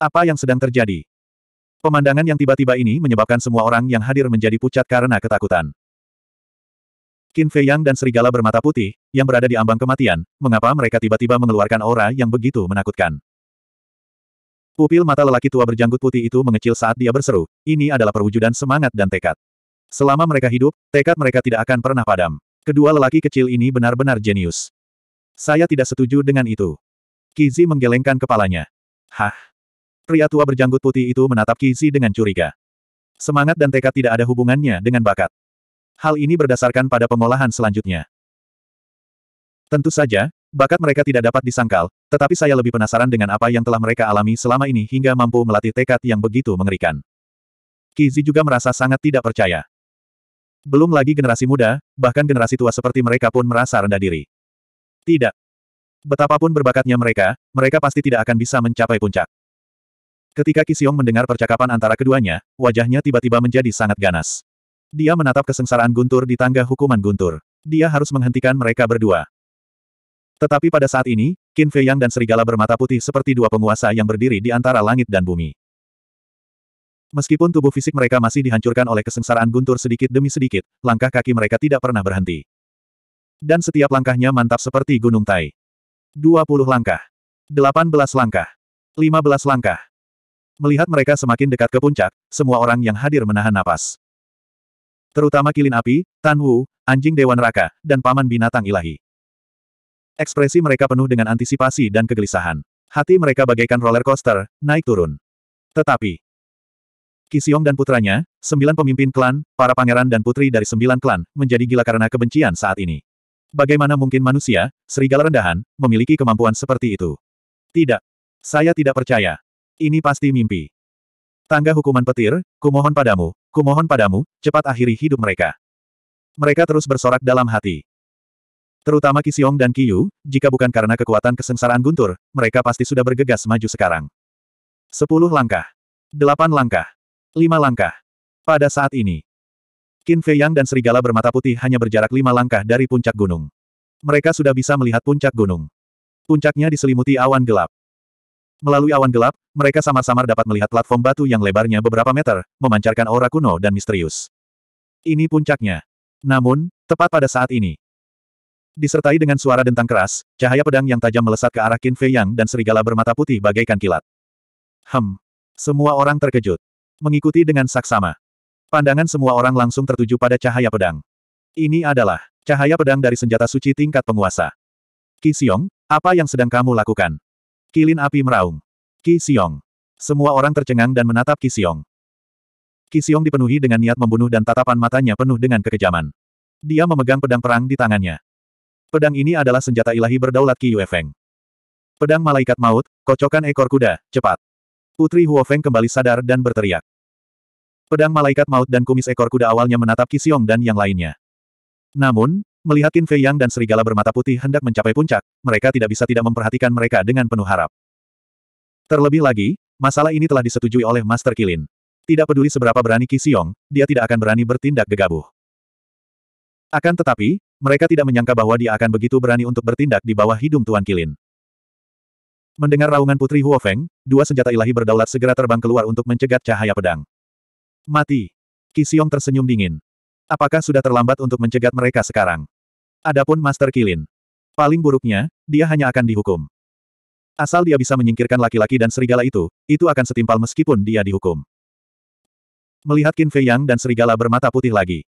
Apa yang sedang terjadi? Pemandangan yang tiba-tiba ini menyebabkan semua orang yang hadir menjadi pucat karena ketakutan. Qin Fei Yang dan serigala bermata putih, yang berada di ambang kematian, mengapa mereka tiba-tiba mengeluarkan aura yang begitu menakutkan? Pupil mata lelaki tua berjanggut putih itu mengecil saat dia berseru, ini adalah perwujudan semangat dan tekad. Selama mereka hidup, tekad mereka tidak akan pernah padam. Kedua lelaki kecil ini benar-benar jenius. Saya tidak setuju dengan itu. Kizi menggelengkan kepalanya. Hah? Pria tua berjanggut putih itu menatap Kizi dengan curiga. Semangat dan tekad tidak ada hubungannya dengan bakat. Hal ini berdasarkan pada pengolahan selanjutnya. Tentu saja, Bakat mereka tidak dapat disangkal, tetapi saya lebih penasaran dengan apa yang telah mereka alami selama ini hingga mampu melatih tekad yang begitu mengerikan. Kizi juga merasa sangat tidak percaya. Belum lagi generasi muda, bahkan generasi tua seperti mereka pun merasa rendah diri. Tidak. Betapapun berbakatnya mereka, mereka pasti tidak akan bisa mencapai puncak. Ketika Kisiong mendengar percakapan antara keduanya, wajahnya tiba-tiba menjadi sangat ganas. Dia menatap kesengsaraan Guntur di tangga hukuman Guntur. Dia harus menghentikan mereka berdua. Tetapi pada saat ini, Qin Fei Yang dan Serigala bermata putih seperti dua penguasa yang berdiri di antara langit dan bumi. Meskipun tubuh fisik mereka masih dihancurkan oleh kesengsaraan guntur sedikit demi sedikit, langkah kaki mereka tidak pernah berhenti. Dan setiap langkahnya mantap seperti gunung tai. 20 langkah. 18 langkah. 15 langkah. Melihat mereka semakin dekat ke puncak, semua orang yang hadir menahan napas. Terutama kilin api, Tan Wu, anjing dewan raka, dan paman binatang ilahi. Ekspresi mereka penuh dengan antisipasi dan kegelisahan. Hati mereka bagaikan roller coaster, naik turun. Tetapi, Kisiong dan putranya, sembilan pemimpin klan, para pangeran dan putri dari sembilan klan, menjadi gila karena kebencian saat ini. Bagaimana mungkin manusia, serigala rendahan, memiliki kemampuan seperti itu? Tidak. Saya tidak percaya. Ini pasti mimpi. Tangga hukuman petir, kumohon padamu, kumohon padamu, cepat akhiri hidup mereka. Mereka terus bersorak dalam hati. Terutama Kisiong dan Kiyu, jika bukan karena kekuatan kesengsaraan guntur, mereka pasti sudah bergegas maju sekarang. Sepuluh langkah. Delapan langkah. Lima langkah. Pada saat ini, Qin Fei Yang dan serigala bermata putih hanya berjarak lima langkah dari puncak gunung. Mereka sudah bisa melihat puncak gunung. Puncaknya diselimuti awan gelap. Melalui awan gelap, mereka samar-samar dapat melihat platform batu yang lebarnya beberapa meter, memancarkan aura kuno dan misterius. Ini puncaknya. Namun, tepat pada saat ini, disertai dengan suara dentang keras, cahaya pedang yang tajam melesat ke arah Qin Fei Yang dan serigala bermata putih bagaikan kilat. Hem. Semua orang terkejut. Mengikuti dengan saksama. Pandangan semua orang langsung tertuju pada cahaya pedang. Ini adalah cahaya pedang dari senjata suci tingkat penguasa. Qi Xiong, apa yang sedang kamu lakukan? Kilin api meraung. Ki Xiong. Semua orang tercengang dan menatap Ki Xiong. Ki Xiong dipenuhi dengan niat membunuh dan tatapan matanya penuh dengan kekejaman. Dia memegang pedang perang di tangannya. Pedang ini adalah senjata ilahi berdaulat Qi Yuefeng. Pedang malaikat maut, kocokan ekor kuda, cepat. Putri Huo Feng kembali sadar dan berteriak. Pedang malaikat maut dan kumis ekor kuda awalnya menatap Ki Xiong dan yang lainnya. Namun, Melihat Qin Fei Yang dan serigala bermata putih hendak mencapai puncak, mereka tidak bisa tidak memperhatikan mereka dengan penuh harap. Terlebih lagi, masalah ini telah disetujui oleh Master Kilin. Tidak peduli seberapa berani Qi Xiong, dia tidak akan berani bertindak gegabah. Akan tetapi, mereka tidak menyangka bahwa dia akan begitu berani untuk bertindak di bawah hidung Tuan Kilin. Mendengar raungan Putri Huo Feng, dua senjata ilahi berdaulat segera terbang keluar untuk mencegat cahaya pedang. Mati. Qi Xiong tersenyum dingin. Apakah sudah terlambat untuk mencegat mereka sekarang? Adapun Master Kilin. Paling buruknya, dia hanya akan dihukum. Asal dia bisa menyingkirkan laki-laki dan serigala itu, itu akan setimpal meskipun dia dihukum. Melihat Qin Fei Yang dan serigala bermata putih lagi.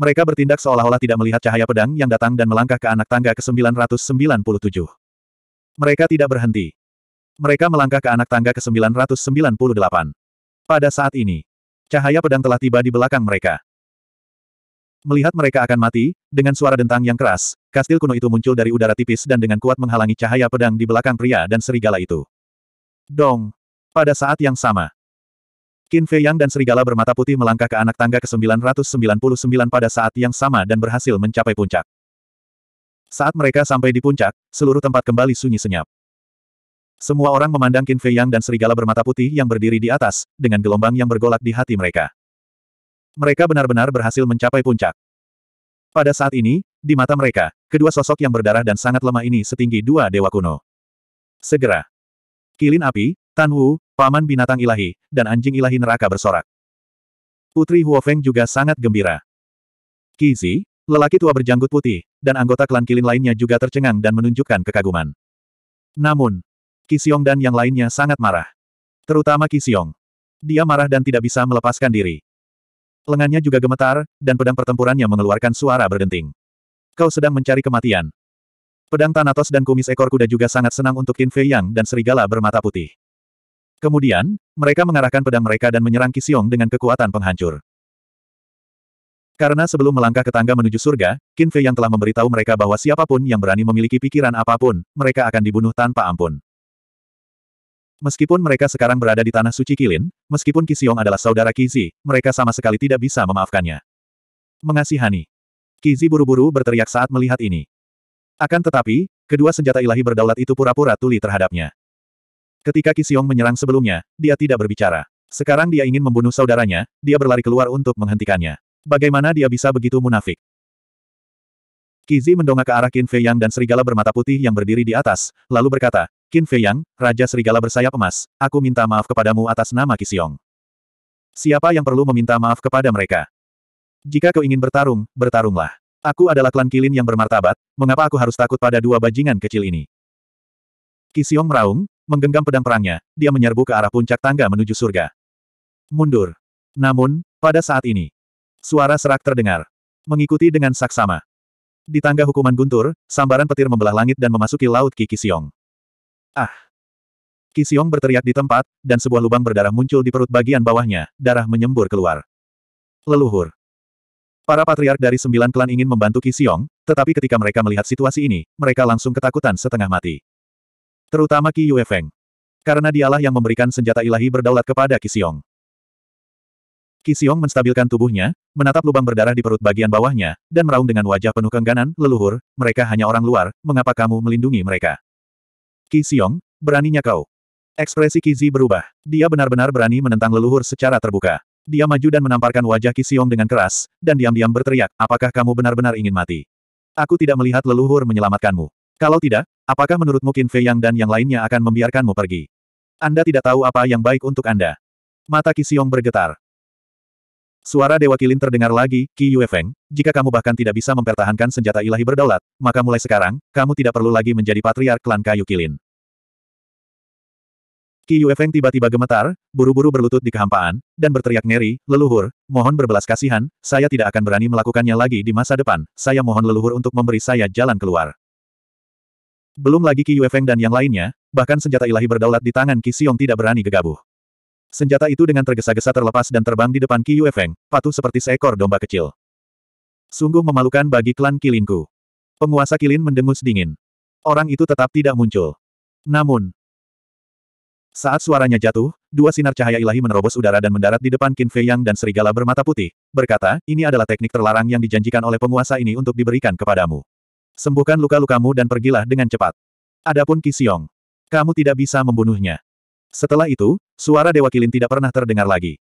Mereka bertindak seolah-olah tidak melihat cahaya pedang yang datang dan melangkah ke anak tangga ke-997. Mereka tidak berhenti. Mereka melangkah ke anak tangga ke-998. Pada saat ini, cahaya pedang telah tiba di belakang mereka. Melihat mereka akan mati, dengan suara dentang yang keras, kastil kuno itu muncul dari udara tipis dan dengan kuat menghalangi cahaya pedang di belakang pria dan serigala itu. Dong! Pada saat yang sama. Qin Fei Yang dan serigala bermata putih melangkah ke anak tangga ke-999 pada saat yang sama dan berhasil mencapai puncak. Saat mereka sampai di puncak, seluruh tempat kembali sunyi senyap. Semua orang memandang Qin Fei Yang dan serigala bermata putih yang berdiri di atas, dengan gelombang yang bergolak di hati mereka. Mereka benar-benar berhasil mencapai puncak. Pada saat ini, di mata mereka, kedua sosok yang berdarah dan sangat lemah ini setinggi dua dewa kuno. Segera. Kilin api, Tan Wu, paman binatang ilahi, dan anjing ilahi neraka bersorak. Putri Huofeng juga sangat gembira. Kizi, lelaki tua berjanggut putih, dan anggota klan Kilin lainnya juga tercengang dan menunjukkan kekaguman. Namun, Kisiong dan yang lainnya sangat marah. Terutama Kisiong. Dia marah dan tidak bisa melepaskan diri. Lengannya juga gemetar, dan pedang pertempurannya mengeluarkan suara berdenting. Kau sedang mencari kematian. Pedang Thanatos dan kumis ekor kuda juga sangat senang untuk Qin Fei Yang dan serigala bermata putih. Kemudian, mereka mengarahkan pedang mereka dan menyerang Kisiong dengan kekuatan penghancur. Karena sebelum melangkah ke tangga menuju surga, Qin Fei yang telah memberitahu mereka bahwa siapapun yang berani memiliki pikiran apapun, mereka akan dibunuh tanpa ampun. Meskipun mereka sekarang berada di tanah suci Kilin, meskipun Kisiong adalah saudara Kizi, mereka sama sekali tidak bisa memaafkannya. Mengasihani. Kizi buru-buru berteriak saat melihat ini. Akan tetapi, kedua senjata ilahi berdaulat itu pura-pura tuli terhadapnya. Ketika Kisiong menyerang sebelumnya, dia tidak berbicara. Sekarang dia ingin membunuh saudaranya, dia berlari keluar untuk menghentikannya. Bagaimana dia bisa begitu munafik? Kizi mendongak ke arah Qin Fei Yang dan serigala bermata putih yang berdiri di atas, lalu berkata, Qin Fei Yang, Raja Serigala Bersayap Emas, aku minta maaf kepadamu atas nama Kisiong. Siapa yang perlu meminta maaf kepada mereka? Jika kau ingin bertarung, bertarunglah. Aku adalah klan Kilin yang bermartabat, mengapa aku harus takut pada dua bajingan kecil ini? Kisiong meraung, menggenggam pedang perangnya, dia menyerbu ke arah puncak tangga menuju surga. Mundur. Namun, pada saat ini, suara serak terdengar. Mengikuti dengan saksama. Di tangga hukuman guntur, sambaran petir membelah langit dan memasuki laut Kiki Siong. Ah! Kisiong berteriak di tempat, dan sebuah lubang berdarah muncul di perut bagian bawahnya, darah menyembur keluar. Leluhur. Para patriark dari sembilan klan ingin membantu Kisiong, tetapi ketika mereka melihat situasi ini, mereka langsung ketakutan setengah mati. Terutama Ki Yuefeng. Karena dialah yang memberikan senjata ilahi berdaulat kepada Kisiong. Kisiong menstabilkan tubuhnya, menatap lubang berdarah di perut bagian bawahnya, dan meraung dengan wajah penuh keengganan, leluhur, mereka hanya orang luar, mengapa kamu melindungi mereka? Ki Xiong, beraninya kau. Ekspresi Kizi berubah. Dia benar-benar berani menentang leluhur secara terbuka. Dia maju dan menamparkan wajah Kisiong dengan keras, dan diam-diam berteriak, apakah kamu benar-benar ingin mati? Aku tidak melihat leluhur menyelamatkanmu. Kalau tidak, apakah menurutmu Qin Fei Yang dan yang lainnya akan membiarkanmu pergi? Anda tidak tahu apa yang baik untuk Anda. Mata Kisiong bergetar. Suara Dewa Kilin terdengar lagi, Qi Yuefeng, jika kamu bahkan tidak bisa mempertahankan senjata ilahi berdaulat, maka mulai sekarang, kamu tidak perlu lagi menjadi patriark klan kayu kilin. Qi Yuefeng tiba-tiba gemetar, buru-buru berlutut di kehampaan, dan berteriak ngeri, leluhur, mohon berbelas kasihan, saya tidak akan berani melakukannya lagi di masa depan, saya mohon leluhur untuk memberi saya jalan keluar. Belum lagi Qi Yuefeng dan yang lainnya, bahkan senjata ilahi berdaulat di tangan Qi Xiong tidak berani gegabah. Senjata itu dengan tergesa-gesa terlepas dan terbang di depan Qi Feng, patuh seperti seekor domba kecil. Sungguh memalukan bagi klan Kilinku. Penguasa Kilin mendengus dingin. Orang itu tetap tidak muncul. Namun, saat suaranya jatuh, dua sinar cahaya ilahi menerobos udara dan mendarat di depan Qin Fei Yang dan serigala bermata putih, berkata, ini adalah teknik terlarang yang dijanjikan oleh penguasa ini untuk diberikan kepadamu. Sembuhkan luka-lukamu dan pergilah dengan cepat. Adapun Qi Xiong, kamu tidak bisa membunuhnya. Setelah itu, suara Dewa Kilin tidak pernah terdengar lagi.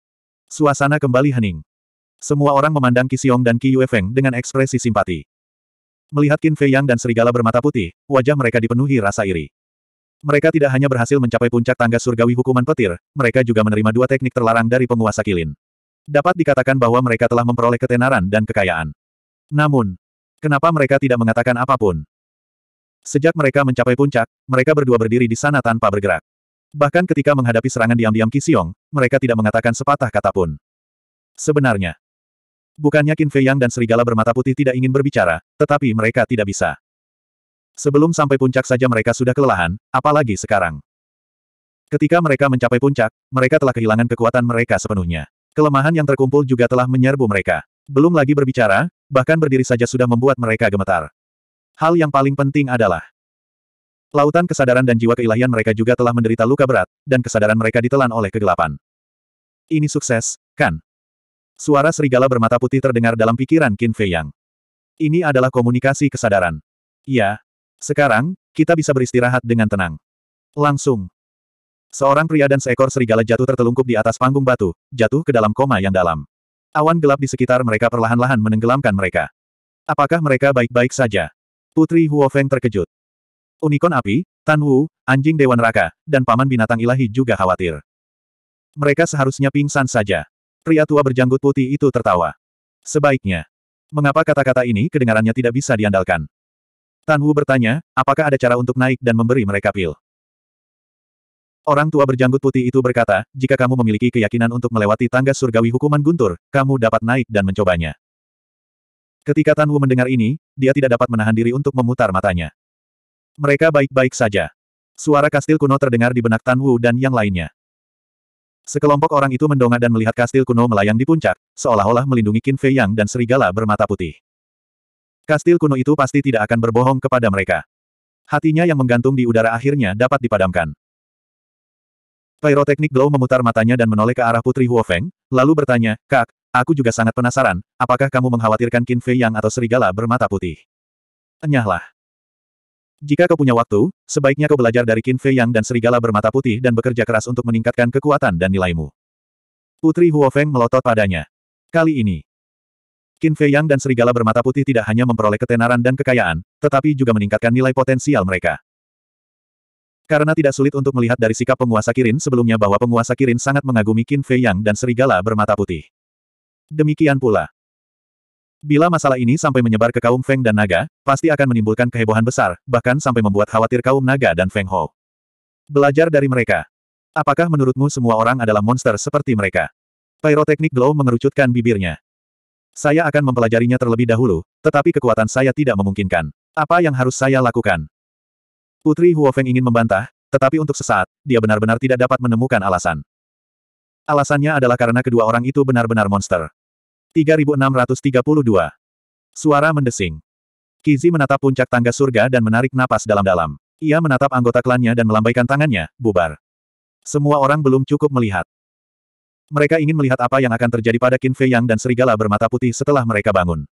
Suasana kembali hening. Semua orang memandang Kisiong dan Qi Yuefeng dengan ekspresi simpati. Melihat Qin Fei Yang dan serigala bermata putih, wajah mereka dipenuhi rasa iri. Mereka tidak hanya berhasil mencapai puncak tangga surgawi hukuman petir, mereka juga menerima dua teknik terlarang dari penguasa Kilin. Dapat dikatakan bahwa mereka telah memperoleh ketenaran dan kekayaan. Namun, kenapa mereka tidak mengatakan apapun? Sejak mereka mencapai puncak, mereka berdua berdiri di sana tanpa bergerak. Bahkan ketika menghadapi serangan diam-diam Kisiong, mereka tidak mengatakan sepatah kata pun. Sebenarnya, bukannya Qin Fei Yang dan serigala bermata putih tidak ingin berbicara, tetapi mereka tidak bisa. Sebelum sampai puncak saja mereka sudah kelelahan, apalagi sekarang. Ketika mereka mencapai puncak, mereka telah kehilangan kekuatan mereka sepenuhnya. Kelemahan yang terkumpul juga telah menyerbu mereka. Belum lagi berbicara, bahkan berdiri saja sudah membuat mereka gemetar. Hal yang paling penting adalah, Lautan kesadaran dan jiwa keilahian mereka juga telah menderita luka berat, dan kesadaran mereka ditelan oleh kegelapan. Ini sukses, kan? Suara serigala bermata putih terdengar dalam pikiran Qin Fei Yang. Ini adalah komunikasi kesadaran. Ya. Sekarang, kita bisa beristirahat dengan tenang. Langsung. Seorang pria dan seekor serigala jatuh tertelungkup di atas panggung batu, jatuh ke dalam koma yang dalam. Awan gelap di sekitar mereka perlahan-lahan menenggelamkan mereka. Apakah mereka baik-baik saja? Putri Huofeng terkejut. Unicorn api, Tan Wu, anjing Dewan neraka, dan paman binatang ilahi juga khawatir. Mereka seharusnya pingsan saja. Pria tua berjanggut putih itu tertawa. Sebaiknya. Mengapa kata-kata ini kedengarannya tidak bisa diandalkan? Tan Wu bertanya, apakah ada cara untuk naik dan memberi mereka pil? Orang tua berjanggut putih itu berkata, jika kamu memiliki keyakinan untuk melewati tangga surgawi hukuman guntur, kamu dapat naik dan mencobanya. Ketika Tan Wu mendengar ini, dia tidak dapat menahan diri untuk memutar matanya. Mereka baik-baik saja. Suara kastil kuno terdengar di benak Tan Wu dan yang lainnya. Sekelompok orang itu mendongak dan melihat kastil kuno melayang di puncak, seolah-olah melindungi Qin Fei Yang dan serigala bermata putih. Kastil kuno itu pasti tidak akan berbohong kepada mereka. Hatinya yang menggantung di udara akhirnya dapat dipadamkan. Pyroteknik Glow memutar matanya dan menoleh ke arah Putri Huofeng, lalu bertanya, Kak, aku juga sangat penasaran, apakah kamu mengkhawatirkan Qin Fei Yang atau serigala bermata putih? Enyahlah. Jika kau punya waktu, sebaiknya kau belajar dari Qin Fei Yang dan serigala bermata putih dan bekerja keras untuk meningkatkan kekuatan dan nilaimu. Putri Huofeng melotot padanya. Kali ini, Qin Fei Yang dan serigala bermata putih tidak hanya memperoleh ketenaran dan kekayaan, tetapi juga meningkatkan nilai potensial mereka. Karena tidak sulit untuk melihat dari sikap penguasa Kirin sebelumnya bahwa penguasa Kirin sangat mengagumi Qin Fei Yang dan serigala bermata putih. Demikian pula, Bila masalah ini sampai menyebar ke kaum Feng dan Naga, pasti akan menimbulkan kehebohan besar, bahkan sampai membuat khawatir kaum Naga dan Feng Ho. Belajar dari mereka. Apakah menurutmu semua orang adalah monster seperti mereka? Pyroteknik Glow mengerucutkan bibirnya. Saya akan mempelajarinya terlebih dahulu, tetapi kekuatan saya tidak memungkinkan. Apa yang harus saya lakukan? Putri Huofeng ingin membantah, tetapi untuk sesaat, dia benar-benar tidak dapat menemukan alasan. Alasannya adalah karena kedua orang itu benar-benar monster. 3632. Suara mendesing. Kizi menatap puncak tangga surga dan menarik napas dalam-dalam. Ia menatap anggota klannya dan melambaikan tangannya, bubar. Semua orang belum cukup melihat. Mereka ingin melihat apa yang akan terjadi pada Qin Fei Yang dan serigala bermata putih setelah mereka bangun.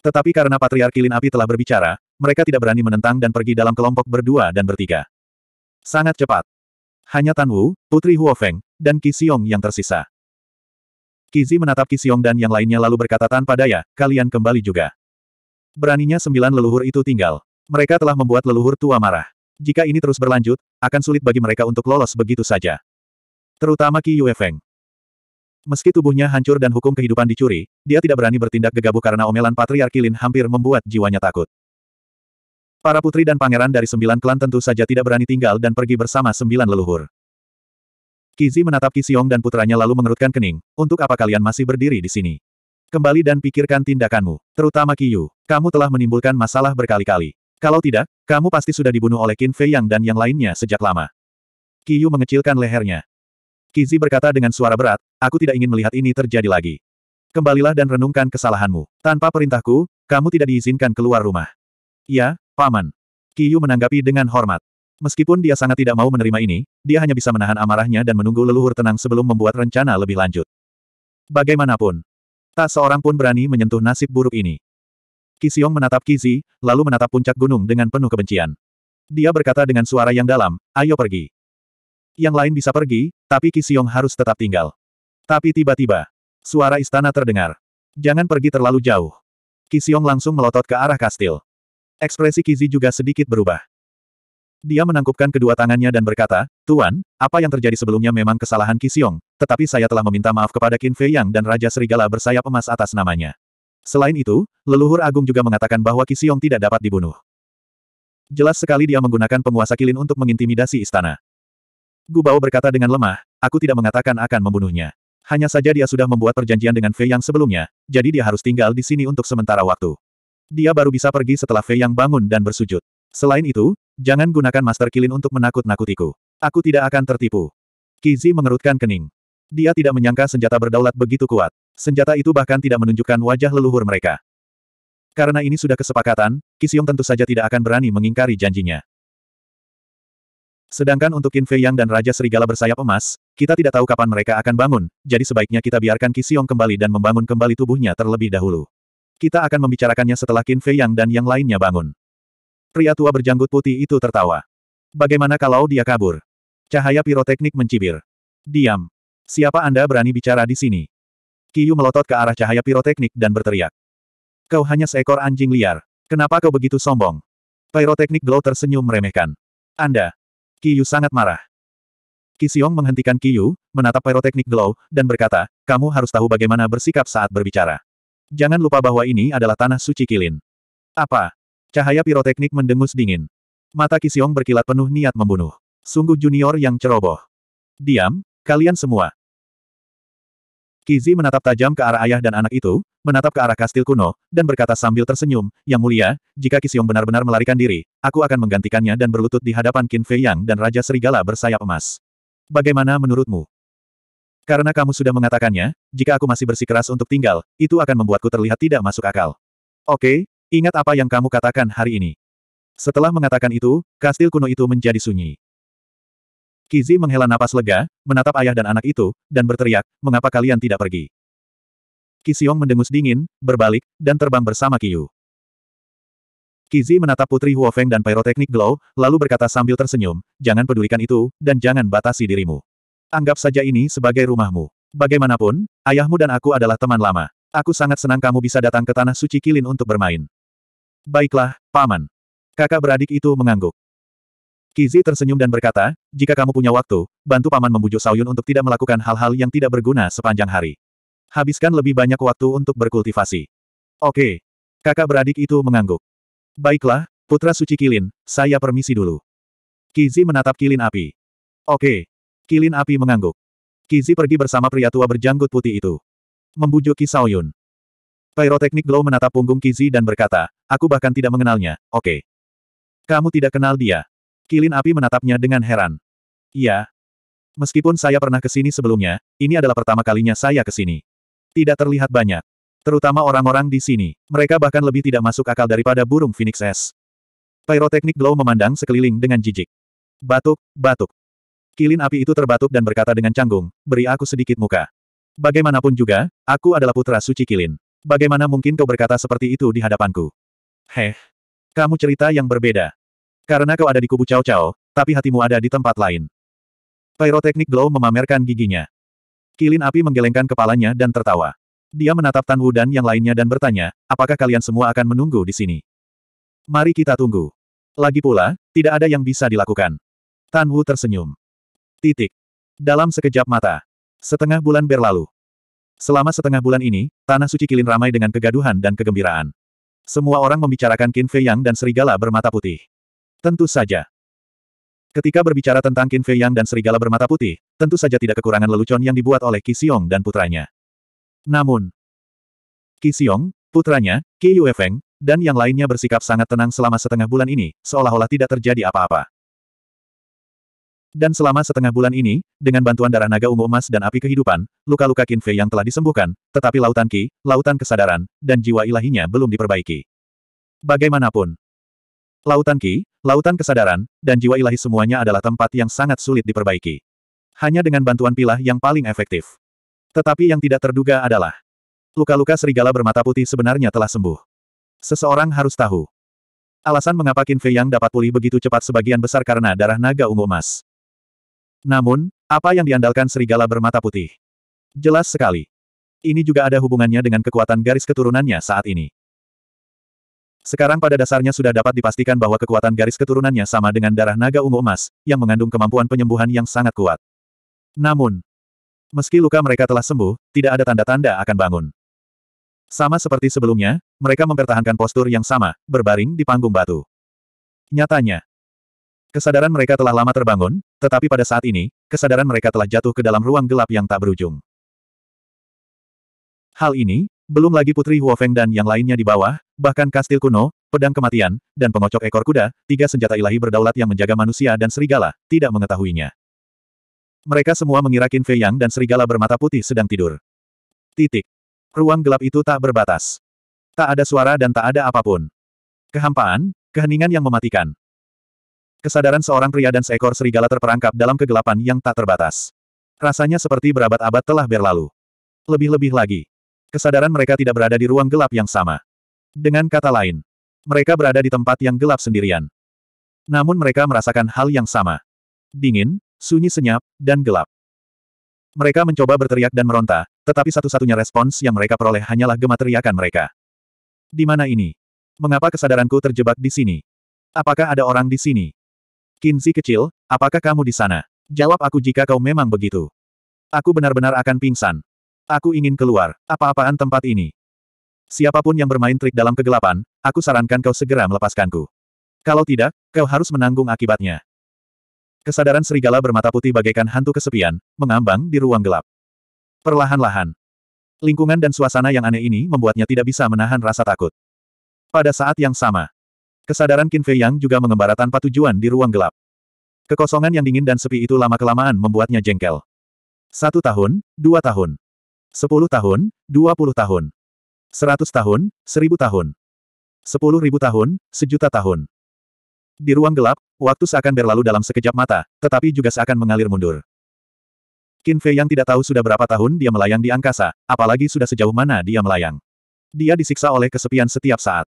Tetapi karena Patriark Kilin Api telah berbicara, mereka tidak berani menentang dan pergi dalam kelompok berdua dan bertiga. Sangat cepat. Hanya Tan Wu, Putri Huo Feng, dan Qi Xiong yang tersisa. Kizi menatap Kisiong dan yang lainnya lalu berkata tanpa daya, kalian kembali juga. Beraninya sembilan leluhur itu tinggal. Mereka telah membuat leluhur tua marah. Jika ini terus berlanjut, akan sulit bagi mereka untuk lolos begitu saja. Terutama Qi Yuefeng. Meski tubuhnya hancur dan hukum kehidupan dicuri, dia tidak berani bertindak gegabah karena omelan Patriarki Lin hampir membuat jiwanya takut. Para putri dan pangeran dari sembilan klan tentu saja tidak berani tinggal dan pergi bersama sembilan leluhur. Kizi menatap Kisiong dan putranya lalu mengerutkan kening, untuk apa kalian masih berdiri di sini? Kembali dan pikirkan tindakanmu, terutama Kiyu. Kamu telah menimbulkan masalah berkali-kali. Kalau tidak, kamu pasti sudah dibunuh oleh Qin Fei Yang dan yang lainnya sejak lama. Kiyu mengecilkan lehernya. Kizi berkata dengan suara berat, aku tidak ingin melihat ini terjadi lagi. Kembalilah dan renungkan kesalahanmu. Tanpa perintahku, kamu tidak diizinkan keluar rumah. Ya, Paman. Kiyu menanggapi dengan hormat. Meskipun dia sangat tidak mau menerima ini, dia hanya bisa menahan amarahnya dan menunggu leluhur tenang sebelum membuat rencana lebih lanjut. Bagaimanapun, tak seorang pun berani menyentuh nasib buruk ini. Kisiong menatap Kizi, lalu menatap puncak gunung dengan penuh kebencian. Dia berkata dengan suara yang dalam, ayo pergi. Yang lain bisa pergi, tapi Kisiong harus tetap tinggal. Tapi tiba-tiba, suara istana terdengar. Jangan pergi terlalu jauh. Kisiong langsung melotot ke arah kastil. Ekspresi Kizi juga sedikit berubah. Dia menangkupkan kedua tangannya dan berkata, Tuan, apa yang terjadi sebelumnya memang kesalahan Kisiong, tetapi saya telah meminta maaf kepada Qin Fei Yang dan Raja Serigala bersayap emas atas namanya. Selain itu, leluhur agung juga mengatakan bahwa Kisiong tidak dapat dibunuh. Jelas sekali dia menggunakan penguasa kilin untuk mengintimidasi istana. Gubao berkata dengan lemah, aku tidak mengatakan akan membunuhnya. Hanya saja dia sudah membuat perjanjian dengan Fei Yang sebelumnya, jadi dia harus tinggal di sini untuk sementara waktu. Dia baru bisa pergi setelah Fei Yang bangun dan bersujud. Selain itu, Jangan gunakan master kilin untuk menakut-nakutiku. Aku tidak akan tertipu. Kizi mengerutkan kening. Dia tidak menyangka senjata berdaulat begitu kuat. Senjata itu bahkan tidak menunjukkan wajah leluhur mereka. Karena ini sudah kesepakatan, Kisiong tentu saja tidak akan berani mengingkari janjinya. Sedangkan untuk Qin Fei Yang dan Raja Serigala bersayap emas, kita tidak tahu kapan mereka akan bangun, jadi sebaiknya kita biarkan Kisiong kembali dan membangun kembali tubuhnya terlebih dahulu. Kita akan membicarakannya setelah Qin Fei Yang dan yang lainnya bangun. Pria tua berjanggut putih itu tertawa. Bagaimana kalau dia kabur? Cahaya piroteknik mencibir. Diam. Siapa Anda berani bicara di sini? Kiyu melotot ke arah cahaya piroteknik dan berteriak. Kau hanya seekor anjing liar. Kenapa kau begitu sombong? Piroteknik Glow tersenyum meremehkan. Anda. Kiyu sangat marah. Kisiong menghentikan Kiyu, menatap piroteknik Glow, dan berkata, kamu harus tahu bagaimana bersikap saat berbicara. Jangan lupa bahwa ini adalah tanah suci Kilin. Apa? Cahaya piroteknik mendengus dingin. Mata Kisiong berkilat penuh niat membunuh. Sungguh junior yang ceroboh. Diam, kalian semua. Kizi menatap tajam ke arah ayah dan anak itu, menatap ke arah kastil kuno, dan berkata sambil tersenyum, Yang mulia, jika Kisiong benar-benar melarikan diri, aku akan menggantikannya dan berlutut di hadapan Qin Fei Yang dan Raja Serigala bersayap emas. Bagaimana menurutmu? Karena kamu sudah mengatakannya, jika aku masih bersikeras untuk tinggal, itu akan membuatku terlihat tidak masuk akal. Oke, Ingat apa yang kamu katakan hari ini. Setelah mengatakan itu, kastil kuno itu menjadi sunyi. Kizi menghela napas lega, menatap ayah dan anak itu, dan berteriak, mengapa kalian tidak pergi? Kisiong mendengus dingin, berbalik, dan terbang bersama Kiyu. Kizi menatap putri Huofeng dan Pyroteknik Glow, lalu berkata sambil tersenyum, jangan pedulikan itu, dan jangan batasi dirimu. Anggap saja ini sebagai rumahmu. Bagaimanapun, ayahmu dan aku adalah teman lama. Aku sangat senang kamu bisa datang ke Tanah Suci Kilin untuk bermain. Baiklah, Paman. Kakak beradik itu mengangguk. Kizi tersenyum dan berkata, jika kamu punya waktu, bantu Paman membujuk Saoyun untuk tidak melakukan hal-hal yang tidak berguna sepanjang hari. Habiskan lebih banyak waktu untuk berkultivasi. Oke. Kakak beradik itu mengangguk. Baiklah, Putra Suci Kilin, saya permisi dulu. Kizi menatap kilin api. Oke. Kilin api mengangguk. Kizi pergi bersama pria tua berjanggut putih itu. Membujuk Kisaoyun. Pyroteknik Glow menatap punggung Kizi dan berkata, aku bahkan tidak mengenalnya, oke. Okay. Kamu tidak kenal dia. Kilin api menatapnya dengan heran. Iya. Meskipun saya pernah kesini sebelumnya, ini adalah pertama kalinya saya kesini. Tidak terlihat banyak. Terutama orang-orang di sini. Mereka bahkan lebih tidak masuk akal daripada burung Phoenix S. Pyroteknik Glow memandang sekeliling dengan jijik. Batuk, batuk. Kilin api itu terbatuk dan berkata dengan canggung, beri aku sedikit muka. Bagaimanapun juga, aku adalah putra suci Kilin. Bagaimana mungkin kau berkata seperti itu di hadapanku? Heh. Kamu cerita yang berbeda. Karena kau ada di kubu Cao Cao, tapi hatimu ada di tempat lain. Pyroteknik Glow memamerkan giginya. Kilin api menggelengkan kepalanya dan tertawa. Dia menatap Tan Wu dan yang lainnya dan bertanya, apakah kalian semua akan menunggu di sini? Mari kita tunggu. Lagi pula, tidak ada yang bisa dilakukan. Tan Wu tersenyum. Titik. Dalam sekejap mata. Setengah bulan berlalu. Selama setengah bulan ini, Tanah Suci Kilin ramai dengan kegaduhan dan kegembiraan. Semua orang membicarakan Qin Fei Yang dan Serigala bermata putih. Tentu saja. Ketika berbicara tentang Qin Fei Yang dan Serigala bermata putih, tentu saja tidak kekurangan lelucon yang dibuat oleh Qi Xiong dan putranya. Namun, Qi Xiong, putranya, Qi Yue Feng, dan yang lainnya bersikap sangat tenang selama setengah bulan ini, seolah-olah tidak terjadi apa-apa. Dan selama setengah bulan ini, dengan bantuan darah naga ungu emas dan api kehidupan, luka-luka Qin Fei yang telah disembuhkan, tetapi lautan Ki, lautan kesadaran, dan jiwa ilahinya belum diperbaiki. Bagaimanapun, lautan Ki, lautan kesadaran, dan jiwa ilahi semuanya adalah tempat yang sangat sulit diperbaiki. Hanya dengan bantuan pilah yang paling efektif. Tetapi yang tidak terduga adalah, luka-luka serigala bermata putih sebenarnya telah sembuh. Seseorang harus tahu. Alasan mengapa Qin Fei Yang dapat pulih begitu cepat sebagian besar karena darah naga ungu emas. Namun, apa yang diandalkan serigala bermata putih? Jelas sekali. Ini juga ada hubungannya dengan kekuatan garis keturunannya saat ini. Sekarang pada dasarnya sudah dapat dipastikan bahwa kekuatan garis keturunannya sama dengan darah naga ungu emas, yang mengandung kemampuan penyembuhan yang sangat kuat. Namun, meski luka mereka telah sembuh, tidak ada tanda-tanda akan bangun. Sama seperti sebelumnya, mereka mempertahankan postur yang sama, berbaring di panggung batu. Nyatanya, kesadaran mereka telah lama terbangun, tetapi pada saat ini, kesadaran mereka telah jatuh ke dalam ruang gelap yang tak berujung. Hal ini, belum lagi Putri Huofeng dan yang lainnya di bawah, bahkan kastil kuno, pedang kematian, dan pengocok ekor kuda, tiga senjata ilahi berdaulat yang menjaga manusia dan serigala, tidak mengetahuinya. Mereka semua mengira Qin Fei Yang dan serigala bermata putih sedang tidur. Titik. Ruang gelap itu tak berbatas. Tak ada suara dan tak ada apapun. Kehampaan, keheningan yang mematikan. Kesadaran seorang pria dan seekor serigala terperangkap dalam kegelapan yang tak terbatas. Rasanya seperti berabad-abad telah berlalu. Lebih-lebih lagi. Kesadaran mereka tidak berada di ruang gelap yang sama. Dengan kata lain, mereka berada di tempat yang gelap sendirian. Namun mereka merasakan hal yang sama. Dingin, sunyi senyap, dan gelap. Mereka mencoba berteriak dan meronta, tetapi satu-satunya respons yang mereka peroleh hanyalah gema teriakan mereka. Di mana ini? Mengapa kesadaranku terjebak di sini? Apakah ada orang di sini? Kinzi kecil, apakah kamu di sana? Jawab aku jika kau memang begitu. Aku benar-benar akan pingsan. Aku ingin keluar. Apa-apaan tempat ini? Siapapun yang bermain trik dalam kegelapan, aku sarankan kau segera melepaskanku. Kalau tidak, kau harus menanggung akibatnya. Kesadaran serigala bermata putih bagaikan hantu kesepian, mengambang di ruang gelap. Perlahan-lahan. Lingkungan dan suasana yang aneh ini membuatnya tidak bisa menahan rasa takut. Pada saat yang sama, Kesadaran Qin Fei Yang juga mengembara tanpa tujuan di ruang gelap. Kekosongan yang dingin dan sepi itu lama-kelamaan membuatnya jengkel. Satu tahun, dua tahun. Sepuluh tahun, dua puluh tahun. Seratus tahun, seribu tahun. Sepuluh ribu tahun, sejuta tahun. Di ruang gelap, waktu seakan berlalu dalam sekejap mata, tetapi juga seakan mengalir mundur. Qin Fei yang tidak tahu sudah berapa tahun dia melayang di angkasa, apalagi sudah sejauh mana dia melayang. Dia disiksa oleh kesepian setiap saat.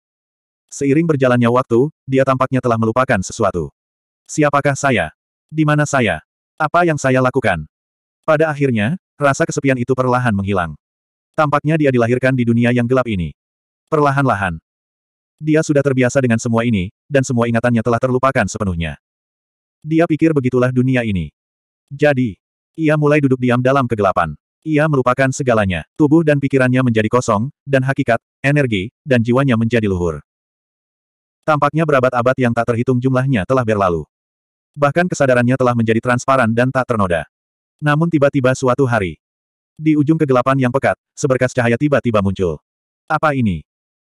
Seiring berjalannya waktu, dia tampaknya telah melupakan sesuatu. Siapakah saya? Di mana saya? Apa yang saya lakukan? Pada akhirnya, rasa kesepian itu perlahan menghilang. Tampaknya dia dilahirkan di dunia yang gelap ini. Perlahan-lahan. Dia sudah terbiasa dengan semua ini, dan semua ingatannya telah terlupakan sepenuhnya. Dia pikir begitulah dunia ini. Jadi, ia mulai duduk diam dalam kegelapan. Ia melupakan segalanya. Tubuh dan pikirannya menjadi kosong, dan hakikat, energi, dan jiwanya menjadi luhur. Tampaknya berabad-abad yang tak terhitung jumlahnya telah berlalu. Bahkan kesadarannya telah menjadi transparan dan tak ternoda. Namun tiba-tiba suatu hari, di ujung kegelapan yang pekat, seberkas cahaya tiba-tiba muncul. Apa ini?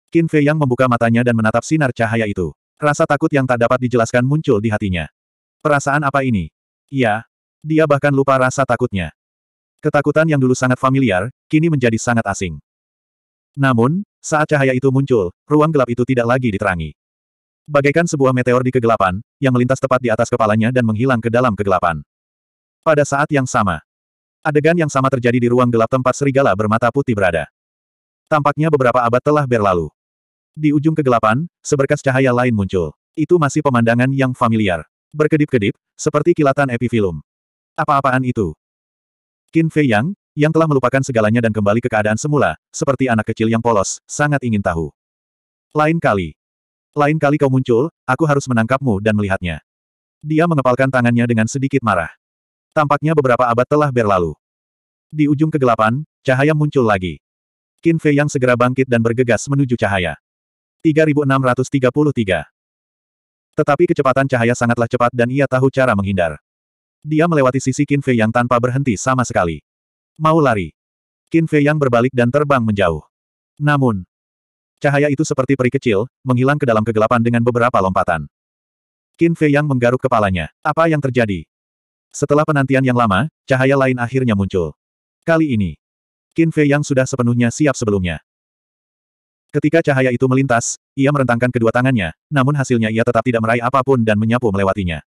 Qin Fei yang membuka matanya dan menatap sinar cahaya itu. Rasa takut yang tak dapat dijelaskan muncul di hatinya. Perasaan apa ini? Ya, dia bahkan lupa rasa takutnya. Ketakutan yang dulu sangat familiar, kini menjadi sangat asing. Namun, saat cahaya itu muncul, ruang gelap itu tidak lagi diterangi. Bagaikan sebuah meteor di kegelapan, yang melintas tepat di atas kepalanya dan menghilang ke dalam kegelapan. Pada saat yang sama, adegan yang sama terjadi di ruang gelap tempat serigala bermata putih berada. Tampaknya beberapa abad telah berlalu. Di ujung kegelapan, seberkas cahaya lain muncul. Itu masih pemandangan yang familiar. Berkedip-kedip, seperti kilatan epifilum. Apa-apaan itu? Qin Fei Yang, yang telah melupakan segalanya dan kembali ke keadaan semula, seperti anak kecil yang polos, sangat ingin tahu. Lain kali, lain kali kau muncul, aku harus menangkapmu dan melihatnya. Dia mengepalkan tangannya dengan sedikit marah. Tampaknya beberapa abad telah berlalu. Di ujung kegelapan, cahaya muncul lagi. Qin Fei yang segera bangkit dan bergegas menuju cahaya. 3633. Tetapi kecepatan cahaya sangatlah cepat dan ia tahu cara menghindar. Dia melewati sisi Qin Fei yang tanpa berhenti sama sekali. Mau lari. Qin Fei yang berbalik dan terbang menjauh. Namun, Cahaya itu seperti peri kecil, menghilang ke dalam kegelapan dengan beberapa lompatan. Qin Fei Yang menggaruk kepalanya. Apa yang terjadi? Setelah penantian yang lama, cahaya lain akhirnya muncul. Kali ini, Qin Fei Yang sudah sepenuhnya siap sebelumnya. Ketika cahaya itu melintas, ia merentangkan kedua tangannya, namun hasilnya ia tetap tidak meraih apapun dan menyapu melewatinya.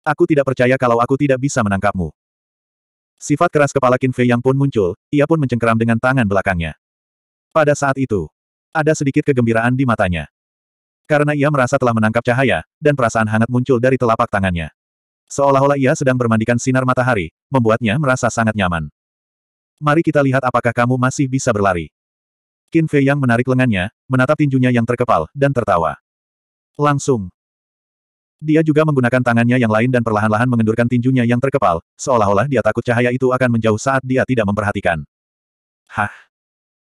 Aku tidak percaya kalau aku tidak bisa menangkapmu. Sifat keras kepala Qin Fei Yang pun muncul, ia pun mencengkeram dengan tangan belakangnya. Pada saat itu, ada sedikit kegembiraan di matanya. Karena ia merasa telah menangkap cahaya, dan perasaan hangat muncul dari telapak tangannya. Seolah-olah ia sedang bermandikan sinar matahari, membuatnya merasa sangat nyaman. Mari kita lihat apakah kamu masih bisa berlari. Qin Fei yang menarik lengannya, menatap tinjunya yang terkepal, dan tertawa. Langsung. Dia juga menggunakan tangannya yang lain dan perlahan-lahan mengendurkan tinjunya yang terkepal, seolah-olah dia takut cahaya itu akan menjauh saat dia tidak memperhatikan. Hah?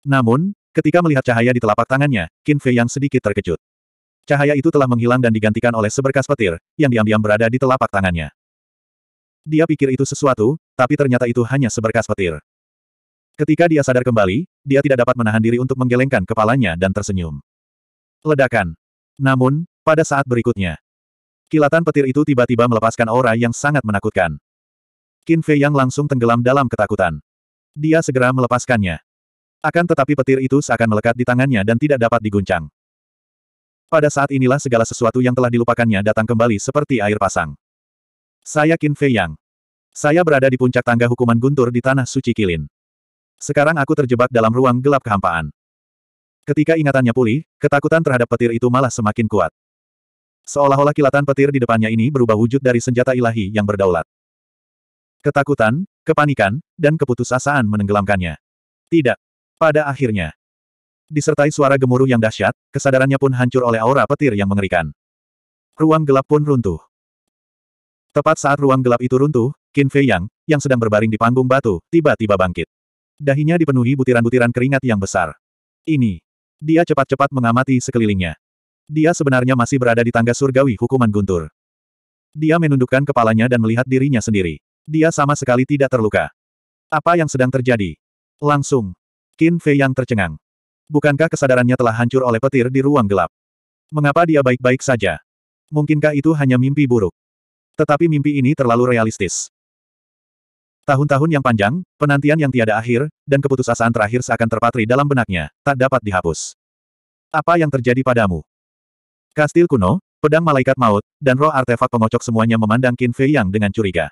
Namun, Ketika melihat cahaya di telapak tangannya, Qin Fei yang sedikit terkejut. Cahaya itu telah menghilang dan digantikan oleh seberkas petir, yang diam-diam berada di telapak tangannya. Dia pikir itu sesuatu, tapi ternyata itu hanya seberkas petir. Ketika dia sadar kembali, dia tidak dapat menahan diri untuk menggelengkan kepalanya dan tersenyum. Ledakan. Namun, pada saat berikutnya, kilatan petir itu tiba-tiba melepaskan aura yang sangat menakutkan. Qin Fei yang langsung tenggelam dalam ketakutan. Dia segera melepaskannya. Akan tetapi petir itu seakan melekat di tangannya dan tidak dapat diguncang. Pada saat inilah segala sesuatu yang telah dilupakannya datang kembali seperti air pasang. Saya Qin Fei Yang. Saya berada di puncak tangga hukuman guntur di Tanah Suci Kilin. Sekarang aku terjebak dalam ruang gelap kehampaan. Ketika ingatannya pulih, ketakutan terhadap petir itu malah semakin kuat. Seolah-olah kilatan petir di depannya ini berubah wujud dari senjata ilahi yang berdaulat. Ketakutan, kepanikan, dan keputusasaan menenggelamkannya. Tidak, pada akhirnya, disertai suara gemuruh yang dahsyat, kesadarannya pun hancur oleh aura petir yang mengerikan. Ruang gelap pun runtuh. Tepat saat ruang gelap itu runtuh, Qin Fei Yang, yang sedang berbaring di panggung batu, tiba-tiba bangkit. Dahinya dipenuhi butiran-butiran keringat yang besar. Ini. Dia cepat-cepat mengamati sekelilingnya. Dia sebenarnya masih berada di tangga surgawi hukuman guntur. Dia menundukkan kepalanya dan melihat dirinya sendiri. Dia sama sekali tidak terluka. Apa yang sedang terjadi? Langsung, Qin Fei yang tercengang. Bukankah kesadarannya telah hancur oleh petir di ruang gelap? Mengapa dia baik-baik saja? Mungkinkah itu hanya mimpi buruk? Tetapi mimpi ini terlalu realistis. Tahun-tahun yang panjang, penantian yang tiada akhir, dan keputusasaan terakhir seakan terpatri dalam benaknya, tak dapat dihapus. Apa yang terjadi padamu? Kastil kuno, pedang malaikat maut, dan roh artefak pengocok semuanya memandang Qin Fei Yang dengan curiga.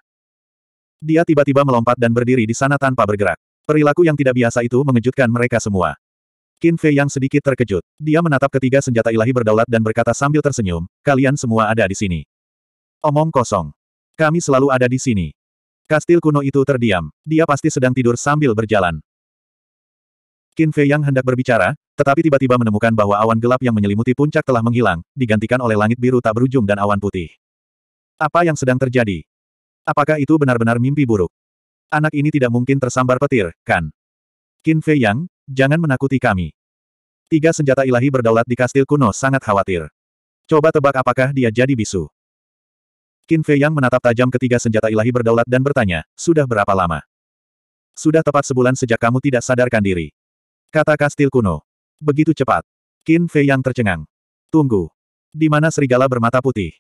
Dia tiba-tiba melompat dan berdiri di sana tanpa bergerak. Perilaku yang tidak biasa itu mengejutkan mereka semua. Qin Fei yang sedikit terkejut. Dia menatap ketiga senjata ilahi berdaulat dan berkata sambil tersenyum, kalian semua ada di sini. Omong kosong. Kami selalu ada di sini. Kastil kuno itu terdiam. Dia pasti sedang tidur sambil berjalan. Qin Fei yang hendak berbicara, tetapi tiba-tiba menemukan bahwa awan gelap yang menyelimuti puncak telah menghilang, digantikan oleh langit biru tak berujung dan awan putih. Apa yang sedang terjadi? Apakah itu benar-benar mimpi buruk? Anak ini tidak mungkin tersambar petir, kan? Qin Fei Yang, jangan menakuti kami. Tiga senjata ilahi berdaulat di kastil kuno sangat khawatir. Coba tebak apakah dia jadi bisu. Qin Fei Yang menatap tajam ketiga senjata ilahi berdaulat dan bertanya, sudah berapa lama? Sudah tepat sebulan sejak kamu tidak sadarkan diri. Kata kastil kuno. Begitu cepat. Qin Fei Yang tercengang. Tunggu. Di mana serigala bermata putih?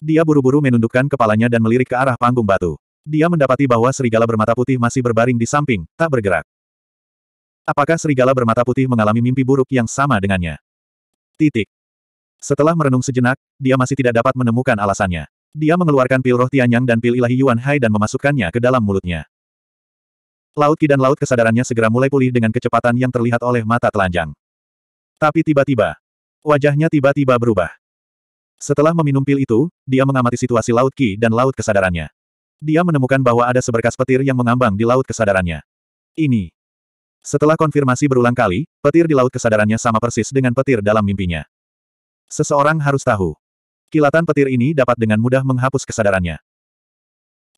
Dia buru-buru menundukkan kepalanya dan melirik ke arah panggung batu. Dia mendapati bahwa serigala bermata putih masih berbaring di samping, tak bergerak. Apakah serigala bermata putih mengalami mimpi buruk yang sama dengannya? Titik. Setelah merenung sejenak, dia masih tidak dapat menemukan alasannya. Dia mengeluarkan pil roh Tianyang dan pil ilahi Yuan Hai dan memasukkannya ke dalam mulutnya. Laut Ki dan laut kesadarannya segera mulai pulih dengan kecepatan yang terlihat oleh mata telanjang. Tapi tiba-tiba, wajahnya tiba-tiba berubah. Setelah meminum pil itu, dia mengamati situasi Laut Ki dan laut kesadarannya. Dia menemukan bahwa ada seberkas petir yang mengambang di laut kesadarannya. Ini. Setelah konfirmasi berulang kali, petir di laut kesadarannya sama persis dengan petir dalam mimpinya. Seseorang harus tahu. Kilatan petir ini dapat dengan mudah menghapus kesadarannya.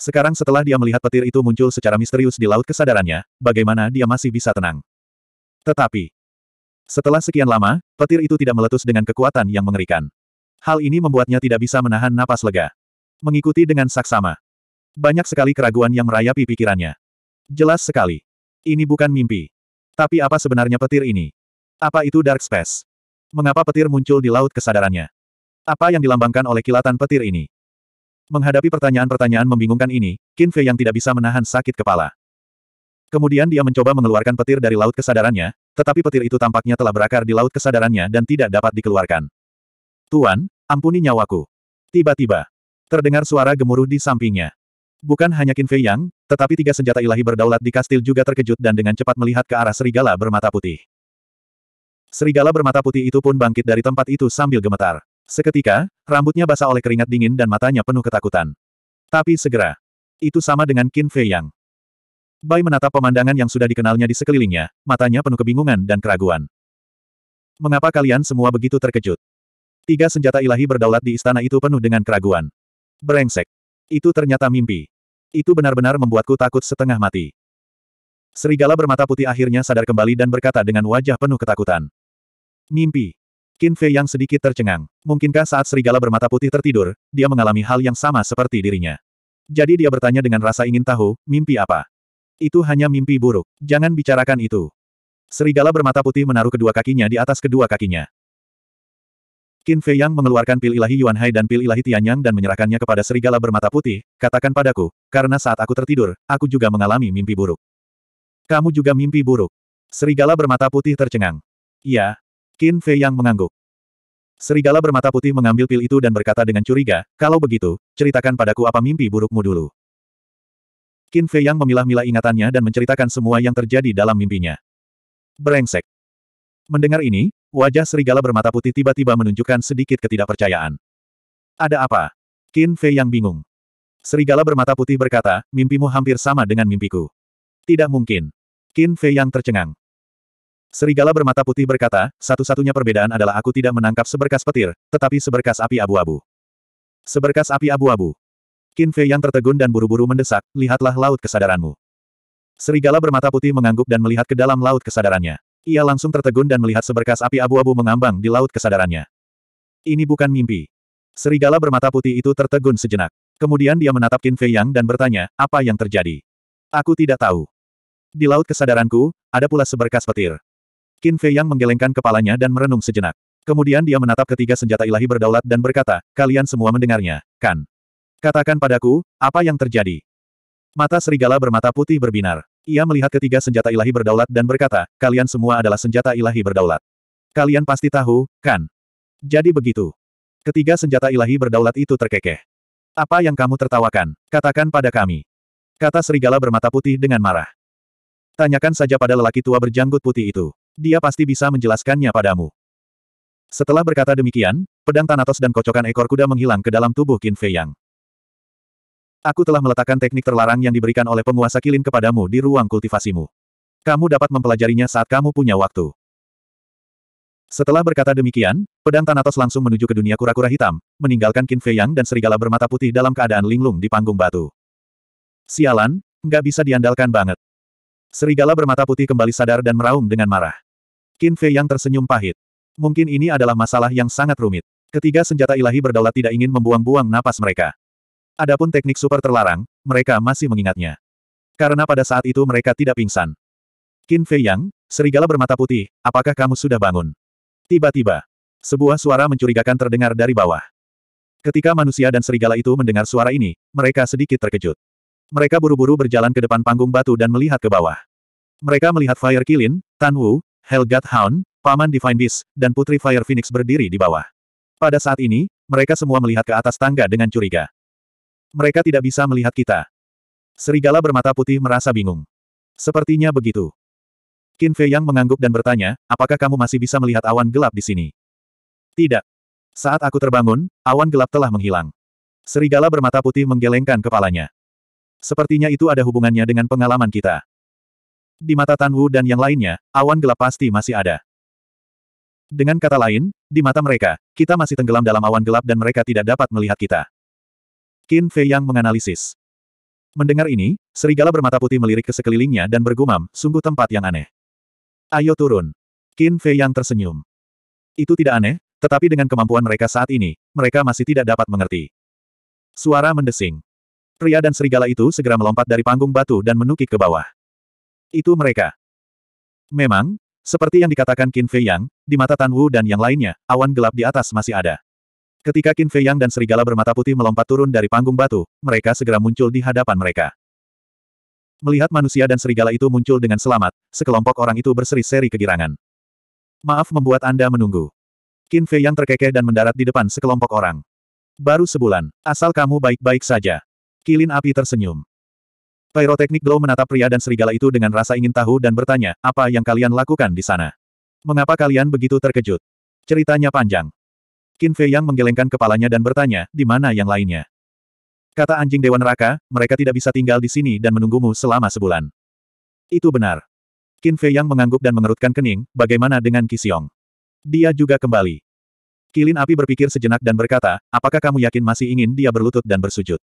Sekarang setelah dia melihat petir itu muncul secara misterius di laut kesadarannya, bagaimana dia masih bisa tenang. Tetapi, setelah sekian lama, petir itu tidak meletus dengan kekuatan yang mengerikan. Hal ini membuatnya tidak bisa menahan napas lega. Mengikuti dengan saksama. Banyak sekali keraguan yang merayapi pikirannya. Jelas sekali. Ini bukan mimpi. Tapi apa sebenarnya petir ini? Apa itu dark space? Mengapa petir muncul di laut kesadarannya? Apa yang dilambangkan oleh kilatan petir ini? Menghadapi pertanyaan-pertanyaan membingungkan ini, Qin Fei yang tidak bisa menahan sakit kepala. Kemudian dia mencoba mengeluarkan petir dari laut kesadarannya, tetapi petir itu tampaknya telah berakar di laut kesadarannya dan tidak dapat dikeluarkan. Tuan, ampuni nyawaku. Tiba-tiba, terdengar suara gemuruh di sampingnya. Bukan hanya Qin Fei Yang, tetapi tiga senjata ilahi berdaulat di kastil juga terkejut dan dengan cepat melihat ke arah serigala bermata putih. Serigala bermata putih itu pun bangkit dari tempat itu sambil gemetar. Seketika, rambutnya basah oleh keringat dingin dan matanya penuh ketakutan. Tapi segera, itu sama dengan Qin Fei Yang. Bai menatap pemandangan yang sudah dikenalnya di sekelilingnya, matanya penuh kebingungan dan keraguan. Mengapa kalian semua begitu terkejut? Tiga senjata ilahi berdaulat di istana itu penuh dengan keraguan. Berengsek, Itu ternyata mimpi. Itu benar-benar membuatku takut setengah mati. Serigala bermata putih akhirnya sadar kembali dan berkata dengan wajah penuh ketakutan. Mimpi. Qin Fei yang sedikit tercengang. Mungkinkah saat serigala bermata putih tertidur, dia mengalami hal yang sama seperti dirinya. Jadi dia bertanya dengan rasa ingin tahu, mimpi apa? Itu hanya mimpi buruk. Jangan bicarakan itu. Serigala bermata putih menaruh kedua kakinya di atas kedua kakinya. Qin Fei Yang mengeluarkan pil ilahi Yuan Hai dan pil ilahi Tianyang dan menyerahkannya kepada serigala bermata putih, katakan padaku, karena saat aku tertidur, aku juga mengalami mimpi buruk. Kamu juga mimpi buruk. Serigala bermata putih tercengang. Iya. Qin Fei Yang mengangguk. Serigala bermata putih mengambil pil itu dan berkata dengan curiga, kalau begitu, ceritakan padaku apa mimpi burukmu dulu. Qin Fei Yang memilah-milah ingatannya dan menceritakan semua yang terjadi dalam mimpinya. Brengsek. Mendengar ini, Wajah serigala bermata putih tiba-tiba menunjukkan sedikit ketidakpercayaan. Ada apa? Qin Fei yang bingung. Serigala bermata putih berkata, mimpimu hampir sama dengan mimpiku. Tidak mungkin. Qin Fei yang tercengang. Serigala bermata putih berkata, satu-satunya perbedaan adalah aku tidak menangkap seberkas petir, tetapi seberkas api abu-abu. Seberkas api abu-abu. Qin Fei yang tertegun dan buru-buru mendesak, lihatlah laut kesadaranmu. Serigala bermata putih mengangguk dan melihat ke dalam laut kesadarannya. Ia langsung tertegun dan melihat seberkas api abu-abu mengambang di laut kesadarannya. Ini bukan mimpi. Serigala bermata putih itu tertegun sejenak. Kemudian dia menatap Qin Fei Yang dan bertanya, apa yang terjadi? Aku tidak tahu. Di laut kesadaranku, ada pula seberkas petir. Qin Fei Yang menggelengkan kepalanya dan merenung sejenak. Kemudian dia menatap ketiga senjata ilahi berdaulat dan berkata, kalian semua mendengarnya, kan? Katakan padaku, apa yang terjadi? Mata serigala bermata putih berbinar. Ia melihat ketiga senjata ilahi berdaulat dan berkata, kalian semua adalah senjata ilahi berdaulat. Kalian pasti tahu, kan? Jadi begitu. Ketiga senjata ilahi berdaulat itu terkekeh. Apa yang kamu tertawakan? Katakan pada kami. Kata serigala bermata putih dengan marah. Tanyakan saja pada lelaki tua berjanggut putih itu. Dia pasti bisa menjelaskannya padamu. Setelah berkata demikian, pedang Thanatos dan kocokan ekor kuda menghilang ke dalam tubuh Qin Fei Yang. Aku telah meletakkan teknik terlarang yang diberikan oleh penguasa kilin kepadamu di ruang kultivasimu. Kamu dapat mempelajarinya saat kamu punya waktu. Setelah berkata demikian, pedang tanatos langsung menuju ke dunia kura-kura hitam, meninggalkan Qin Fei Yang dan serigala bermata putih dalam keadaan linglung di panggung batu. Sialan, nggak bisa diandalkan banget. Serigala bermata putih kembali sadar dan meraung dengan marah. Qin Fei Yang tersenyum pahit. Mungkin ini adalah masalah yang sangat rumit. Ketiga senjata ilahi berdaulat tidak ingin membuang-buang napas mereka. Adapun teknik super terlarang, mereka masih mengingatnya. Karena pada saat itu mereka tidak pingsan. Qin Fei Yang, serigala bermata putih, apakah kamu sudah bangun? Tiba-tiba, sebuah suara mencurigakan terdengar dari bawah. Ketika manusia dan serigala itu mendengar suara ini, mereka sedikit terkejut. Mereka buru-buru berjalan ke depan panggung batu dan melihat ke bawah. Mereka melihat Fire Kilin, Tan Wu, Helgat Hound, Paman Divine Beast, dan Putri Fire Phoenix berdiri di bawah. Pada saat ini, mereka semua melihat ke atas tangga dengan curiga. Mereka tidak bisa melihat kita. Serigala bermata putih merasa bingung. Sepertinya begitu. Qin Fei Yang mengangguk dan bertanya, apakah kamu masih bisa melihat awan gelap di sini? Tidak. Saat aku terbangun, awan gelap telah menghilang. Serigala bermata putih menggelengkan kepalanya. Sepertinya itu ada hubungannya dengan pengalaman kita. Di mata Tan Wu dan yang lainnya, awan gelap pasti masih ada. Dengan kata lain, di mata mereka, kita masih tenggelam dalam awan gelap dan mereka tidak dapat melihat kita. Qin Fei Yang menganalisis. Mendengar ini, serigala bermata putih melirik ke sekelilingnya dan bergumam, sungguh tempat yang aneh. Ayo turun. Qin Fei Yang tersenyum. Itu tidak aneh, tetapi dengan kemampuan mereka saat ini, mereka masih tidak dapat mengerti. Suara mendesing. Pria dan serigala itu segera melompat dari panggung batu dan menukik ke bawah. Itu mereka. Memang, seperti yang dikatakan Qin Fei Yang, di mata Tan Wu dan yang lainnya, awan gelap di atas masih ada. Ketika Qin Fei Yang dan serigala bermata putih melompat turun dari panggung batu, mereka segera muncul di hadapan mereka. Melihat manusia dan serigala itu muncul dengan selamat, sekelompok orang itu berseri-seri kegirangan. Maaf membuat Anda menunggu. Qin Fei Yang terkekeh dan mendarat di depan sekelompok orang. Baru sebulan, asal kamu baik-baik saja. Kilin api tersenyum. Pyroteknik Glow menatap pria dan serigala itu dengan rasa ingin tahu dan bertanya, apa yang kalian lakukan di sana? Mengapa kalian begitu terkejut? Ceritanya panjang. Qin Fei Yang menggelengkan kepalanya dan bertanya, di mana yang lainnya? Kata anjing Dewan Neraka, mereka tidak bisa tinggal di sini dan menunggumu selama sebulan. Itu benar. Qin Fei Yang mengangguk dan mengerutkan kening, bagaimana dengan Kisiong? Dia juga kembali. Kilin api berpikir sejenak dan berkata, apakah kamu yakin masih ingin dia berlutut dan bersujud?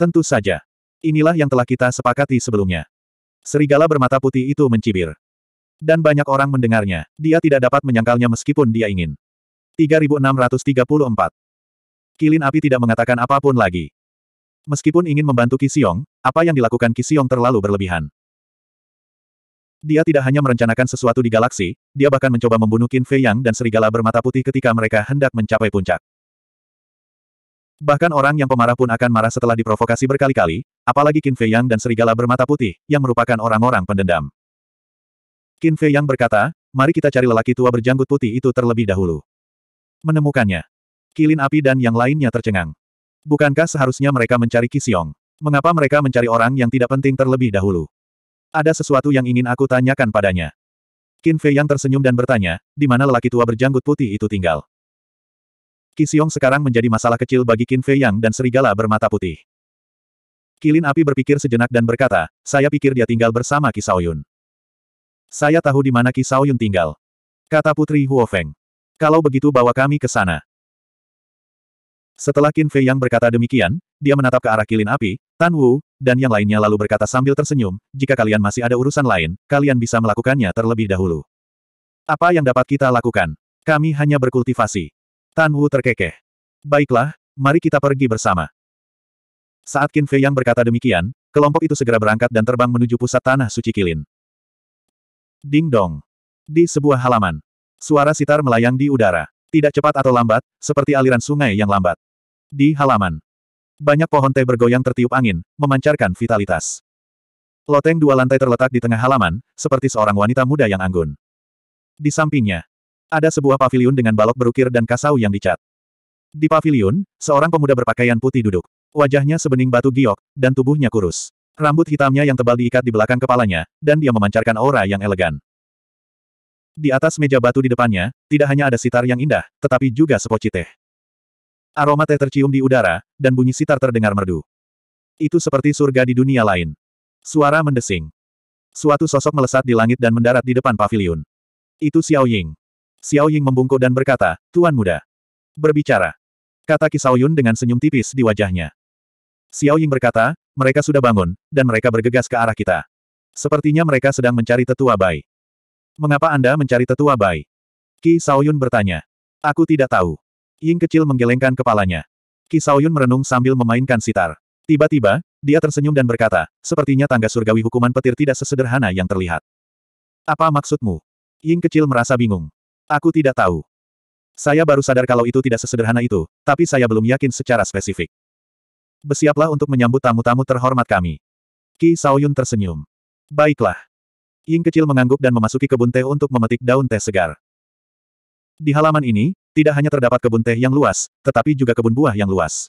Tentu saja. Inilah yang telah kita sepakati sebelumnya. Serigala bermata putih itu mencibir. Dan banyak orang mendengarnya. Dia tidak dapat menyangkalnya meskipun dia ingin. 3634. Kilin api tidak mengatakan apapun lagi. Meskipun ingin membantu Kisiong, apa yang dilakukan Kisiong terlalu berlebihan. Dia tidak hanya merencanakan sesuatu di galaksi, dia bahkan mencoba membunuh Qin Fei Yang dan serigala bermata putih ketika mereka hendak mencapai puncak. Bahkan orang yang pemarah pun akan marah setelah diprovokasi berkali-kali, apalagi Qin Fei Yang dan serigala bermata putih, yang merupakan orang-orang pendendam. Qin Fei Yang berkata, mari kita cari lelaki tua berjanggut putih itu terlebih dahulu menemukannya. Kilin api dan yang lainnya tercengang. Bukankah seharusnya mereka mencari Kisiong? Mengapa mereka mencari orang yang tidak penting terlebih dahulu? Ada sesuatu yang ingin aku tanyakan padanya. Qin Fei yang tersenyum dan bertanya, di mana lelaki tua berjanggut putih itu tinggal? Kisiong sekarang menjadi masalah kecil bagi Qin Fei Yang dan serigala bermata putih. Kilin api berpikir sejenak dan berkata, saya pikir dia tinggal bersama Kisaoyun. Saya tahu di mana Kisaoyun tinggal. Kata Putri Huofeng. Kalau begitu bawa kami ke sana. Setelah Qin Fei yang berkata demikian, dia menatap ke arah kilin api, Tan Wu, dan yang lainnya lalu berkata sambil tersenyum, jika kalian masih ada urusan lain, kalian bisa melakukannya terlebih dahulu. Apa yang dapat kita lakukan? Kami hanya berkultivasi. Tan Wu terkekeh. Baiklah, mari kita pergi bersama. Saat Qin Fei yang berkata demikian, kelompok itu segera berangkat dan terbang menuju pusat tanah suci kilin. Ding dong. Di sebuah halaman, Suara sitar melayang di udara. Tidak cepat atau lambat, seperti aliran sungai yang lambat. Di halaman. Banyak pohon teh bergoyang tertiup angin, memancarkan vitalitas. Loteng dua lantai terletak di tengah halaman, seperti seorang wanita muda yang anggun. Di sampingnya, ada sebuah pavilion dengan balok berukir dan kasau yang dicat. Di pavilion, seorang pemuda berpakaian putih duduk. Wajahnya sebening batu giok, dan tubuhnya kurus. Rambut hitamnya yang tebal diikat di belakang kepalanya, dan dia memancarkan aura yang elegan. Di atas meja batu di depannya, tidak hanya ada sitar yang indah, tetapi juga sepoci teh. Aroma teh tercium di udara, dan bunyi sitar terdengar merdu. Itu seperti surga di dunia lain. Suara mendesing. Suatu sosok melesat di langit dan mendarat di depan pavilion. Itu Xiao Ying. Xiao Ying membungkuk dan berkata, Tuan muda. Berbicara. Kata Kisao Yun dengan senyum tipis di wajahnya. Xiao Ying berkata, mereka sudah bangun, dan mereka bergegas ke arah kita. Sepertinya mereka sedang mencari tetua Bai. Mengapa Anda mencari tetua Bai? Ki Saoyun bertanya. Aku tidak tahu. Ying kecil menggelengkan kepalanya. Ki Saoyun merenung sambil memainkan sitar. Tiba-tiba, dia tersenyum dan berkata, sepertinya tangga surgawi hukuman petir tidak sesederhana yang terlihat. Apa maksudmu? Ying kecil merasa bingung. Aku tidak tahu. Saya baru sadar kalau itu tidak sesederhana itu, tapi saya belum yakin secara spesifik. Bersiaplah untuk menyambut tamu-tamu terhormat kami. Ki Saoyun tersenyum. Baiklah. Ying kecil mengangguk dan memasuki kebun teh untuk memetik daun teh segar. Di halaman ini, tidak hanya terdapat kebun teh yang luas, tetapi juga kebun buah yang luas.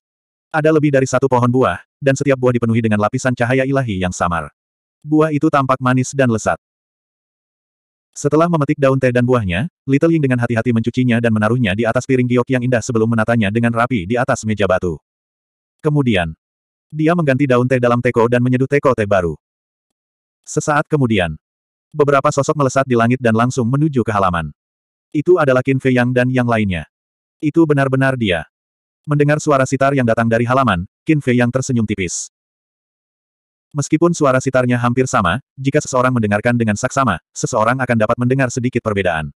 Ada lebih dari satu pohon buah, dan setiap buah dipenuhi dengan lapisan cahaya ilahi yang samar. Buah itu tampak manis dan lesat. Setelah memetik daun teh dan buahnya, Little Ying dengan hati-hati mencucinya dan menaruhnya di atas piring giok yang indah sebelum menatanya dengan rapi di atas meja batu. Kemudian, dia mengganti daun teh dalam teko dan menyeduh teko teh baru. Sesaat kemudian, beberapa sosok melesat di langit dan langsung menuju ke halaman. Itu adalah Qin Fei Yang dan yang lainnya. Itu benar-benar dia. Mendengar suara sitar yang datang dari halaman, Qin Fei Yang tersenyum tipis. Meskipun suara sitarnya hampir sama, jika seseorang mendengarkan dengan saksama, seseorang akan dapat mendengar sedikit perbedaan.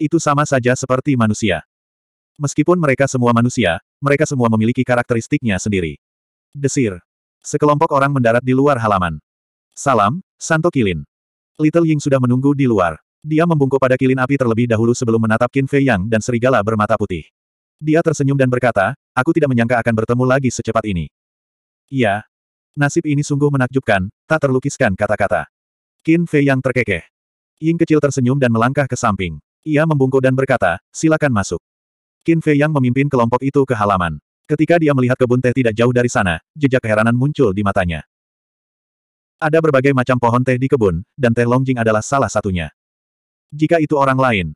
Itu sama saja seperti manusia. Meskipun mereka semua manusia, mereka semua memiliki karakteristiknya sendiri. Desir. Sekelompok orang mendarat di luar halaman. Salam, Santo Kilin. Little Ying sudah menunggu di luar. Dia membungkuk pada kilin api terlebih dahulu sebelum menatap Qin Fei Yang dan serigala bermata putih. Dia tersenyum dan berkata, aku tidak menyangka akan bertemu lagi secepat ini. Iya. Nasib ini sungguh menakjubkan, tak terlukiskan kata-kata. Qin Fei Yang terkekeh. Ying kecil tersenyum dan melangkah ke samping. Ia membungkuk dan berkata, silakan masuk. Qin Fei Yang memimpin kelompok itu ke halaman. Ketika dia melihat kebun teh tidak jauh dari sana, jejak keheranan muncul di matanya. Ada berbagai macam pohon teh di kebun, dan teh longjing adalah salah satunya. Jika itu orang lain.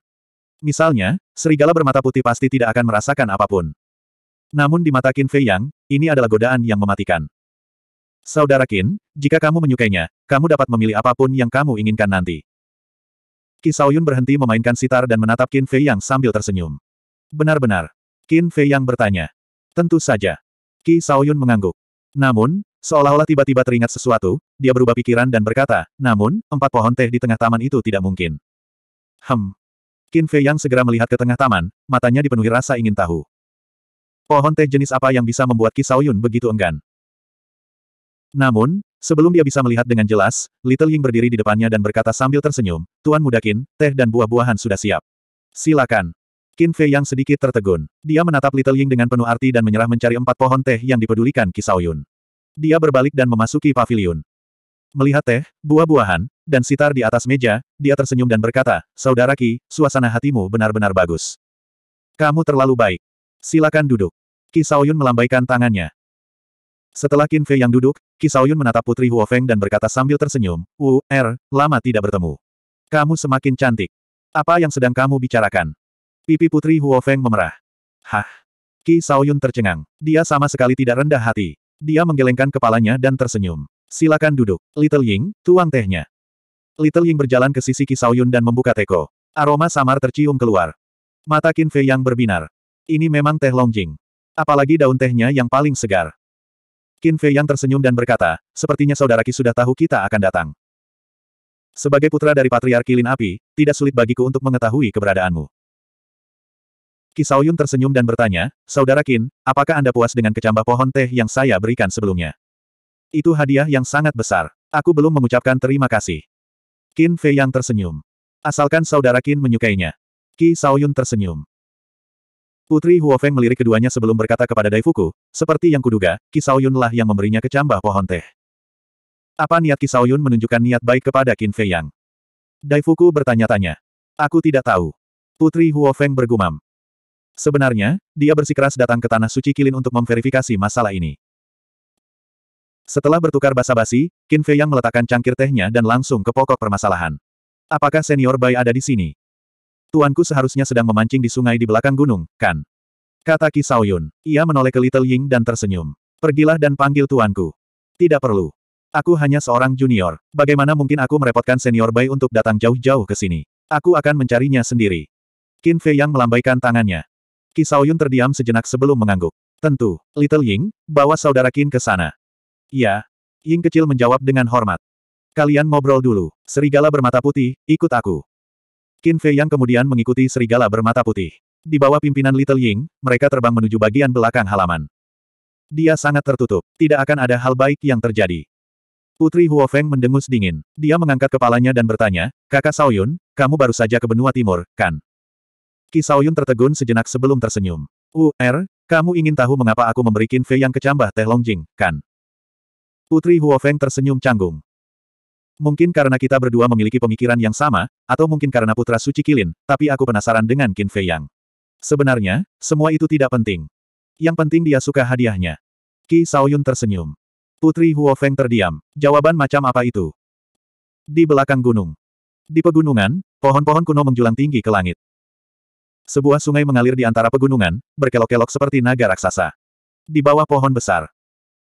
Misalnya, serigala bermata putih pasti tidak akan merasakan apapun. Namun di mata Qin Fei Yang, ini adalah godaan yang mematikan. Saudara Qin, jika kamu menyukainya, kamu dapat memilih apapun yang kamu inginkan nanti. Qi Yun berhenti memainkan sitar dan menatap Qin Fei Yang sambil tersenyum. Benar-benar. Qin Fei Yang bertanya. Tentu saja. Qi Shaoyun Yun mengangguk. Namun, Seolah-olah tiba-tiba teringat sesuatu, dia berubah pikiran dan berkata, namun, empat pohon teh di tengah taman itu tidak mungkin. Hem. Qin Fei Yang segera melihat ke tengah taman, matanya dipenuhi rasa ingin tahu. Pohon teh jenis apa yang bisa membuat Kisao Yun begitu enggan? Namun, sebelum dia bisa melihat dengan jelas, Little Ying berdiri di depannya dan berkata sambil tersenyum, Tuan Muda Qin, teh dan buah-buahan sudah siap. Silakan. Qin Fei Yang sedikit tertegun. Dia menatap Little Ying dengan penuh arti dan menyerah mencari empat pohon teh yang dipedulikan Kisao Yun. Dia berbalik dan memasuki paviliun. Melihat teh, buah-buahan, dan sitar di atas meja, dia tersenyum dan berkata, Saudara Ki, suasana hatimu benar-benar bagus. Kamu terlalu baik. Silakan duduk. Ki Saoyun melambaikan tangannya. Setelah Qin Fei yang duduk, Ki Saoyun menatap Putri Huo Feng dan berkata sambil tersenyum, U, Er, lama tidak bertemu. Kamu semakin cantik. Apa yang sedang kamu bicarakan? Pipi Putri Huo Feng memerah. Hah? Ki Saoyun tercengang. Dia sama sekali tidak rendah hati. Dia menggelengkan kepalanya dan tersenyum. Silakan duduk. Little Ying, tuang tehnya. Little Ying berjalan ke sisi Yun dan membuka teko. Aroma samar tercium keluar. Mata Qin Fei yang berbinar. Ini memang teh longjing. Apalagi daun tehnya yang paling segar. Qin Fei yang tersenyum dan berkata, sepertinya saudara Qi sudah tahu kita akan datang. Sebagai putra dari Patriarki Lin Api, tidak sulit bagiku untuk mengetahui keberadaanmu. Ki Yun tersenyum dan bertanya, Saudara Qin, apakah Anda puas dengan kecambah pohon teh yang saya berikan sebelumnya? Itu hadiah yang sangat besar. Aku belum mengucapkan terima kasih. Qin Fei yang tersenyum. Asalkan Saudara Qin menyukainya. Ki Saoyun tersenyum. Putri Huofeng melirik keduanya sebelum berkata kepada Daifuku, seperti yang kuduga, Ki Saoyun lah yang memberinya kecambah pohon teh. Apa niat Ki Saoyun menunjukkan niat baik kepada Qin Fei Yang? Daifuku bertanya-tanya. Aku tidak tahu. Putri Huofeng bergumam. Sebenarnya, dia bersikeras datang ke Tanah Suci Kilin untuk memverifikasi masalah ini. Setelah bertukar basa-basi, Qin Fei yang meletakkan cangkir tehnya dan langsung ke pokok permasalahan. Apakah senior Bai ada di sini? Tuanku seharusnya sedang memancing di sungai di belakang gunung, kan? Kata Ki Saoyun. Ia menoleh ke Little Ying dan tersenyum. Pergilah dan panggil tuanku. Tidak perlu. Aku hanya seorang junior. Bagaimana mungkin aku merepotkan senior Bai untuk datang jauh-jauh ke sini? Aku akan mencarinya sendiri. Qin Fei Yang melambaikan tangannya. Kisauyun Yun terdiam sejenak sebelum mengangguk. Tentu, Little Ying, bawa saudara Qin ke sana. Ya, Ying kecil menjawab dengan hormat. Kalian ngobrol dulu. Serigala bermata putih, ikut aku. Qin Fei Yang kemudian mengikuti serigala bermata putih. Di bawah pimpinan Little Ying, mereka terbang menuju bagian belakang halaman. Dia sangat tertutup. Tidak akan ada hal baik yang terjadi. Putri Huofeng mendengus dingin. Dia mengangkat kepalanya dan bertanya, Kakak Saoyun, kamu baru saja ke benua timur, kan? Yun tertegun sejenak sebelum tersenyum. U-er, kamu ingin tahu mengapa aku memberi Qin Fei yang kecambah teh longjing, kan? Putri Huofeng tersenyum canggung. Mungkin karena kita berdua memiliki pemikiran yang sama, atau mungkin karena putra suci Kilin, tapi aku penasaran dengan Qin Fei Yang. Sebenarnya, semua itu tidak penting. Yang penting dia suka hadiahnya. Ki Saoyun tersenyum. Putri Huofeng terdiam. Jawaban macam apa itu? Di belakang gunung. Di pegunungan, pohon-pohon kuno menjulang tinggi ke langit. Sebuah sungai mengalir di antara pegunungan, berkelok-kelok seperti naga raksasa. Di bawah pohon besar.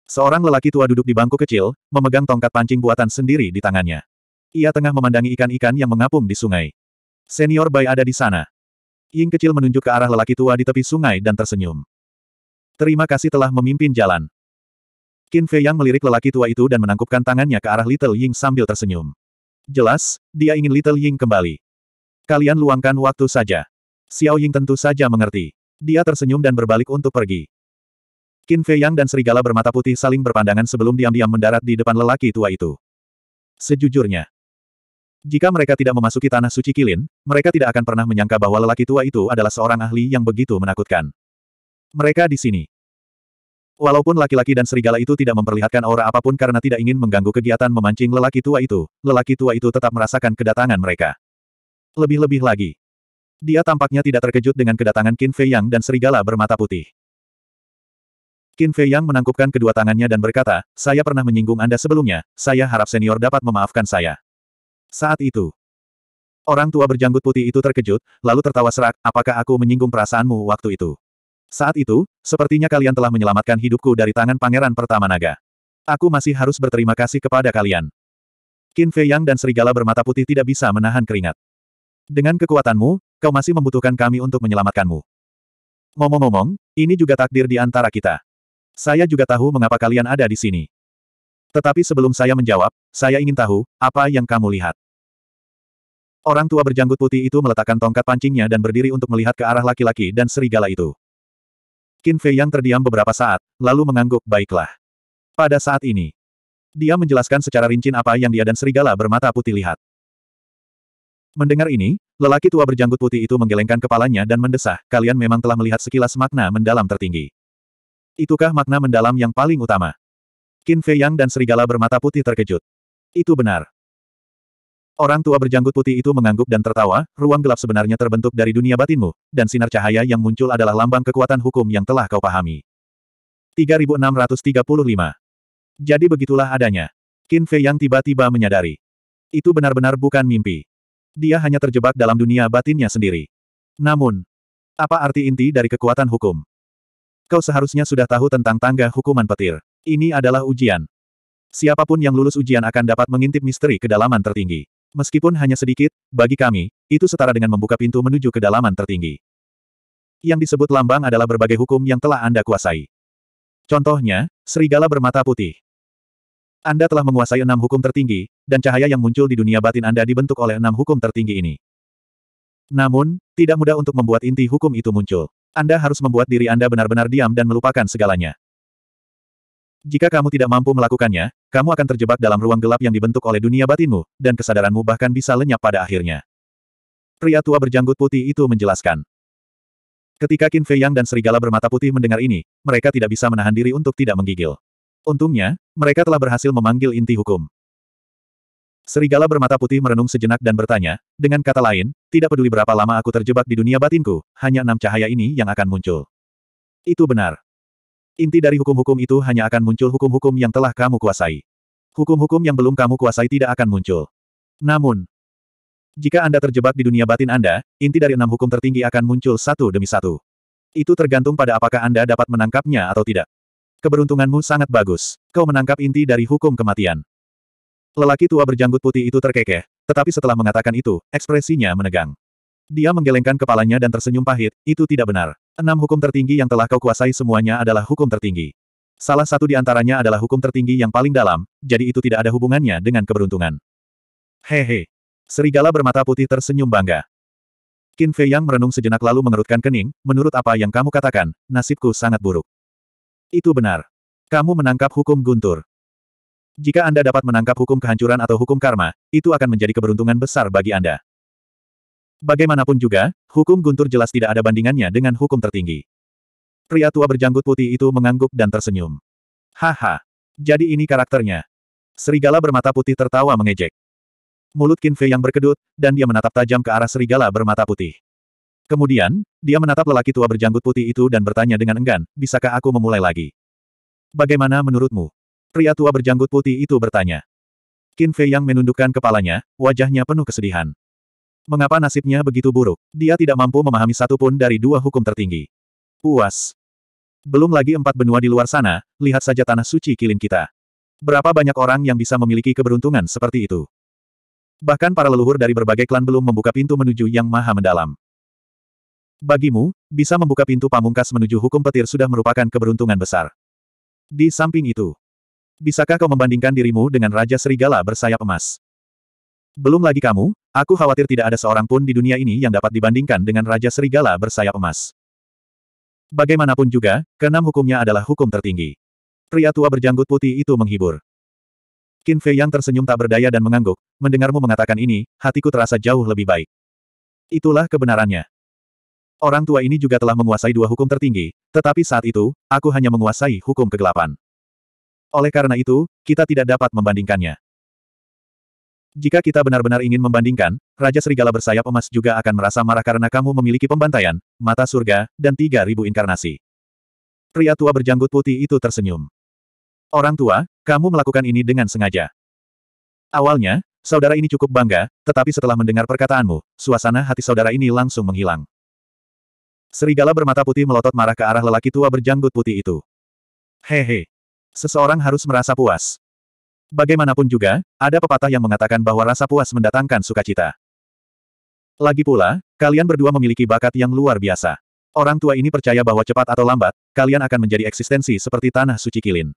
Seorang lelaki tua duduk di bangku kecil, memegang tongkat pancing buatan sendiri di tangannya. Ia tengah memandangi ikan-ikan yang mengapung di sungai. Senior Bai ada di sana. Ying kecil menunjuk ke arah lelaki tua di tepi sungai dan tersenyum. Terima kasih telah memimpin jalan. Qin Fei Yang melirik lelaki tua itu dan menangkupkan tangannya ke arah Little Ying sambil tersenyum. Jelas, dia ingin Little Ying kembali. Kalian luangkan waktu saja. Xiao Ying tentu saja mengerti. Dia tersenyum dan berbalik untuk pergi. Qin Fei Yang dan serigala bermata putih saling berpandangan sebelum diam-diam mendarat di depan lelaki tua itu. Sejujurnya, jika mereka tidak memasuki tanah suci Kilin, mereka tidak akan pernah menyangka bahwa lelaki tua itu adalah seorang ahli yang begitu menakutkan. Mereka di sini. Walaupun laki-laki dan serigala itu tidak memperlihatkan aura apapun karena tidak ingin mengganggu kegiatan memancing lelaki tua itu, lelaki tua itu tetap merasakan kedatangan mereka. Lebih-lebih lagi, dia tampaknya tidak terkejut dengan kedatangan Qin Fei Yang dan serigala bermata putih. Qin Fei Yang menangkupkan kedua tangannya dan berkata, saya pernah menyinggung Anda sebelumnya, saya harap senior dapat memaafkan saya. Saat itu, orang tua berjanggut putih itu terkejut, lalu tertawa serak, apakah aku menyinggung perasaanmu waktu itu? Saat itu, sepertinya kalian telah menyelamatkan hidupku dari tangan pangeran pertama naga. Aku masih harus berterima kasih kepada kalian. Qin Fei Yang dan serigala bermata putih tidak bisa menahan keringat. Dengan kekuatanmu, Kau masih membutuhkan kami untuk menyelamatkanmu. Ngomong-ngomong, ini juga takdir di antara kita. Saya juga tahu mengapa kalian ada di sini. Tetapi sebelum saya menjawab, saya ingin tahu, apa yang kamu lihat? Orang tua berjanggut putih itu meletakkan tongkat pancingnya dan berdiri untuk melihat ke arah laki-laki dan serigala itu. Qin Fei yang terdiam beberapa saat, lalu mengangguk baiklah. Pada saat ini, dia menjelaskan secara rinci apa yang dia dan serigala bermata putih lihat. Mendengar ini, lelaki tua berjanggut putih itu menggelengkan kepalanya dan mendesah, kalian memang telah melihat sekilas makna mendalam tertinggi. Itukah makna mendalam yang paling utama? Qin Fei Yang dan serigala bermata putih terkejut. Itu benar. Orang tua berjanggut putih itu mengangguk dan tertawa, ruang gelap sebenarnya terbentuk dari dunia batinmu, dan sinar cahaya yang muncul adalah lambang kekuatan hukum yang telah kau pahami. 3635 Jadi begitulah adanya. Qin Fei Yang tiba-tiba menyadari. Itu benar-benar bukan mimpi dia hanya terjebak dalam dunia batinnya sendiri. Namun, apa arti inti dari kekuatan hukum? Kau seharusnya sudah tahu tentang tangga hukuman petir. Ini adalah ujian. Siapapun yang lulus ujian akan dapat mengintip misteri kedalaman tertinggi. Meskipun hanya sedikit, bagi kami, itu setara dengan membuka pintu menuju kedalaman tertinggi. Yang disebut lambang adalah berbagai hukum yang telah Anda kuasai. Contohnya, serigala bermata putih. Anda telah menguasai enam hukum tertinggi, dan cahaya yang muncul di dunia batin Anda dibentuk oleh enam hukum tertinggi ini. Namun, tidak mudah untuk membuat inti hukum itu muncul. Anda harus membuat diri Anda benar-benar diam dan melupakan segalanya. Jika kamu tidak mampu melakukannya, kamu akan terjebak dalam ruang gelap yang dibentuk oleh dunia batinmu, dan kesadaranmu bahkan bisa lenyap pada akhirnya. Pria tua berjanggut putih itu menjelaskan. Ketika Qin Fei Yang dan serigala bermata putih mendengar ini, mereka tidak bisa menahan diri untuk tidak menggigil. Untungnya, mereka telah berhasil memanggil inti hukum. Serigala bermata putih merenung sejenak dan bertanya, dengan kata lain, tidak peduli berapa lama aku terjebak di dunia batinku, hanya enam cahaya ini yang akan muncul. Itu benar. Inti dari hukum-hukum itu hanya akan muncul hukum-hukum yang telah kamu kuasai. Hukum-hukum yang belum kamu kuasai tidak akan muncul. Namun, jika Anda terjebak di dunia batin Anda, inti dari enam hukum tertinggi akan muncul satu demi satu. Itu tergantung pada apakah Anda dapat menangkapnya atau tidak. Keberuntunganmu sangat bagus. Kau menangkap inti dari hukum kematian. Lelaki tua berjanggut putih itu terkekeh, tetapi setelah mengatakan itu, ekspresinya menegang. Dia menggelengkan kepalanya dan tersenyum pahit, itu tidak benar. Enam hukum tertinggi yang telah kau kuasai semuanya adalah hukum tertinggi. Salah satu di antaranya adalah hukum tertinggi yang paling dalam, jadi itu tidak ada hubungannya dengan keberuntungan. Hehe. Serigala bermata putih tersenyum bangga. Qin Fei Yang merenung sejenak lalu mengerutkan kening, menurut apa yang kamu katakan, nasibku sangat buruk. Itu benar. Kamu menangkap hukum guntur. Jika Anda dapat menangkap hukum kehancuran atau hukum karma, itu akan menjadi keberuntungan besar bagi Anda. Bagaimanapun juga, hukum guntur jelas tidak ada bandingannya dengan hukum tertinggi. Pria tua berjanggut putih itu mengangguk dan tersenyum. Haha. Jadi ini karakternya. Serigala bermata putih tertawa mengejek. Mulut kinfe yang berkedut, dan dia menatap tajam ke arah serigala bermata putih. Kemudian, dia menatap lelaki tua berjanggut putih itu dan bertanya dengan enggan, bisakah aku memulai lagi? Bagaimana menurutmu? Pria tua berjanggut putih itu bertanya. Qin Fei yang menundukkan kepalanya, wajahnya penuh kesedihan. Mengapa nasibnya begitu buruk? Dia tidak mampu memahami satu pun dari dua hukum tertinggi. Puas. Belum lagi empat benua di luar sana, lihat saja tanah suci kilin kita. Berapa banyak orang yang bisa memiliki keberuntungan seperti itu? Bahkan para leluhur dari berbagai klan belum membuka pintu menuju yang maha mendalam. Bagimu, bisa membuka pintu pamungkas menuju hukum petir sudah merupakan keberuntungan besar. Di samping itu, bisakah kau membandingkan dirimu dengan Raja Serigala bersayap emas? Belum lagi kamu, aku khawatir tidak ada seorang pun di dunia ini yang dapat dibandingkan dengan Raja Serigala bersayap emas. Bagaimanapun juga, keenam hukumnya adalah hukum tertinggi. Pria tua berjanggut putih itu menghibur. Qin Fei yang tersenyum tak berdaya dan mengangguk, mendengarmu mengatakan ini, hatiku terasa jauh lebih baik. Itulah kebenarannya. Orang tua ini juga telah menguasai dua hukum tertinggi, tetapi saat itu, aku hanya menguasai hukum kegelapan. Oleh karena itu, kita tidak dapat membandingkannya. Jika kita benar-benar ingin membandingkan, Raja Serigala bersayap emas juga akan merasa marah karena kamu memiliki pembantaian, mata surga, dan tiga ribu inkarnasi. Pria tua berjanggut putih itu tersenyum. Orang tua, kamu melakukan ini dengan sengaja. Awalnya, saudara ini cukup bangga, tetapi setelah mendengar perkataanmu, suasana hati saudara ini langsung menghilang. Serigala bermata putih melotot marah ke arah lelaki tua berjanggut putih itu. Hehe. Seseorang harus merasa puas. Bagaimanapun juga, ada pepatah yang mengatakan bahwa rasa puas mendatangkan sukacita. Lagi pula, kalian berdua memiliki bakat yang luar biasa. Orang tua ini percaya bahwa cepat atau lambat, kalian akan menjadi eksistensi seperti tanah suci Kilin.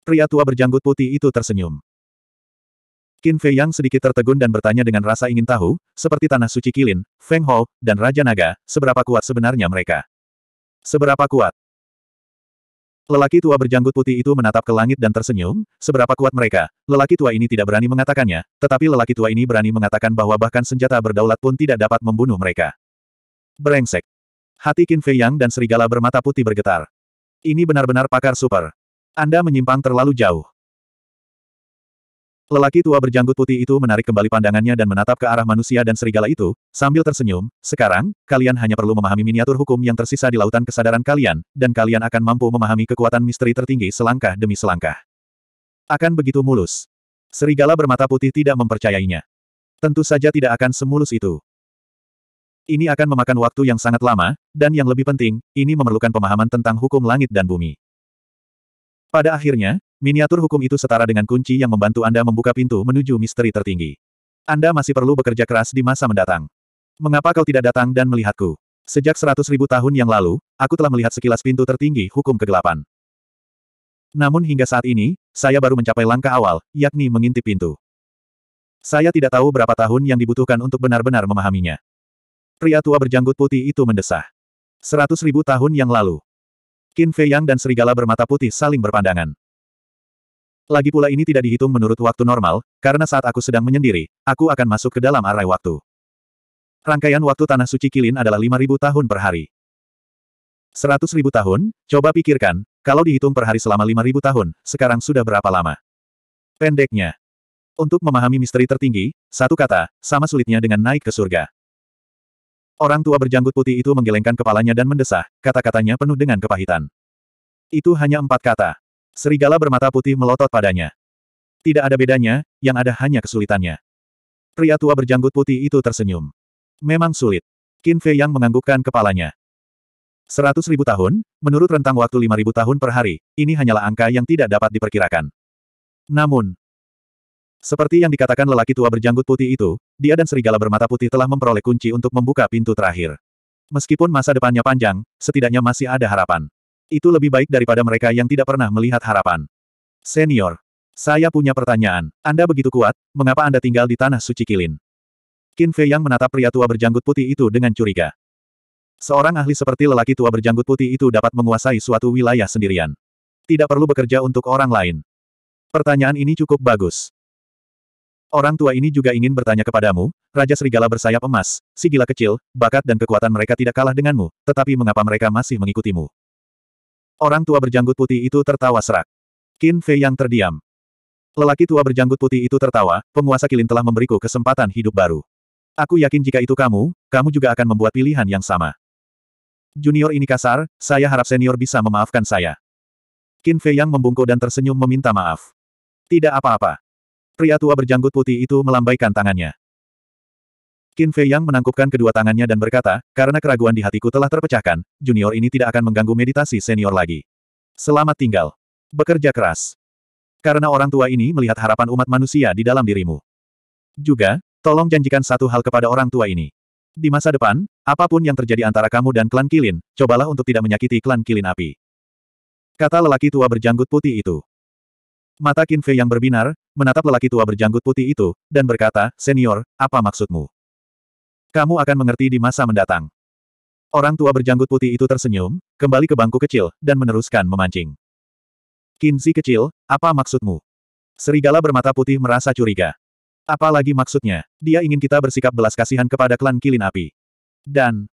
Pria tua berjanggut putih itu tersenyum. Qin Fei Yang sedikit tertegun dan bertanya dengan rasa ingin tahu, seperti Tanah Suci Kilin, Feng Hou, dan Raja Naga, seberapa kuat sebenarnya mereka? Seberapa kuat? Lelaki tua berjanggut putih itu menatap ke langit dan tersenyum, seberapa kuat mereka? Lelaki tua ini tidak berani mengatakannya, tetapi lelaki tua ini berani mengatakan bahwa bahkan senjata berdaulat pun tidak dapat membunuh mereka. Berengsek. Hati Qin Fei Yang dan serigala bermata putih bergetar. Ini benar-benar pakar super. Anda menyimpang terlalu jauh. Lelaki tua berjanggut putih itu menarik kembali pandangannya dan menatap ke arah manusia dan serigala itu, sambil tersenyum, sekarang, kalian hanya perlu memahami miniatur hukum yang tersisa di lautan kesadaran kalian, dan kalian akan mampu memahami kekuatan misteri tertinggi selangkah demi selangkah. Akan begitu mulus. Serigala bermata putih tidak mempercayainya. Tentu saja tidak akan semulus itu. Ini akan memakan waktu yang sangat lama, dan yang lebih penting, ini memerlukan pemahaman tentang hukum langit dan bumi. Pada akhirnya, Miniatur hukum itu setara dengan kunci yang membantu Anda membuka pintu menuju misteri tertinggi. Anda masih perlu bekerja keras di masa mendatang. Mengapa kau tidak datang dan melihatku? Sejak seratus ribu tahun yang lalu, aku telah melihat sekilas pintu tertinggi hukum kegelapan. Namun hingga saat ini, saya baru mencapai langkah awal, yakni mengintip pintu. Saya tidak tahu berapa tahun yang dibutuhkan untuk benar-benar memahaminya. Pria tua berjanggut putih itu mendesah. Seratus ribu tahun yang lalu. Qin Fei Yang dan serigala bermata putih saling berpandangan. Lagi pula ini tidak dihitung menurut waktu normal, karena saat aku sedang menyendiri, aku akan masuk ke dalam arai waktu. Rangkaian waktu Tanah Suci Kilin adalah 5.000 tahun per hari. 100.000 tahun, coba pikirkan, kalau dihitung per hari selama 5.000 tahun, sekarang sudah berapa lama? Pendeknya. Untuk memahami misteri tertinggi, satu kata, sama sulitnya dengan naik ke surga. Orang tua berjanggut putih itu menggelengkan kepalanya dan mendesah, kata-katanya penuh dengan kepahitan. Itu hanya empat kata. Serigala bermata putih melotot padanya. Tidak ada bedanya, yang ada hanya kesulitannya. Pria tua berjanggut putih itu tersenyum. Memang sulit. Qin Fei yang menganggukkan kepalanya. Seratus ribu tahun, menurut rentang waktu lima ribu tahun per hari, ini hanyalah angka yang tidak dapat diperkirakan. Namun, seperti yang dikatakan lelaki tua berjanggut putih itu, dia dan serigala bermata putih telah memperoleh kunci untuk membuka pintu terakhir. Meskipun masa depannya panjang, setidaknya masih ada harapan. Itu lebih baik daripada mereka yang tidak pernah melihat harapan. Senior, saya punya pertanyaan. Anda begitu kuat, mengapa Anda tinggal di tanah suci Kilin? Qin Fei yang menatap pria tua berjanggut putih itu dengan curiga. Seorang ahli seperti lelaki tua berjanggut putih itu dapat menguasai suatu wilayah sendirian. Tidak perlu bekerja untuk orang lain. Pertanyaan ini cukup bagus. Orang tua ini juga ingin bertanya kepadamu, Raja Serigala bersayap emas, si gila kecil, bakat dan kekuatan mereka tidak kalah denganmu, tetapi mengapa mereka masih mengikutimu? Orang tua berjanggut putih itu tertawa serak. Qin Fei yang terdiam. Lelaki tua berjanggut putih itu tertawa, penguasa Kilin telah memberiku kesempatan hidup baru. Aku yakin jika itu kamu, kamu juga akan membuat pilihan yang sama. Junior ini kasar, saya harap senior bisa memaafkan saya. Qin Fei yang membungkuk dan tersenyum meminta maaf. Tidak apa-apa. Pria tua berjanggut putih itu melambaikan tangannya. Qin Fei Yang menangkupkan kedua tangannya dan berkata, karena keraguan di hatiku telah terpecahkan, junior ini tidak akan mengganggu meditasi senior lagi. Selamat tinggal. Bekerja keras. Karena orang tua ini melihat harapan umat manusia di dalam dirimu. Juga, tolong janjikan satu hal kepada orang tua ini. Di masa depan, apapun yang terjadi antara kamu dan klan Kilin, cobalah untuk tidak menyakiti klan Kilin api. Kata lelaki tua berjanggut putih itu. Mata Qin Fei yang berbinar, menatap lelaki tua berjanggut putih itu, dan berkata, Senior, apa maksudmu? Kamu akan mengerti di masa mendatang. Orang tua berjanggut putih itu tersenyum, kembali ke bangku kecil, dan meneruskan memancing. Kinzi kecil, apa maksudmu? Serigala bermata putih merasa curiga. Apa lagi maksudnya, dia ingin kita bersikap belas kasihan kepada klan Kilin Api. Dan,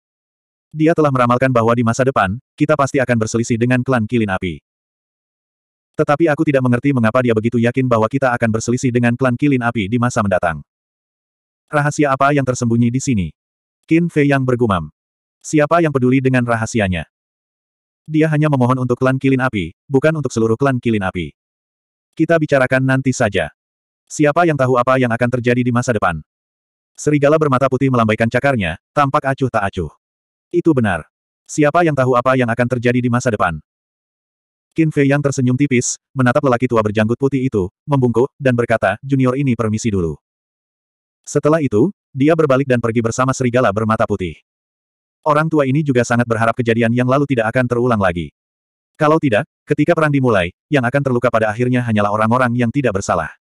dia telah meramalkan bahwa di masa depan, kita pasti akan berselisih dengan klan Kilin Api. Tetapi aku tidak mengerti mengapa dia begitu yakin bahwa kita akan berselisih dengan klan Kilin Api di masa mendatang. Rahasia apa yang tersembunyi di sini? Qin Fei yang bergumam. Siapa yang peduli dengan rahasianya? Dia hanya memohon untuk klan kilin api, bukan untuk seluruh klan kilin api. Kita bicarakan nanti saja. Siapa yang tahu apa yang akan terjadi di masa depan? Serigala bermata putih melambaikan cakarnya, tampak acuh tak acuh. Itu benar. Siapa yang tahu apa yang akan terjadi di masa depan? Qin Fei yang tersenyum tipis, menatap lelaki tua berjanggut putih itu, membungkuk, dan berkata, junior ini permisi dulu. Setelah itu, dia berbalik dan pergi bersama serigala bermata putih. Orang tua ini juga sangat berharap kejadian yang lalu tidak akan terulang lagi. Kalau tidak, ketika perang dimulai, yang akan terluka pada akhirnya hanyalah orang-orang yang tidak bersalah.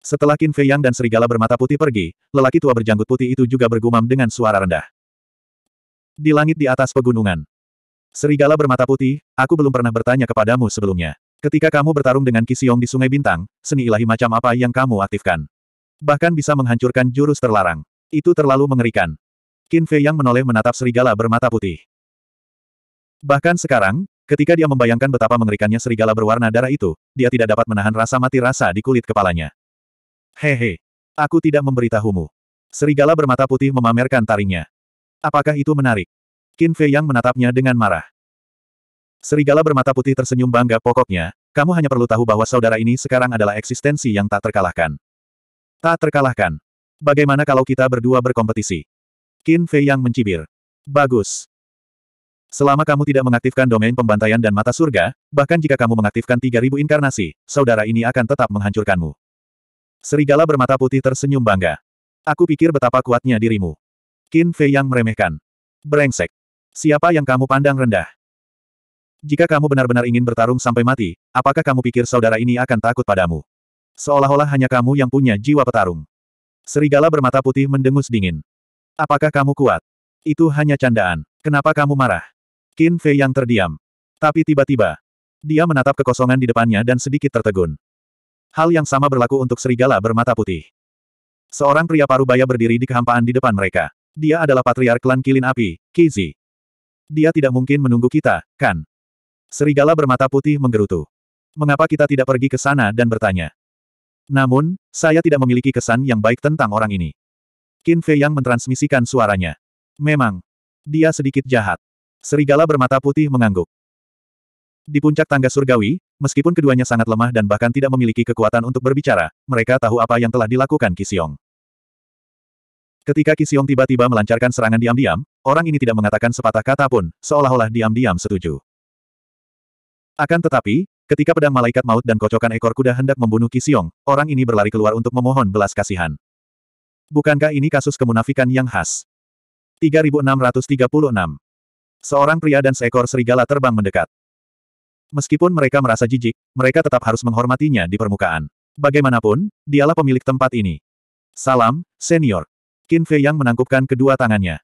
Setelah Qin Fei Yang dan serigala bermata putih pergi, lelaki tua berjanggut putih itu juga bergumam dengan suara rendah. Di langit di atas pegunungan. Serigala bermata putih, aku belum pernah bertanya kepadamu sebelumnya. Ketika kamu bertarung dengan Kisiong di Sungai Bintang, seni ilahi macam apa yang kamu aktifkan? Bahkan bisa menghancurkan jurus terlarang. Itu terlalu mengerikan. Qin Fei yang menoleh menatap serigala bermata putih. Bahkan sekarang, ketika dia membayangkan betapa mengerikannya serigala berwarna darah itu, dia tidak dapat menahan rasa mati rasa di kulit kepalanya. Hehe. Aku tidak memberitahumu. Serigala bermata putih memamerkan taringnya. Apakah itu menarik? Qin Fei yang menatapnya dengan marah. Serigala bermata putih tersenyum bangga pokoknya, kamu hanya perlu tahu bahwa saudara ini sekarang adalah eksistensi yang tak terkalahkan. Tak terkalahkan. Bagaimana kalau kita berdua berkompetisi? Qin Fei yang mencibir. Bagus. Selama kamu tidak mengaktifkan domain pembantaian dan mata surga, bahkan jika kamu mengaktifkan 3000 inkarnasi, saudara ini akan tetap menghancurkanmu. Serigala bermata putih tersenyum bangga. Aku pikir betapa kuatnya dirimu. Qin Fei yang meremehkan. Brengsek. Siapa yang kamu pandang rendah? Jika kamu benar-benar ingin bertarung sampai mati, apakah kamu pikir saudara ini akan takut padamu? Seolah-olah hanya kamu yang punya jiwa petarung. Serigala bermata putih mendengus dingin. Apakah kamu kuat? Itu hanya candaan. Kenapa kamu marah? Qin Fei yang terdiam. Tapi tiba-tiba, dia menatap kekosongan di depannya dan sedikit tertegun. Hal yang sama berlaku untuk serigala bermata putih. Seorang pria paruh baya berdiri di kehampaan di depan mereka. Dia adalah patriark klan Kilin Api, Kizi. Dia tidak mungkin menunggu kita, kan? Serigala bermata putih menggerutu. Mengapa kita tidak pergi ke sana dan bertanya? Namun, saya tidak memiliki kesan yang baik tentang orang ini. Qin Fei yang mentransmisikan suaranya. Memang. Dia sedikit jahat. Serigala bermata putih mengangguk. Di puncak tangga surgawi, meskipun keduanya sangat lemah dan bahkan tidak memiliki kekuatan untuk berbicara, mereka tahu apa yang telah dilakukan Kisiong. Ketika Kisiong tiba-tiba melancarkan serangan diam-diam, orang ini tidak mengatakan sepatah kata pun, seolah-olah diam-diam setuju. Akan tetapi, Ketika pedang malaikat maut dan kocokan ekor kuda hendak membunuh Kisiong, orang ini berlari keluar untuk memohon belas kasihan. Bukankah ini kasus kemunafikan yang khas? 3636 Seorang pria dan seekor serigala terbang mendekat. Meskipun mereka merasa jijik, mereka tetap harus menghormatinya di permukaan. Bagaimanapun, dialah pemilik tempat ini. Salam, senior. Qin Fei yang menangkupkan kedua tangannya.